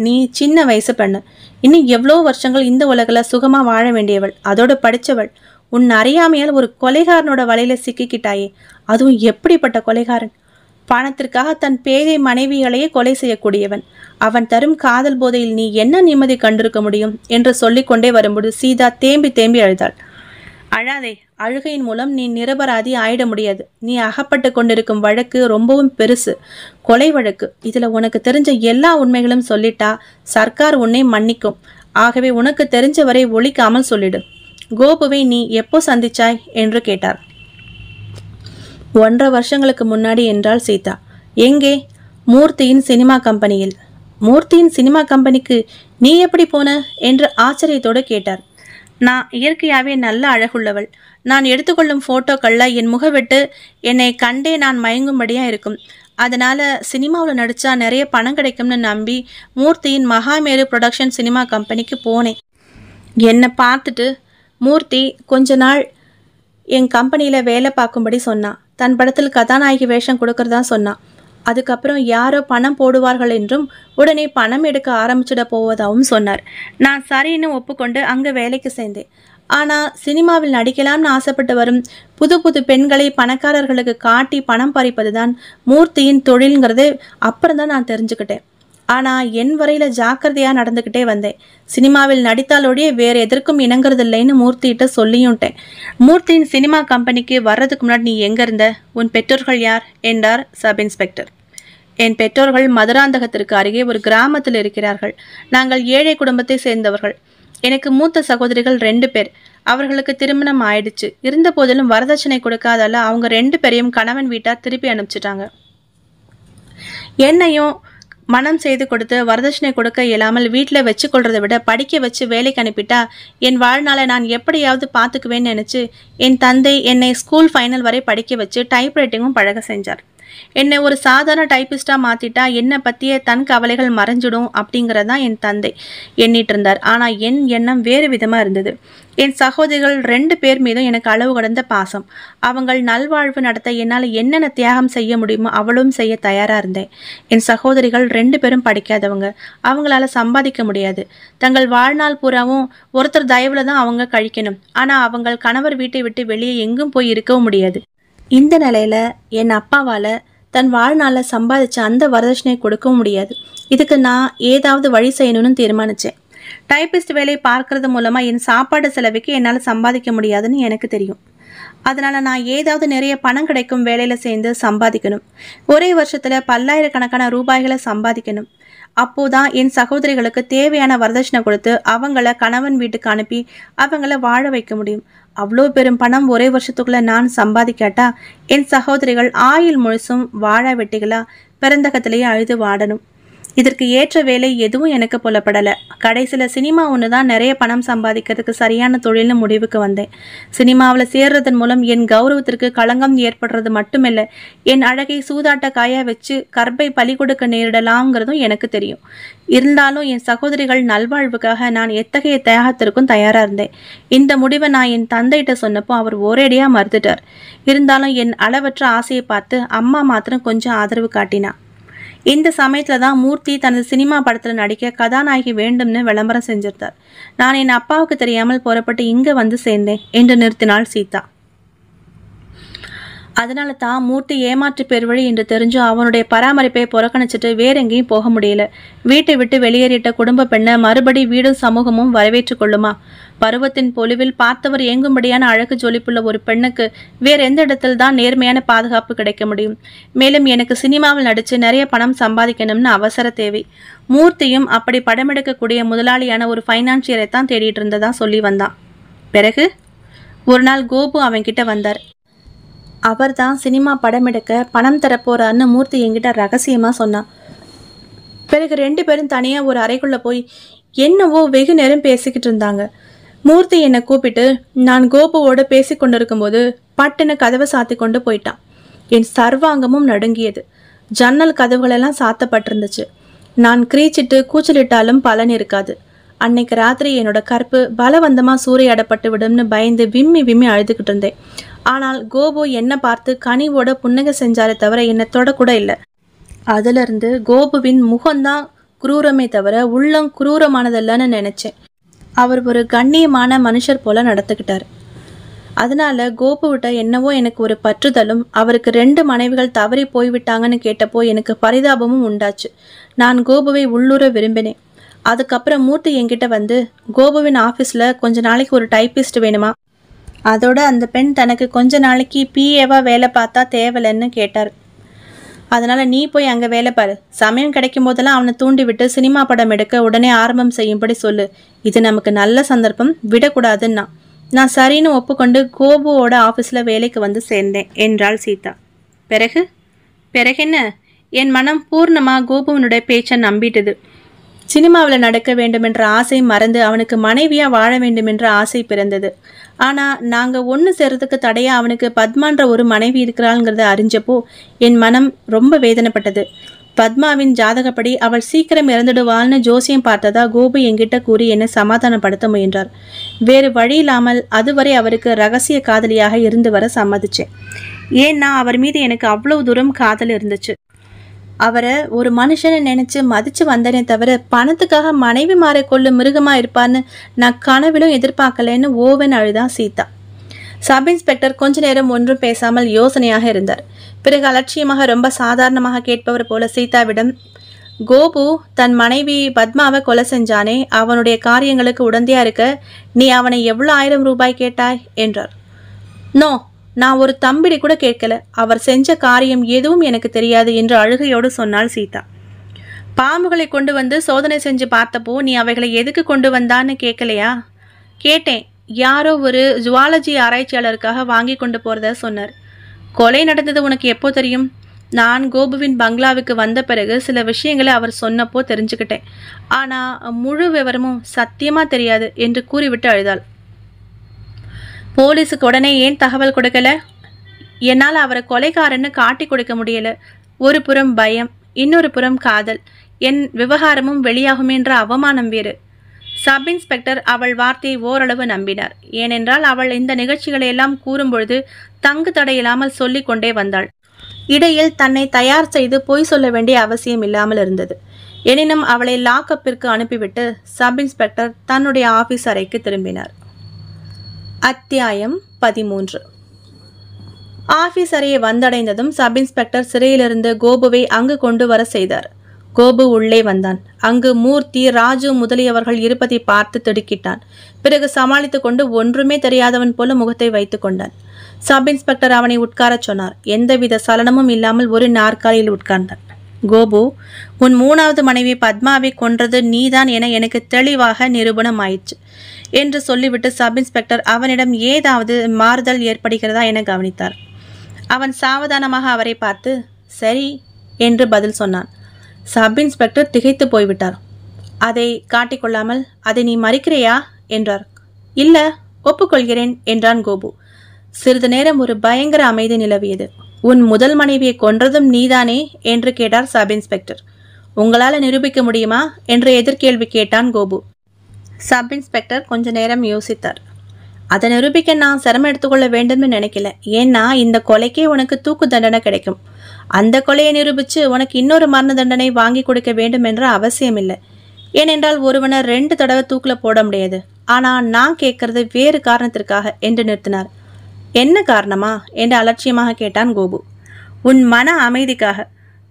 நீ சின்ன வயசு பெண்ணு இன்னும் எவ்வளோ வருஷங்கள் இந்த உலகில் சுகமாக வாழ வேண்டியவள் அதோடு படித்தவள் உன் அறியாமையால் ஒரு கொலைகாரனோட வலையில் சிக்கிக்கிட்டாயே அதுவும் எப்படிப்பட்ட கொலைகாரன் பணத்திற்காக தன் பேகை மனைவிகளையே கொலை செய்யக்கூடியவன் அவன் தரும் காதல் போதையில் நீ என்ன நிம்மதி கண்டிருக்க முடியும் என்று சொல்லிக்கொண்டே வரும்போது சீதா தேம்பி தேம்பி அழுதாள் அழாதே அழுகையின் மூலம் நீ நிரபராதி ஆயிட முடியாது நீ அகப்பட்டு கொண்டிருக்கும் வழக்கு ரொம்பவும் பெருசு கொலை வழக்கு இதில் உனக்கு தெரிஞ்ச எல்லா உண்மைகளும் சொல்லிட்டா சர்க்கார் உன்னை மன்னிக்கும் ஆகவே உனக்கு தெரிஞ்ச வரை ஒழிக்காமல் சொல்லிடு கோபுவை நீ எப்போ சந்திச்சாய் என்று கேட்டார் ஒன்றரை வருஷங்களுக்கு முன்னாடி என்றாள் சீதா எங்கே மூர்த்தியின் சினிமா கம்பெனியில் மூர்த்தியின் சினிமா கம்பெனிக்கு நீ எப்படி போன என்று ஆச்சரியத்தோடு கேட்டார் நான் இயற்கையாகவே நல்ல அழகுள்ளவள் நான் எடுத்துக்கொள்ளும் ஃபோட்டோக்களில் என் முகவெட்டு என்னை கண்டே நான் மயங்கும்படியாக இருக்கும் அதனால் சினிமாவில் நடித்தா நிறைய பணம் கிடைக்கும்னு நம்பி மூர்த்தியின் மகாமேரு ப்ரொடக்ஷன் சினிமா கம்பெனிக்கு போனேன் என்னை பார்த்துட்டு மூர்த்தி கொஞ்ச நாள் என் கம்பெனியில் வேலை பார்க்கும்படி சொன்னான் தன் படத்தில் கதாநாயகி வேஷம் கொடுக்குறதா சொன்னான் அதுக்கப்புறம் யாரோ பணம் போடுவார்கள் என்றும் உடனே பணம் எடுக்க ஆரம்பிச்சிட போவதாகவும் சொன்னார் நான் சரின்னு ஒப்புக்கொண்டு அங்கே வேலைக்கு சேர்ந்தேன் ஆனால் சினிமாவில் நடிக்கலாம்னு ஆசைப்பட்டு வரும் புது புது பெண்களை பணக்காரர்களுக்கு காட்டி பணம் பறிப்பது தான் மூர்த்தியின் தொழில்ங்கிறது அப்புறம் தான் நான் தெரிஞ்சுக்கிட்டேன் ஆனால் என் வரையில் ஜாக்கிரதையாக நடந்துக்கிட்டே வந்தேன் சினிமாவில் நடித்தாலோடைய வேறு எதற்கும் இணங்குறதில்லைன்னு மூர்த்திகிட்ட சொல்லியும்ட்டேன் மூர்த்தியின் சினிமா கம்பெனிக்கு வர்றதுக்கு முன்னாடி நீ எங்கே இருந்த உன் பெற்றோர்கள் யார் என்றார் சப் இன்ஸ்பெக்டர் என் பெற்றோர்கள் மதுராந்தகத்திற்கு அருகே ஒரு கிராமத்தில் இருக்கிறார்கள் நாங்கள் ஏழை குடும்பத்தை சேர்ந்தவர்கள் எனக்கு மூத்த சகோதரிகள் ரெண்டு பேர் அவர்களுக்கு திருமணம் ஆயிடுச்சு இருந்த போதிலும் வரதட்சணை கொடுக்காதால அவங்க ரெண்டு பேரையும் கணவன் வீட்டார் திருப்பி அனுப்பிச்சிட்டாங்க என்னையும் மனம் செய்து கொடுத்து வரதட்சணை கொடுக்க இயலாமல் வீட்டில் வச்சு கொள்றதை விட படிக்க வச்சு வேலைக்கு அனுப்பிட்டா என் வாழ்நாளை நான் எப்படியாவது பார்த்துக்குவேன்னு நினச்சி என் தந்தை என்னை ஸ்கூல் ஃபைனல் வரை படிக்க வச்சு டைப்ரைட்டிங்கும் பழக செஞ்சார் என்னை ஒரு சாதாரண டைப்பிஸ்டாக மாற்றிட்டா என்னை பற்றியே தன் கவலைகள் மறைஞ்சிடும் அப்படிங்கிறது தான் என் தந்தை எண்ணிட்டு இருந்தார் ஆனால் என் எண்ணம் வேறு விதமாக இருந்தது என் சகோதரிகள் ரெண்டு பேர் மீதும் எனக்கு அளவு கடந்த பாசம் அவங்கள் நல்வாழ்வு நடத்த என்னால் என்னென்ன தியாகம் செய்ய முடியுமோ அவளும் செய்ய தயாராக இருந்தேன் என் சகோதரிகள் ரெண்டு பேரும் படிக்காதவங்க அவங்களால சம்பாதிக்க முடியாது தங்கள் வாழ்நாள் பூராவும் ஒருத்தர் தயவில் தான் அவங்க கழிக்கணும் ஆனால் அவங்கள் கணவர் வீட்டை விட்டு வெளியே எங்கும் போய் இருக்கவும் முடியாது இந்த நிலையில் என் அப்பாவால் தன் வாழ்நாளில் சம்பாதிச்ச அந்த வரதட்சணையை கொடுக்க முடியாது இதுக்கு நான் ஏதாவது வழி செய்யணும்னு தீர்மானித்தேன் டைப்பிஸ்ட் வேலையை பார்க்கறது மூலமாக என் சாப்பாடு செலவுக்கு என்னால் சம்பாதிக்க முடியாதுன்னு எனக்கு தெரியும் அதனால் நான் ஏதாவது நிறைய பணம் கிடைக்கும் வேலையில் சேர்ந்து சம்பாதிக்கணும் ஒரே வருஷத்தில் பல்லாயிரக்கணக்கான ரூபாய்களை சம்பாதிக்கணும் அப்போதான் என் சகோதரிகளுக்கு தேவையான வரதட்சணை கொடுத்து அவங்கள கணவன் வீட்டுக்கு அனுப்பி அவங்கள வாழ வைக்க முடியும் அவ்வளோ பெரும் பணம் ஒரே வருஷத்துக்குள்ள நான் சம்பாதிக்காட்டா என் சகோதரிகள் ஆயில் முழுசும் வாழ வெட்டிகளா பிறந்தகத்திலேயே அழுது வாடணும் இதற்கு ஏற்ற வேலை எதுவும் எனக்கு புலப்படலை கடைசியில் சினிமா ஒன்று தான் நிறைய பணம் சம்பாதிக்கிறதுக்கு சரியான தொழில்னு முடிவுக்கு வந்தேன் சினிமாவில் சேர்றதன் மூலம் என் கௌரவத்திற்கு களங்கம் ஏற்படுறது மட்டுமில்லை என் அழகை சூதாட்ட காய வச்சு கர்ப்பை பலி கொடுக்க நேரிடலாம்ங்கிறதும் எனக்கு தெரியும் இருந்தாலும் என் சகோதரிகள் நல்வாழ்வுக்காக நான் எத்தகைய தியாகத்திற்கும் தயாராக இருந்தேன் இந்த முடிவை நான் என் தந்தைகிட்ட சொன்னப்போ அவர் ஒரேடியாக மறுத்துட்டார் இருந்தாலும் என் அளவற்ற ஆசையை பார்த்து அம்மா மாத்திரம் கொஞ்சம் ஆதரவு காட்டினா இந்த சமயத்தில் தான் மூர்த்தி தனது சினிமா படத்தில் நடிக்க கதாநாயகி வேண்டும்னு விளம்பரம் செஞ்சிருந்தார் நான் என் அப்பாவுக்கு தெரியாமல் புறப்பட்டு இங்கே வந்து சேர்ந்தேன் என்று நிறுத்தினாள் சீதா அதனால தான் மூர்த்தி ஏமாற்று பெறுவழி என்று தெரிஞ்சும் அவனுடைய பராமரிப்பை புறக்கணிச்சிட்டு வேறெங்கேயும் போக முடியல வீட்டை விட்டு வெளியேறிட்ட குடும்ப பெண்ணை மறுபடி வீடும் சமூகமும் வரவேற்று கொள்ளுமா பருவத்தின் பொலிவில் பார்த்தவர் ஏங்கும்படியான அழகு ஜொலிப்புள்ள ஒரு பெண்ணுக்கு வேற எந்த இடத்தில் தான் நேர்மையான பாதுகாப்பு கிடைக்க முடியும் மேலும் எனக்கு சினிமாவில் நடித்து நிறைய பணம் சம்பாதிக்கணும்னு அவசர தேவை மூர்த்தியும் அப்படி படம் எடுக்கக்கூடிய முதலாளியான ஒரு ஃபைனான்சியரை தான் தேடிட்டு இருந்ததா சொல்லி வந்தான் பிறகு ஒரு நாள் கோபு அவன்கிட்ட வந்தார் அவர் தான் சினிமா படம் எடுக்க பணம் தரப்போறான்னு மூர்த்தி என்கிட்ட ரகசியமாக சொன்னான் பிறகு ரெண்டு பேரும் தனியாக ஒரு அறைக்குள்ளே போய் என்னவோ வெகு நேரம் பேசிக்கிட்டு இருந்தாங்க மூர்த்தி என்னை கூப்பிட்டு நான் கோபுவோடு பேசி கொண்டு இருக்கும்போது பட்டுன்னு கதவை சாத்தி கொண்டு போயிட்டான் என் சர்வாங்கமும் நடுங்கியது ஜன்னல் கதவுகளெல்லாம் சாத்தப்பட்டிருந்துச்சு நான் கிரீச்சிட்டு கூச்சலிட்டாலும் பலன் இருக்காது அன்னைக்கு ராத்திரி என்னோட கற்பு பலவந்தமாக சூறையாடப்பட்டு விடும்னு பயந்து விம்மி விம்மி அழுதுகிட்டு இருந்தேன் ஆனால் கோபு என்னை பார்த்து கனிவோட புன்னக செஞ்சாலே தவிர என்னை தொடக்கூட இல்லை அதிலிருந்து கோபுவின் முகம்தான் குரூரமே தவிர உள்ளம் குரூரமானதல்லன்னு நினச்சேன் அவர் ஒரு கண்ணியமான மனுஷர் போல நடத்துக்கிட்டார் அதனால கோபுவிட்ட என்னவோ எனக்கு ஒரு பற்றுதலும் அவருக்கு ரெண்டு மனைவிகள் தவறி போய்விட்டாங்கன்னு கேட்டப்போ எனக்கு பரிதாபமும் உண்டாச்சு நான் கோபுவை உள்ளூர விரும்பினேன் அதுக்கப்புறம் மூர்த்தி என்கிட்ட வந்து கோபுவின் ஆஃபீஸில் கொஞ்ச நாளைக்கு ஒரு டைப்பிஸ்ட் வேணுமா அதோட அந்த பெண் தனக்கு கொஞ்ச நாளைக்கு பிஏவாக வேலை பார்த்தா தேவலைன்னு கேட்டார் அதனால் நீ போய் அங்கே வேலை பாரு சமயம் கிடைக்கும் போதெல்லாம் அவனை தூண்டிவிட்டு சினிமா படம் எடுக்க உடனே ஆரம்பம் செய்யும்படி சொல்லு இது நமக்கு நல்ல சந்தர்ப்பம் விடக்கூடாதுன்னா நான் சரின்னு ஒப்புக்கொண்டு கோபுவோட ஆஃபீஸில் வேலைக்கு வந்து சேர்ந்தேன் என்றாள் சீதா பிறகு பிறகு என்ன என் மனம் பூர்ணமாக கோபுவனுடைய பேச்சை நம்பிட்டது சினிமாவில் நடக்க வேண்டுமென்ற ஆசை மறந்து அவனுக்கு மனைவியாக வாழ வேண்டுமென்ற ஆசை பிறந்தது ஆனால் நாங்கள் ஒன்று சேர்றதுக்கு தடையாக அவனுக்கு பத்மான்ற ஒரு மனைவி இருக்கிறாளுங்கிறத அறிஞ்சப்போ என் மனம் ரொம்ப வேதனைப்பட்டது பத்மாவின் ஜாதகப்படி அவள் சீக்கிரம் இறந்துடுவாள்னு ஜோசியம் பார்த்ததா கோபு என்கிட்ட கூறி என்னை சமாதானப்படுத்த முயன்றார் வேறு வழி இல்லாமல் அதுவரை அவருக்கு ரகசிய காதலியாக இருந்து வர சம்மதிச்சேன் ஏன்னா அவர் மீது எனக்கு அவ்வளவு தூரம் காதல் இருந்துச்சு அவரை ஒரு மனுஷனை நினைச்சு மதிச்சு வந்தனே தவிர பணத்துக்காக மனைவி மாறிக்கொள்ளு மிருகமா இருப்பான்னு நான் கனவிலும் எதிர்பார்க்கலன்னு ஓவன் அழுதான் சீதா சப் இன்ஸ்பெக்டர் கொஞ்ச நேரம் ஒன்றும் பேசாமல் யோசனையாக இருந்தார் பிறகு அலட்சியமாக ரொம்ப சாதாரணமாக கேட்பவர் போல சீதாவிடம் கோபு தன் மனைவி பத்மாவை கொலை செஞ்சானே அவனுடைய காரியங்களுக்கு உடந்தையா இருக்க நீ அவனை எவ்வளோ ஆயிரம் ரூபாய் கேட்டாய் என்றார் நோ நான் ஒரு தம்பிடி கூட கேட்கல அவர் செஞ்ச காரியம் எதுவும் எனக்கு தெரியாது என்று அழுகையோடு சொன்னாள் சீதா பாம்புகளை கொண்டு வந்து சோதனை செஞ்சு பார்த்தப்போ நீ அவைகளை எதுக்கு கொண்டு வந்தான்னு கேட்கலையா கேட்டேன் யாரோ ஒரு ஜுவாலஜி ஆராய்ச்சியாளருக்காக வாங்கி கொண்டு போகிறத சொன்னார் கொலை நடந்தது உனக்கு எப்போ தெரியும் நான் கோபுவின் பங்களாவுக்கு வந்த பிறகு சில விஷயங்களை அவர் சொன்னப்போ தெரிஞ்சுக்கிட்டேன் ஆனால் முழு விவரமும் சத்தியமாக தெரியாது என்று கூறிவிட்டு அழுதாள் போலீஸுக்கு உடனே ஏன் தகவல் கொடுக்கல என்னால் அவரை கொலைகாரன்னு காட்டி கொடுக்க முடியல ஒரு புறம் பயம் இன்னொரு புறம் காதல் என் விவகாரமும் வெளியாகும் என்ற அவமானம் வேறு சப் இன்ஸ்பெக்டர் அவள் வார்த்தையை ஓரளவு நம்பினார் ஏனென்றால் அவள் இந்த நிகழ்ச்சிகளை எல்லாம் கூறும்பொழுது தங்கு தடையில்லாமல் சொல்லிக் கொண்டே வந்தாள் இடையில் தன்னை தயார் செய்து பொய் சொல்ல வேண்டிய அவசியம் இல்லாமல் இருந்தது எனினும் அவளை லாக்அப்பிற்கு அனுப்பிவிட்டு சப் இன்ஸ்பெக்டர் தன்னுடைய ஆபீஸ் அறைக்கு திரும்பினார் அத்தியாயம் பதிமூன்று ஆபீஸ் அறையை வந்தடைந்ததும் சப் இன்ஸ்பெக்டர் சிறையிலிருந்து கோபுவை அங்கு கொண்டு வர செய்தார் கோபு உள்ளே வந்தான் அங்கு மூர்த்தி ராஜு முதலியவர்கள் இருப்பதை பார்த்து திடுக்கிட்டான் பிறகு சமாளித்துக் கொண்டு ஒன்றுமே தெரியாதவன் போல முகத்தை வைத்துக் கொண்டான் சப் இன்ஸ்பெக்டர் அவனை உட்காரச் சொன்னார் எந்தவித சலனமும் இல்லாமல் ஒரு நாற்காலியில் உட்கார்ந்தான் கோபு உன் மூணாவது மனைவி பத்மாவை கொன்றது நீதான் என எனக்கு தெளிவாக நிரூபணம் ஆயிடுச்சு என்று சொல்லிவிட்டு சப் இன்ஸ்பெக்டர் அவனிடம் ஏதாவது மாறுதல் ஏற்படுகிறதா என கவனித்தார் அவன் சாவதானமாக அவரை பார்த்து சரி என்று பதில் சொன்னான் சப் இன்ஸ்பெக்டர் திகைத்து போய்விட்டார் அதை காட்டிக்கொள்ளாமல் அதை நீ மறிக்கிறையா என்றார் இல்ல ஒப்புக்கொள்கிறேன் என்றான் கோபு சிறிது நேரம் ஒரு பயங்கர அமைதி நிலவியது உன் முதல் மனைவியை கொன்றதும் நீதானே என்று கேட்டார் சப் இன்ஸ்பெக்டர் உங்களால் நிரூபிக்க முடியுமா என்று எதிர்கேள்வி கேட்டான் கோபு சப் இன்ஸ்பெக்டர் கொஞ்ச நேரம் யோசித்தார் அதை நிரூபிக்க நான் சிரமம் எடுத்துக்கொள்ள வேண்டும்னு நினைக்கல ஏன்னா இந்த கொலைக்கே உனக்கு தூக்கு தண்டனை கிடைக்கும் அந்த கொலையை நிரூபித்து உனக்கு இன்னொரு மரண தண்டனை வாங்கி கொடுக்க வேண்டும் என்ற அவசியம் இல்லை ஏனென்றால் ஒருவனை ரெண்டு தடவை தூக்கில் போட முடியாது ஆனால் நான் கேட்கறது வேறு காரணத்திற்காக என்று நிறுத்தினார் என்ன காரணமா என்று அலட்சியமாக கேட்டான் கோபு உன் மன அமைதிக்காக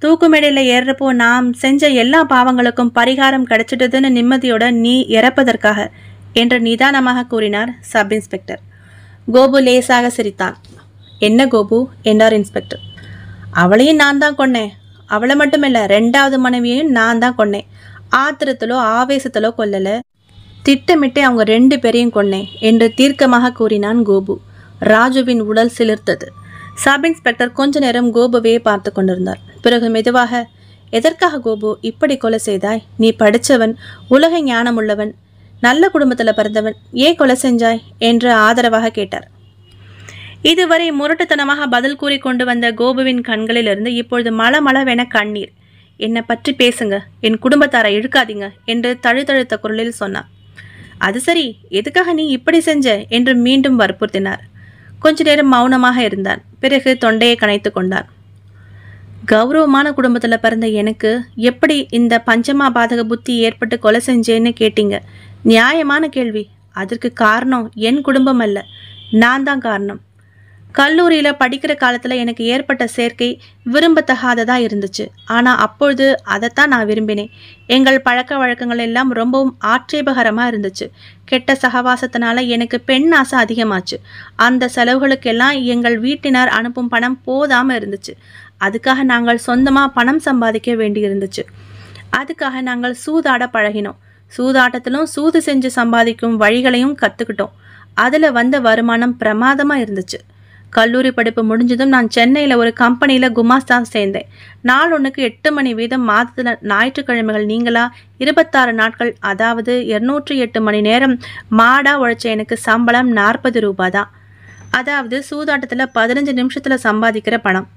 தூக்குமேடையில் ஏறுறப்போ நாம் செஞ்ச எல்லா பாவங்களுக்கும் பரிகாரம் கிடைச்சிட்டதுன்னு நிம்மதியோட நீ இறப்பதற்காக என்று நிதானமாக கூறினார் சப் இன்ஸ்பெக்டர் கோபு லேசாக சிரித்தான் என்ன கோபு என்றார் இன்ஸ்பெக்டர் அவளையும் நான் தான் கொன்னேன் அவளை மட்டுமில்ல ரெண்டாவது மனைவியையும் நான் தான் கொன்னேன் ஆத்திரத்திலோ ஆவேசத்திலோ கொல்லலை திட்டமிட்டு அவங்க ரெண்டு பேரையும் கொன்னேன் என்று தீர்க்கமாக கூறினான் கோபு ராஜுவின் உடல் சிலிர்த்தது சப் இன்ஸ்பெக்டர் கொஞ்ச நேரம் கோபுவையே பார்த்து கொண்டிருந்தார் பிறகு மெதுவாக எதற்காக கோபு இப்படி கொலை செய்தாய் நீ படித்தவன் உலக ஞானம் உள்ளவன் நல்ல குடும்பத்தில் பிறந்தவன் ஏன் கொலை செஞ்சாய் என்று ஆதரவாக கேட்டார் இதுவரை முரட்டுத்தனமாக பதில் கூறி கொண்டு வந்த கோபுவின் கண்களிலிருந்து இப்பொழுது மளமளவென கண்ணீர் என்னை பற்றி பேசுங்க என் குடும்பத்தாரை இழுக்காதீங்க என்று தழுத்தழுத்த குரலில் சொன்னார் அது சரி எதுக்காக நீ இப்படி செஞ்ச என்று மீண்டும் வற்புறுத்தினார் கொஞ்ச நேரம் மௌனமாக இருந்தான் பிறகு தொண்டையை கணைத்து கொண்டார் கௌரவமான குடும்பத்தில் பிறந்த எனக்கு எப்படி இந்த பஞ்சமா பாதக புத்தி ஏற்பட்டு கொலை செஞ்சேன்னு கேட்டீங்க நியாயமான கேள்வி அதற்கு காரணம் என் குடும்பம் அல்ல நான் தான் காரணம் கல்லூரியில் படிக்கிற காலத்தில் எனக்கு ஏற்பட்ட சேர்க்கை விரும்பத்தகாததாக இருந்துச்சு ஆனால் அப்பொழுது அதைத்தான் நான் விரும்பினேன் எங்கள் பழக்க வழக்கங்கள் எல்லாம் ரொம்பவும் ஆட்சேபகரமாக இருந்துச்சு கெட்ட சகவாசத்தினால எனக்கு பெண் ஆசை அதிகமாச்சு அந்த செலவுகளுக்கெல்லாம் எங்கள் வீட்டினர் அனுப்பும் பணம் போதாமல் இருந்துச்சு அதுக்காக நாங்கள் சொந்தமாக பணம் சம்பாதிக்க வேண்டியிருந்துச்சு அதுக்காக நாங்கள் சூதாட பழகினோம் சூதாட்டத்திலும் சூது செஞ்சு சம்பாதிக்கும் வழிகளையும் கற்றுக்கிட்டோம் அதில் வந்த வருமானம் பிரமாதமாக இருந்துச்சு கல்லூரி படிப்பு முடிஞ்சதும் நான் சென்னையில் ஒரு கம்பெனியில் குமாஸ்தா சேர்ந்தேன் நாள் ஒன்றுக்கு எட்டு மணி வீதம் மாதத்தில் ஞாயிற்றுக்கிழமைகள் நீங்களா இருபத்தாறு நாட்கள் அதாவது இருநூற்றி எட்டு மணி நேரம் மாடாக உழைச்ச எனக்கு சம்பளம் நாற்பது ரூபா தான் அதாவது சூதாட்டத்தில் பதினஞ்சு நிமிஷத்தில் சம்பாதிக்கிற பணம்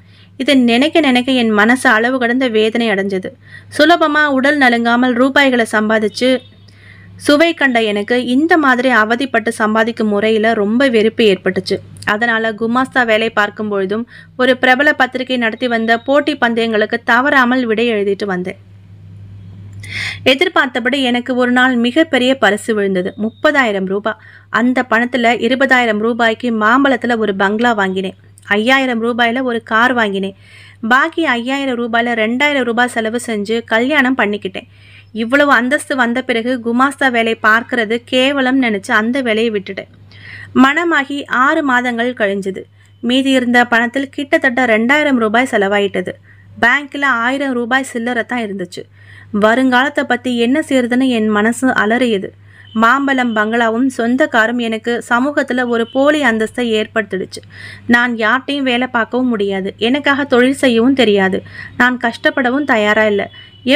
இதை நினைக்க நினைக்க என் மனசு அளவு கடந்த வேதனை அடைஞ்சது சுலபமாக உடல் நலுங்காமல் ரூபாய்களை சம்பாதிச்சு சுவை கண்ட எனக்கு இந்த மாதிரி அவதிப்பட்டு சம்பாதிக்கும் முறையில் ரொம்ப வெறுப்பு ஏற்பட்டுச்சு அதனால் குமாஸ்தா வேலை பார்க்கும் பொழுதும் ஒரு பிரபல பத்திரிகை நடத்தி வந்த போட்டி பந்தயங்களுக்கு தவறாமல் விடை எழுதிட்டு வந்தேன் எதிர்பார்த்தபடி எனக்கு ஒரு நாள் மிகப்பெரிய பரிசு விழுந்தது முப்பதாயிரம் ரூபாய் அந்த பணத்தில் இருபதாயிரம் ரூபாய்க்கு மாம்பழத்தில் ஒரு பங்களா வாங்கினேன் ஐயாயிரம் ரூபாயில் ஒரு கார் வாங்கினேன் பாக்கி ஐயாயிரம் ரூபாயில் ரெண்டாயிரம் ரூபாய் செலவு செஞ்சு கல்யாணம் பண்ணிக்கிட்டேன் இவ்வளவு அந்தஸ்து வந்த பிறகு குமாஸ்தா வேலை பார்க்கறது கேவலம் நினச்சி அந்த வேலையை விட்டுட்டேன் மனமாகி ஆறு மாதங்கள் கழிஞ்சது மீதி இருந்த பணத்தில் கிட்டத்தட்ட ரெண்டாயிரம் ரூபாய் செலவாயிட்டது பேங்க்கில் ஆயிரம் ரூபாய் சில்லறை தான் இருந்துச்சு வருங்காலத்தை பற்றி என்ன செய்யறதுன்னு என் மனசு அலறியது மாம்பழம் பங்களாவும் சொந்த காரும் எனக்கு சமூகத்தில் ஒரு போலி அந்தஸ்தை ஏற்படுத்திடுச்சு நான் யார்ட்டையும் வேலை பார்க்கவும் முடியாது எனக்காக தொழில் செய்யவும் தெரியாது நான் கஷ்டப்படவும் தயாராக இல்லை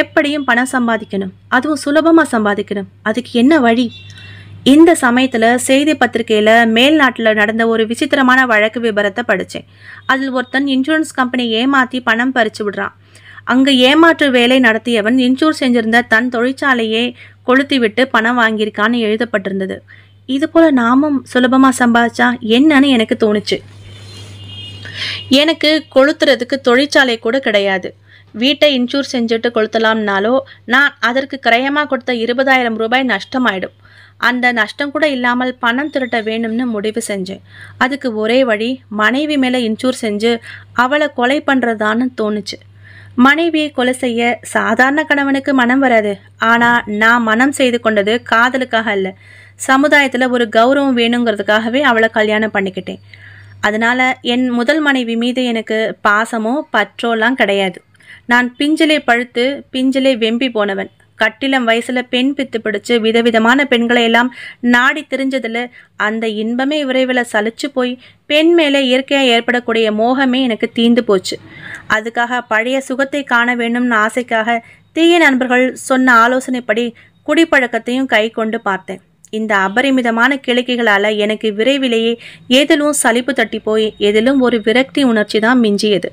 எப்படியும் பணம் சம்பாதிக்கணும் அதுவும் சுலபமாக சம்பாதிக்கணும் அதுக்கு என்ன வழி இந்த சமயத்தில் செய்தி பத்திரிகையில் மேல்நாட்டில் நடந்த ஒரு விசித்திரமான வழக்கு விபரத்தை படித்தேன் அதில் ஒருத்தன் இன்சூரன்ஸ் கம்பெனி ஏமாற்றி பணம் பறிச்சு விடுறான் அங்கே ஏமாற்று வேலை நடத்தியவன் இன்சூர் செஞ்சிருந்த தன் தொழிற்சாலையை கொளுத்தி விட்டு பணம் வாங்கியிருக்கான்னு எழுதப்பட்டிருந்தது இது போல் நாமும் சுலபமாக சம்பாதிச்சா என்னன்னு எனக்கு தோணுச்சு எனக்கு கொளுத்துறதுக்கு தொழிற்சாலை கூட கிடையாது வீட்டை இன்சூர் செஞ்சுட்டு கொளுத்தலாம்னாலோ நான் அதற்கு கிரயமாக கொடுத்த இருபதாயிரம் ரூபாய் நஷ்டமாயிடும் அந்த நஷ்டம் கூட இல்லாமல் பணம் திரட்ட வேணும்னு முடிவு செஞ்சேன் அதுக்கு ஒரே வழி மனைவி மேலே இன்சூர் செஞ்சு அவளை கொலை பண்ணுறதான்னு தோணுச்சு மனைவியை கொலை செய்ய சாதாரண கணவனுக்கு மனம் வராது ஆனால் நான் மனம் செய்து கொண்டது காதலுக்காக இல்லை சமுதாயத்தில் ஒரு கௌரவம் வேணுங்கிறதுக்காகவே அவளை கல்யாணம் பண்ணிக்கிட்டேன் அதனால் என் முதல் மனைவி மீது எனக்கு பாசமோ பற்றோலாம் கிடையாது நான் பிஞ்சலே பழுத்து பிஞ்சிலே வெம்பி போனவன் கட்டிலம் வயசுல பெண் பித்து பிடிச்சு விதவிதமான பெண்களை எல்லாம் நாடி தெரிஞ்சதுல அந்த இன்பமே விரைவில் சலிச்சு போய் பெண் மேலே இயற்கையாக ஏற்படக்கூடிய மோகமே எனக்கு தீந்து போச்சு அதுக்காக பழைய சுகத்தை காண வேணும்னு ஆசைக்காக தீய நண்பர்கள் சொன்ன ஆலோசனைப்படி குடிப்பழக்கத்தையும் கை கொண்டு பார்த்தேன் இந்த அபரிமிதமான கிழக்கைகளால் எனக்கு விரைவிலேயே ஏதிலும் சலிப்பு தட்டி போய் எதிலும் ஒரு விரக்தி உணர்ச்சி தான் மிஞ்சியது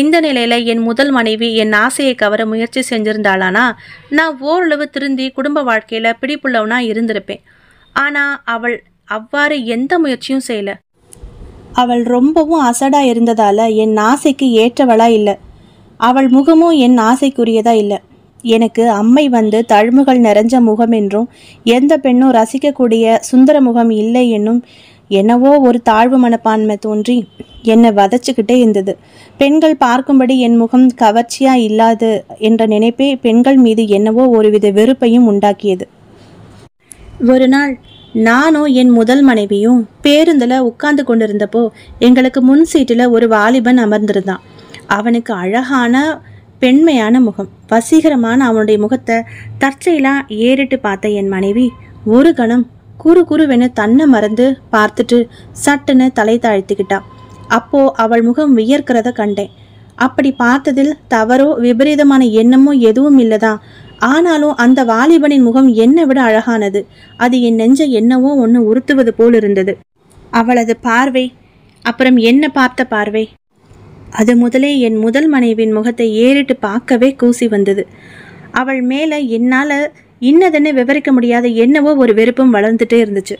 இந்த நிலையில் என் முதல் மனைவி என் ஆசையை கவர முயற்சி செஞ்சிருந்தாளானா நான் ஓரளவு திருந்தி குடும்ப வாழ்க்கையில் பிடிப்புள்ளவனா இருந்திருப்பேன் ஆனால் அவள் அவ்வாறு எந்த முயற்சியும் செய்யலை அவள் ரொம்பவும் அசடாக இருந்ததால் என் ஆசைக்கு ஏற்றவளா இல்லை அவள் முகமும் என் ஆசைக்குரியதா இல்லை எனக்கு அம்மை வந்து தழுமுகள் நிறைஞ்ச முகம் என்றும் எந்த பெண்ணும் ரசிக்கக்கூடிய சுந்தர முகம் இல்லை என்னும் என்னவோ ஒரு தாழ்வு மனப்பான்மை தோன்றி என்னை வதச்சிக்கிட்டே இருந்தது பெண்கள் பார்க்கும்படி என் முகம் கவர்ச்சியா இல்லாது என்ற நினைப்பே பெண்கள் மீது என்னவோ ஒருவித வெறுப்பையும் உண்டாக்கியது ஒரு நாள் நானும் என் முதல் மனைவியும் பேருந்தில் உட்கார்ந்து கொண்டிருந்தப்போ எங்களுக்கு முன் சீட்டில் ஒரு வாலிபன் அமர்ந்திருந்தான் அவனுக்கு அழகான பெண்மையான முகம் வசீகரமான அவனுடைய முகத்தை தற்செயலா ஏறிட்டு பார்த்த என் மனைவி ஒரு கணம் குறு குருவென தன்னை மறந்து பார்த்துட்டு சட்டுன்னு தலை தாழ்த்திக்கிட்டா அப்போ அவள் முகம் வியர்க்கிறத கண்டேன் அப்படி பார்த்ததில் தவறோ விபரீதமான எண்ணமோ எதுவும் இல்லதா ஆனாலும் அந்த வாலிபனின் முகம் என்னை விட அழகானது அது என் நெஞ்ச என்னவோ ஒன்று உறுத்துவது போல் இருந்தது அவளது பார்வை அப்புறம் என்ன பார்த்த பார்வை அது முதலே என் முதல் மனைவின் முகத்தை ஏறிட்டு பார்க்கவே கூசி வந்தது அவள் மேலே என்னால் இன்னதுன்னு விவரிக்க முடியாத என்னவோ ஒரு வெறுப்பும் வளர்ந்துட்டே இருந்துச்சு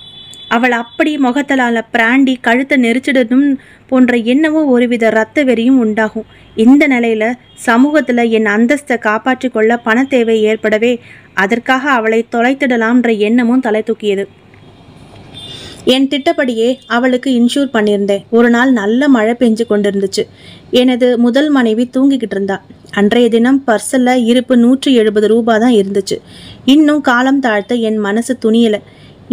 அவள் அப்படி முகத்தலால் பிராண்டி கழுத்தை நெரிச்சிடணும் போன்ற என்னவோ ஒருவித ரத்த வெறியும் உண்டாகும் இந்த நிலையில் சமூகத்தில் என் அந்தஸ்தை கொள்ள பண தேவை ஏற்படவே அதற்காக அவளை தொலைத்திடலாம்ன்ற எண்ணமும் தலை தூக்கியது என் திட்டப்படியே அவளுக்கு இன்ஷூர் பண்ணியிருந்தேன் ஒரு நாள் நல்ல மழை பெஞ்சு கொண்டிருந்துச்சு எனது முதல் மனைவி தூங்கிக்கிட்டு இருந்தா அன்றைய தினம் பர்சல்ல இருப்பு நூற்றி எழுபது ரூபா தான் இருந்துச்சு இன்னும் காலம் தாழ்த்த என் மனசு துணியலை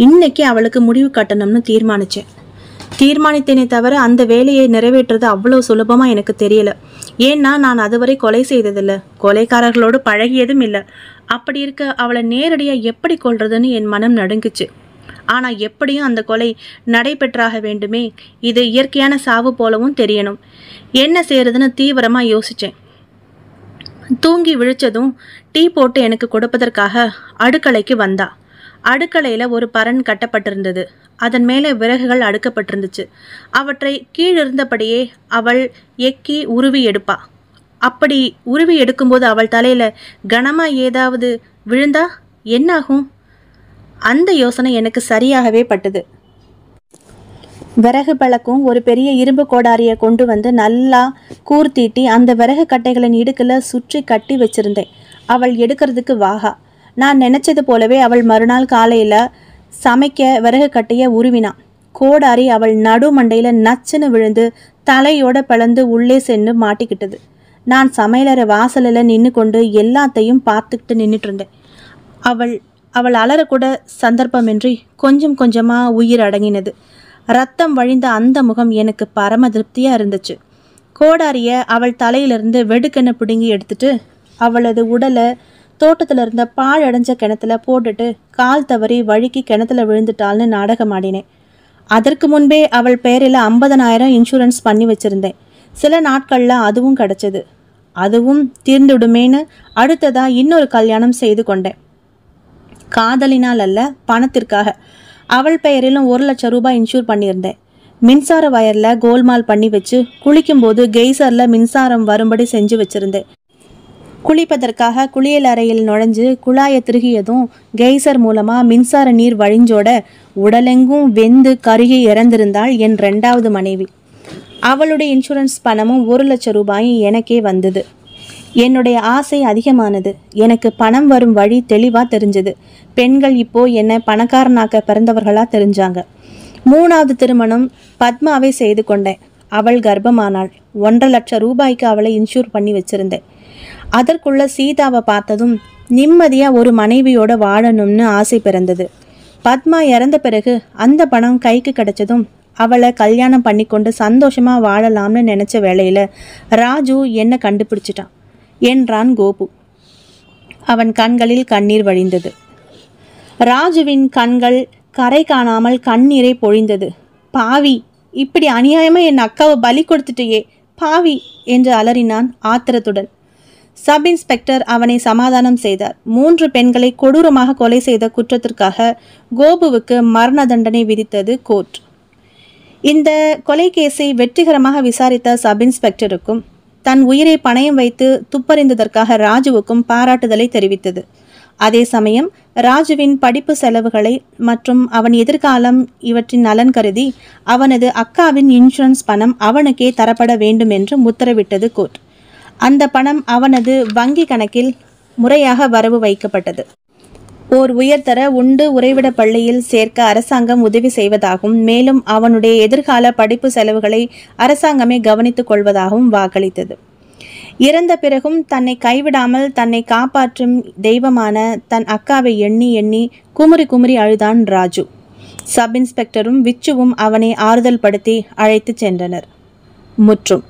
இன்னைக்கு அவளுக்கு முடிவு கட்டணும்னு தீர்மானிச்சேன் தீர்மானித்தேனே தவிர அந்த வேலையை நிறைவேற்றுறது அவ்வளோ சுலபமாக எனக்கு தெரியல ஏன்னா நான் அதுவரை கொலை செய்ததில்லை கொலைக்காரர்களோடு பழகியதும் இல்லை அப்படி இருக்க அவளை நேரடியாக எப்படி கொள்றதுன்னு என் மனம் நடுங்குச்சு ஆனால் எப்படியும் அந்த கொலை நடைபெற்றாக வேண்டுமே இது இயற்கையான சாவு போலவும் தெரியணும் என்ன செய்யறதுன்னு தீவிரமாக யோசித்தேன் தூங்கி விழிச்சதும் டீ போட்டு எனக்கு கொடுப்பதற்காக அடுக்கலைக்கு வந்தா அடுக்கலையில் ஒரு பரன் கட்டப்பட்டிருந்தது அதன் மேலே விறகுகள் அடுக்கப்பட்டிருந்துச்சு அவற்றை கீழிருந்தபடியே அவள் எக்கி உருவி எடுப்பா அப்படி உருவி எடுக்கும்போது அவள் தலையில் கனமாக ஏதாவது விழுந்தா என்னாகும் அந்த யோசனை எனக்கு சரியாகவே பட்டது விறகு பழக்கும் ஒரு பெரிய இரும்பு கோடாரியை கொண்டு வந்து நல்லா கூர்த்தீட்டி அந்த விறகு கட்டைகளின் இடுக்கில் சுற்றி கட்டி வச்சிருந்தேன் அவள் எடுக்கிறதுக்கு வாகா நான் நினச்சது போலவே அவள் மறுநாள் காலையில் சமைக்க விறகு கட்டையை உருவினான் கோடாரி அவள் நடு மண்டையில் நச்சுன்னு விழுந்து தலையோட பிளந்து உள்ளே சென்று மாட்டிக்கிட்டது நான் சமையலறை வாசலில் நின்று கொண்டு எல்லாத்தையும் பார்த்துக்கிட்டு நின்றுட்டு இருந்தேன் அவள் அவள் அலறக்கூட சந்தர்ப்பமின்றி கொஞ்சம் கொஞ்சமாக உயிர் அடங்கினது ரத்தம் வழிந்த அந்த முகம் எனக்கு பரம திருப்தியாக இருந்துச்சு கோடாரிய அவள் தலையிலிருந்து வெடுக்கென்னு பிடுங்கி எடுத்துட்டு அவளது உடலை தோட்டத்தில் இருந்த பாழடைஞ்ச கிணத்துல போட்டுட்டு கால் தவறி வழுக்கி கிணத்துல விழுந்துட்டாள்னு நாடகம் ஆடினேன் அதற்கு முன்பே அவள் பெயரில் ஐம்பதனாயிரம் இன்சூரன்ஸ் பண்ணி வச்சுருந்தேன் சில நாட்களில் அதுவும் கிடச்சிது அதுவும் தீர்ந்துவிடுமேன்னு அடுத்ததாக இன்னொரு கல்யாணம் செய்து கொண்டேன் காதலினால் அல்ல பணத்திற்காக அவள் பெயரிலும் ஒரு லட்சம் ரூபாய் இன்சூர் பண்ணியிருந்தேன் மின்சார வயரில் கோல்மால் பண்ணி வச்சு குளிக்கும்போது கெய்சரில் மின்சாரம் வரும்படி செஞ்சு வச்சுருந்தேன் குளிப்பதற்காக குளியல் அறையில் நுழைஞ்சு குழாயை திருகியதும் கெய்சர் மூலமாக மின்சார நீர் வழிஞ்சோட உடலெங்கும் வெந்து கருகி இறந்திருந்தாள் என் ரெண்டாவது மனைவி அவளுடைய இன்சூரன்ஸ் பணமும் ஒரு லட்சம் ரூபாயும் எனக்கே வந்தது என்னுடைய ஆசை அதிகமானது எனக்கு பணம் வரும் வழி தெளிவாக தெரிஞ்சது பெண்கள் இப்போ என்னை பணக்காரனாக்க பிறந்தவர்களாக தெரிஞ்சாங்க மூணாவது திருமணம் பத்மாவை செய்து கொண்டேன் அவள் கர்ப்பமானாள் ஒன்றரை லட்சம் ரூபாய்க்கு அவளை இன்சூர் பண்ணி வச்சுருந்தேன் அதற்குள்ள சீதாவை பார்த்ததும் நிம்மதியாக ஒரு மனைவியோட வாழணும்னு ஆசை பிறந்தது பத்மா இறந்த பிறகு அந்த பணம் கைக்கு கிடைச்சதும் அவளை கல்யாணம் பண்ணி கொண்டு சந்தோஷமாக வாழலாம்னு நினச்ச வேலையில் ராஜு என்னை கண்டுபிடிச்சிட்டான் என்றான் கோபு அவன் கண்களில் கண்ணீர் வழிந்தது ராஜுவின் கண்கள் கரை காணாமல் கண்ணீரை பொழிந்தது பாவி இப்படி அநியாயமா என் அக்காவை பலி கொடுத்துட்டேயே பாவி என்று அலறினான் ஆத்திரத்துடன் சப் இன்ஸ்பெக்டர் அவனை சமாதானம் செய்தார் மூன்று பெண்களை கொடூரமாக கொலை செய்த குற்றத்திற்காக கோபுவுக்கு மரண தண்டனை விதித்தது கோர்ட் இந்த கொலை கேஸை வெற்றிகரமாக விசாரித்த சப் இன்ஸ்பெக்டருக்கும் தன் உயிரை பணயம் வைத்து துப்பறிந்ததற்காக ராஜுவுக்கும் பாராட்டுதலை தெரிவித்தது அதே சமயம் ராஜுவின் படிப்பு செலவுகளை மற்றும் அவன் எதிர்காலம் இவற்றின் நலன் கருதி அவனது அக்காவின் இன்சூரன்ஸ் பணம் அவனுக்கே தரப்பட வேண்டும் என்று உத்தரவிட்டது கோர்ட் அந்த பணம் அவனது வங்கி கணக்கில் முறையாக வரவு வைக்கப்பட்டது ஓர் உயர்தர உண்டு உறைவிட பள்ளியில் சேர்க்க அரசாங்கம் உதவி செய்வதாகவும் மேலும் அவனுடைய எதிர்கால படிப்பு செலவுகளை அரசாங்கமே கவனித்துக் கொள்வதாகவும் வாக்களித்தது இறந்த பிறகும் தன்னை கைவிடாமல் தன்னை காப்பாற்றும் தெய்வமான தன் அக்காவை எண்ணி எண்ணி குமுறி குமுறி அழுதான் ராஜு சப் இன்ஸ்பெக்டரும் விச்சுவும் அவனை ஆறுதல் படுத்தி அழைத்துச் சென்றனர் முற்றும்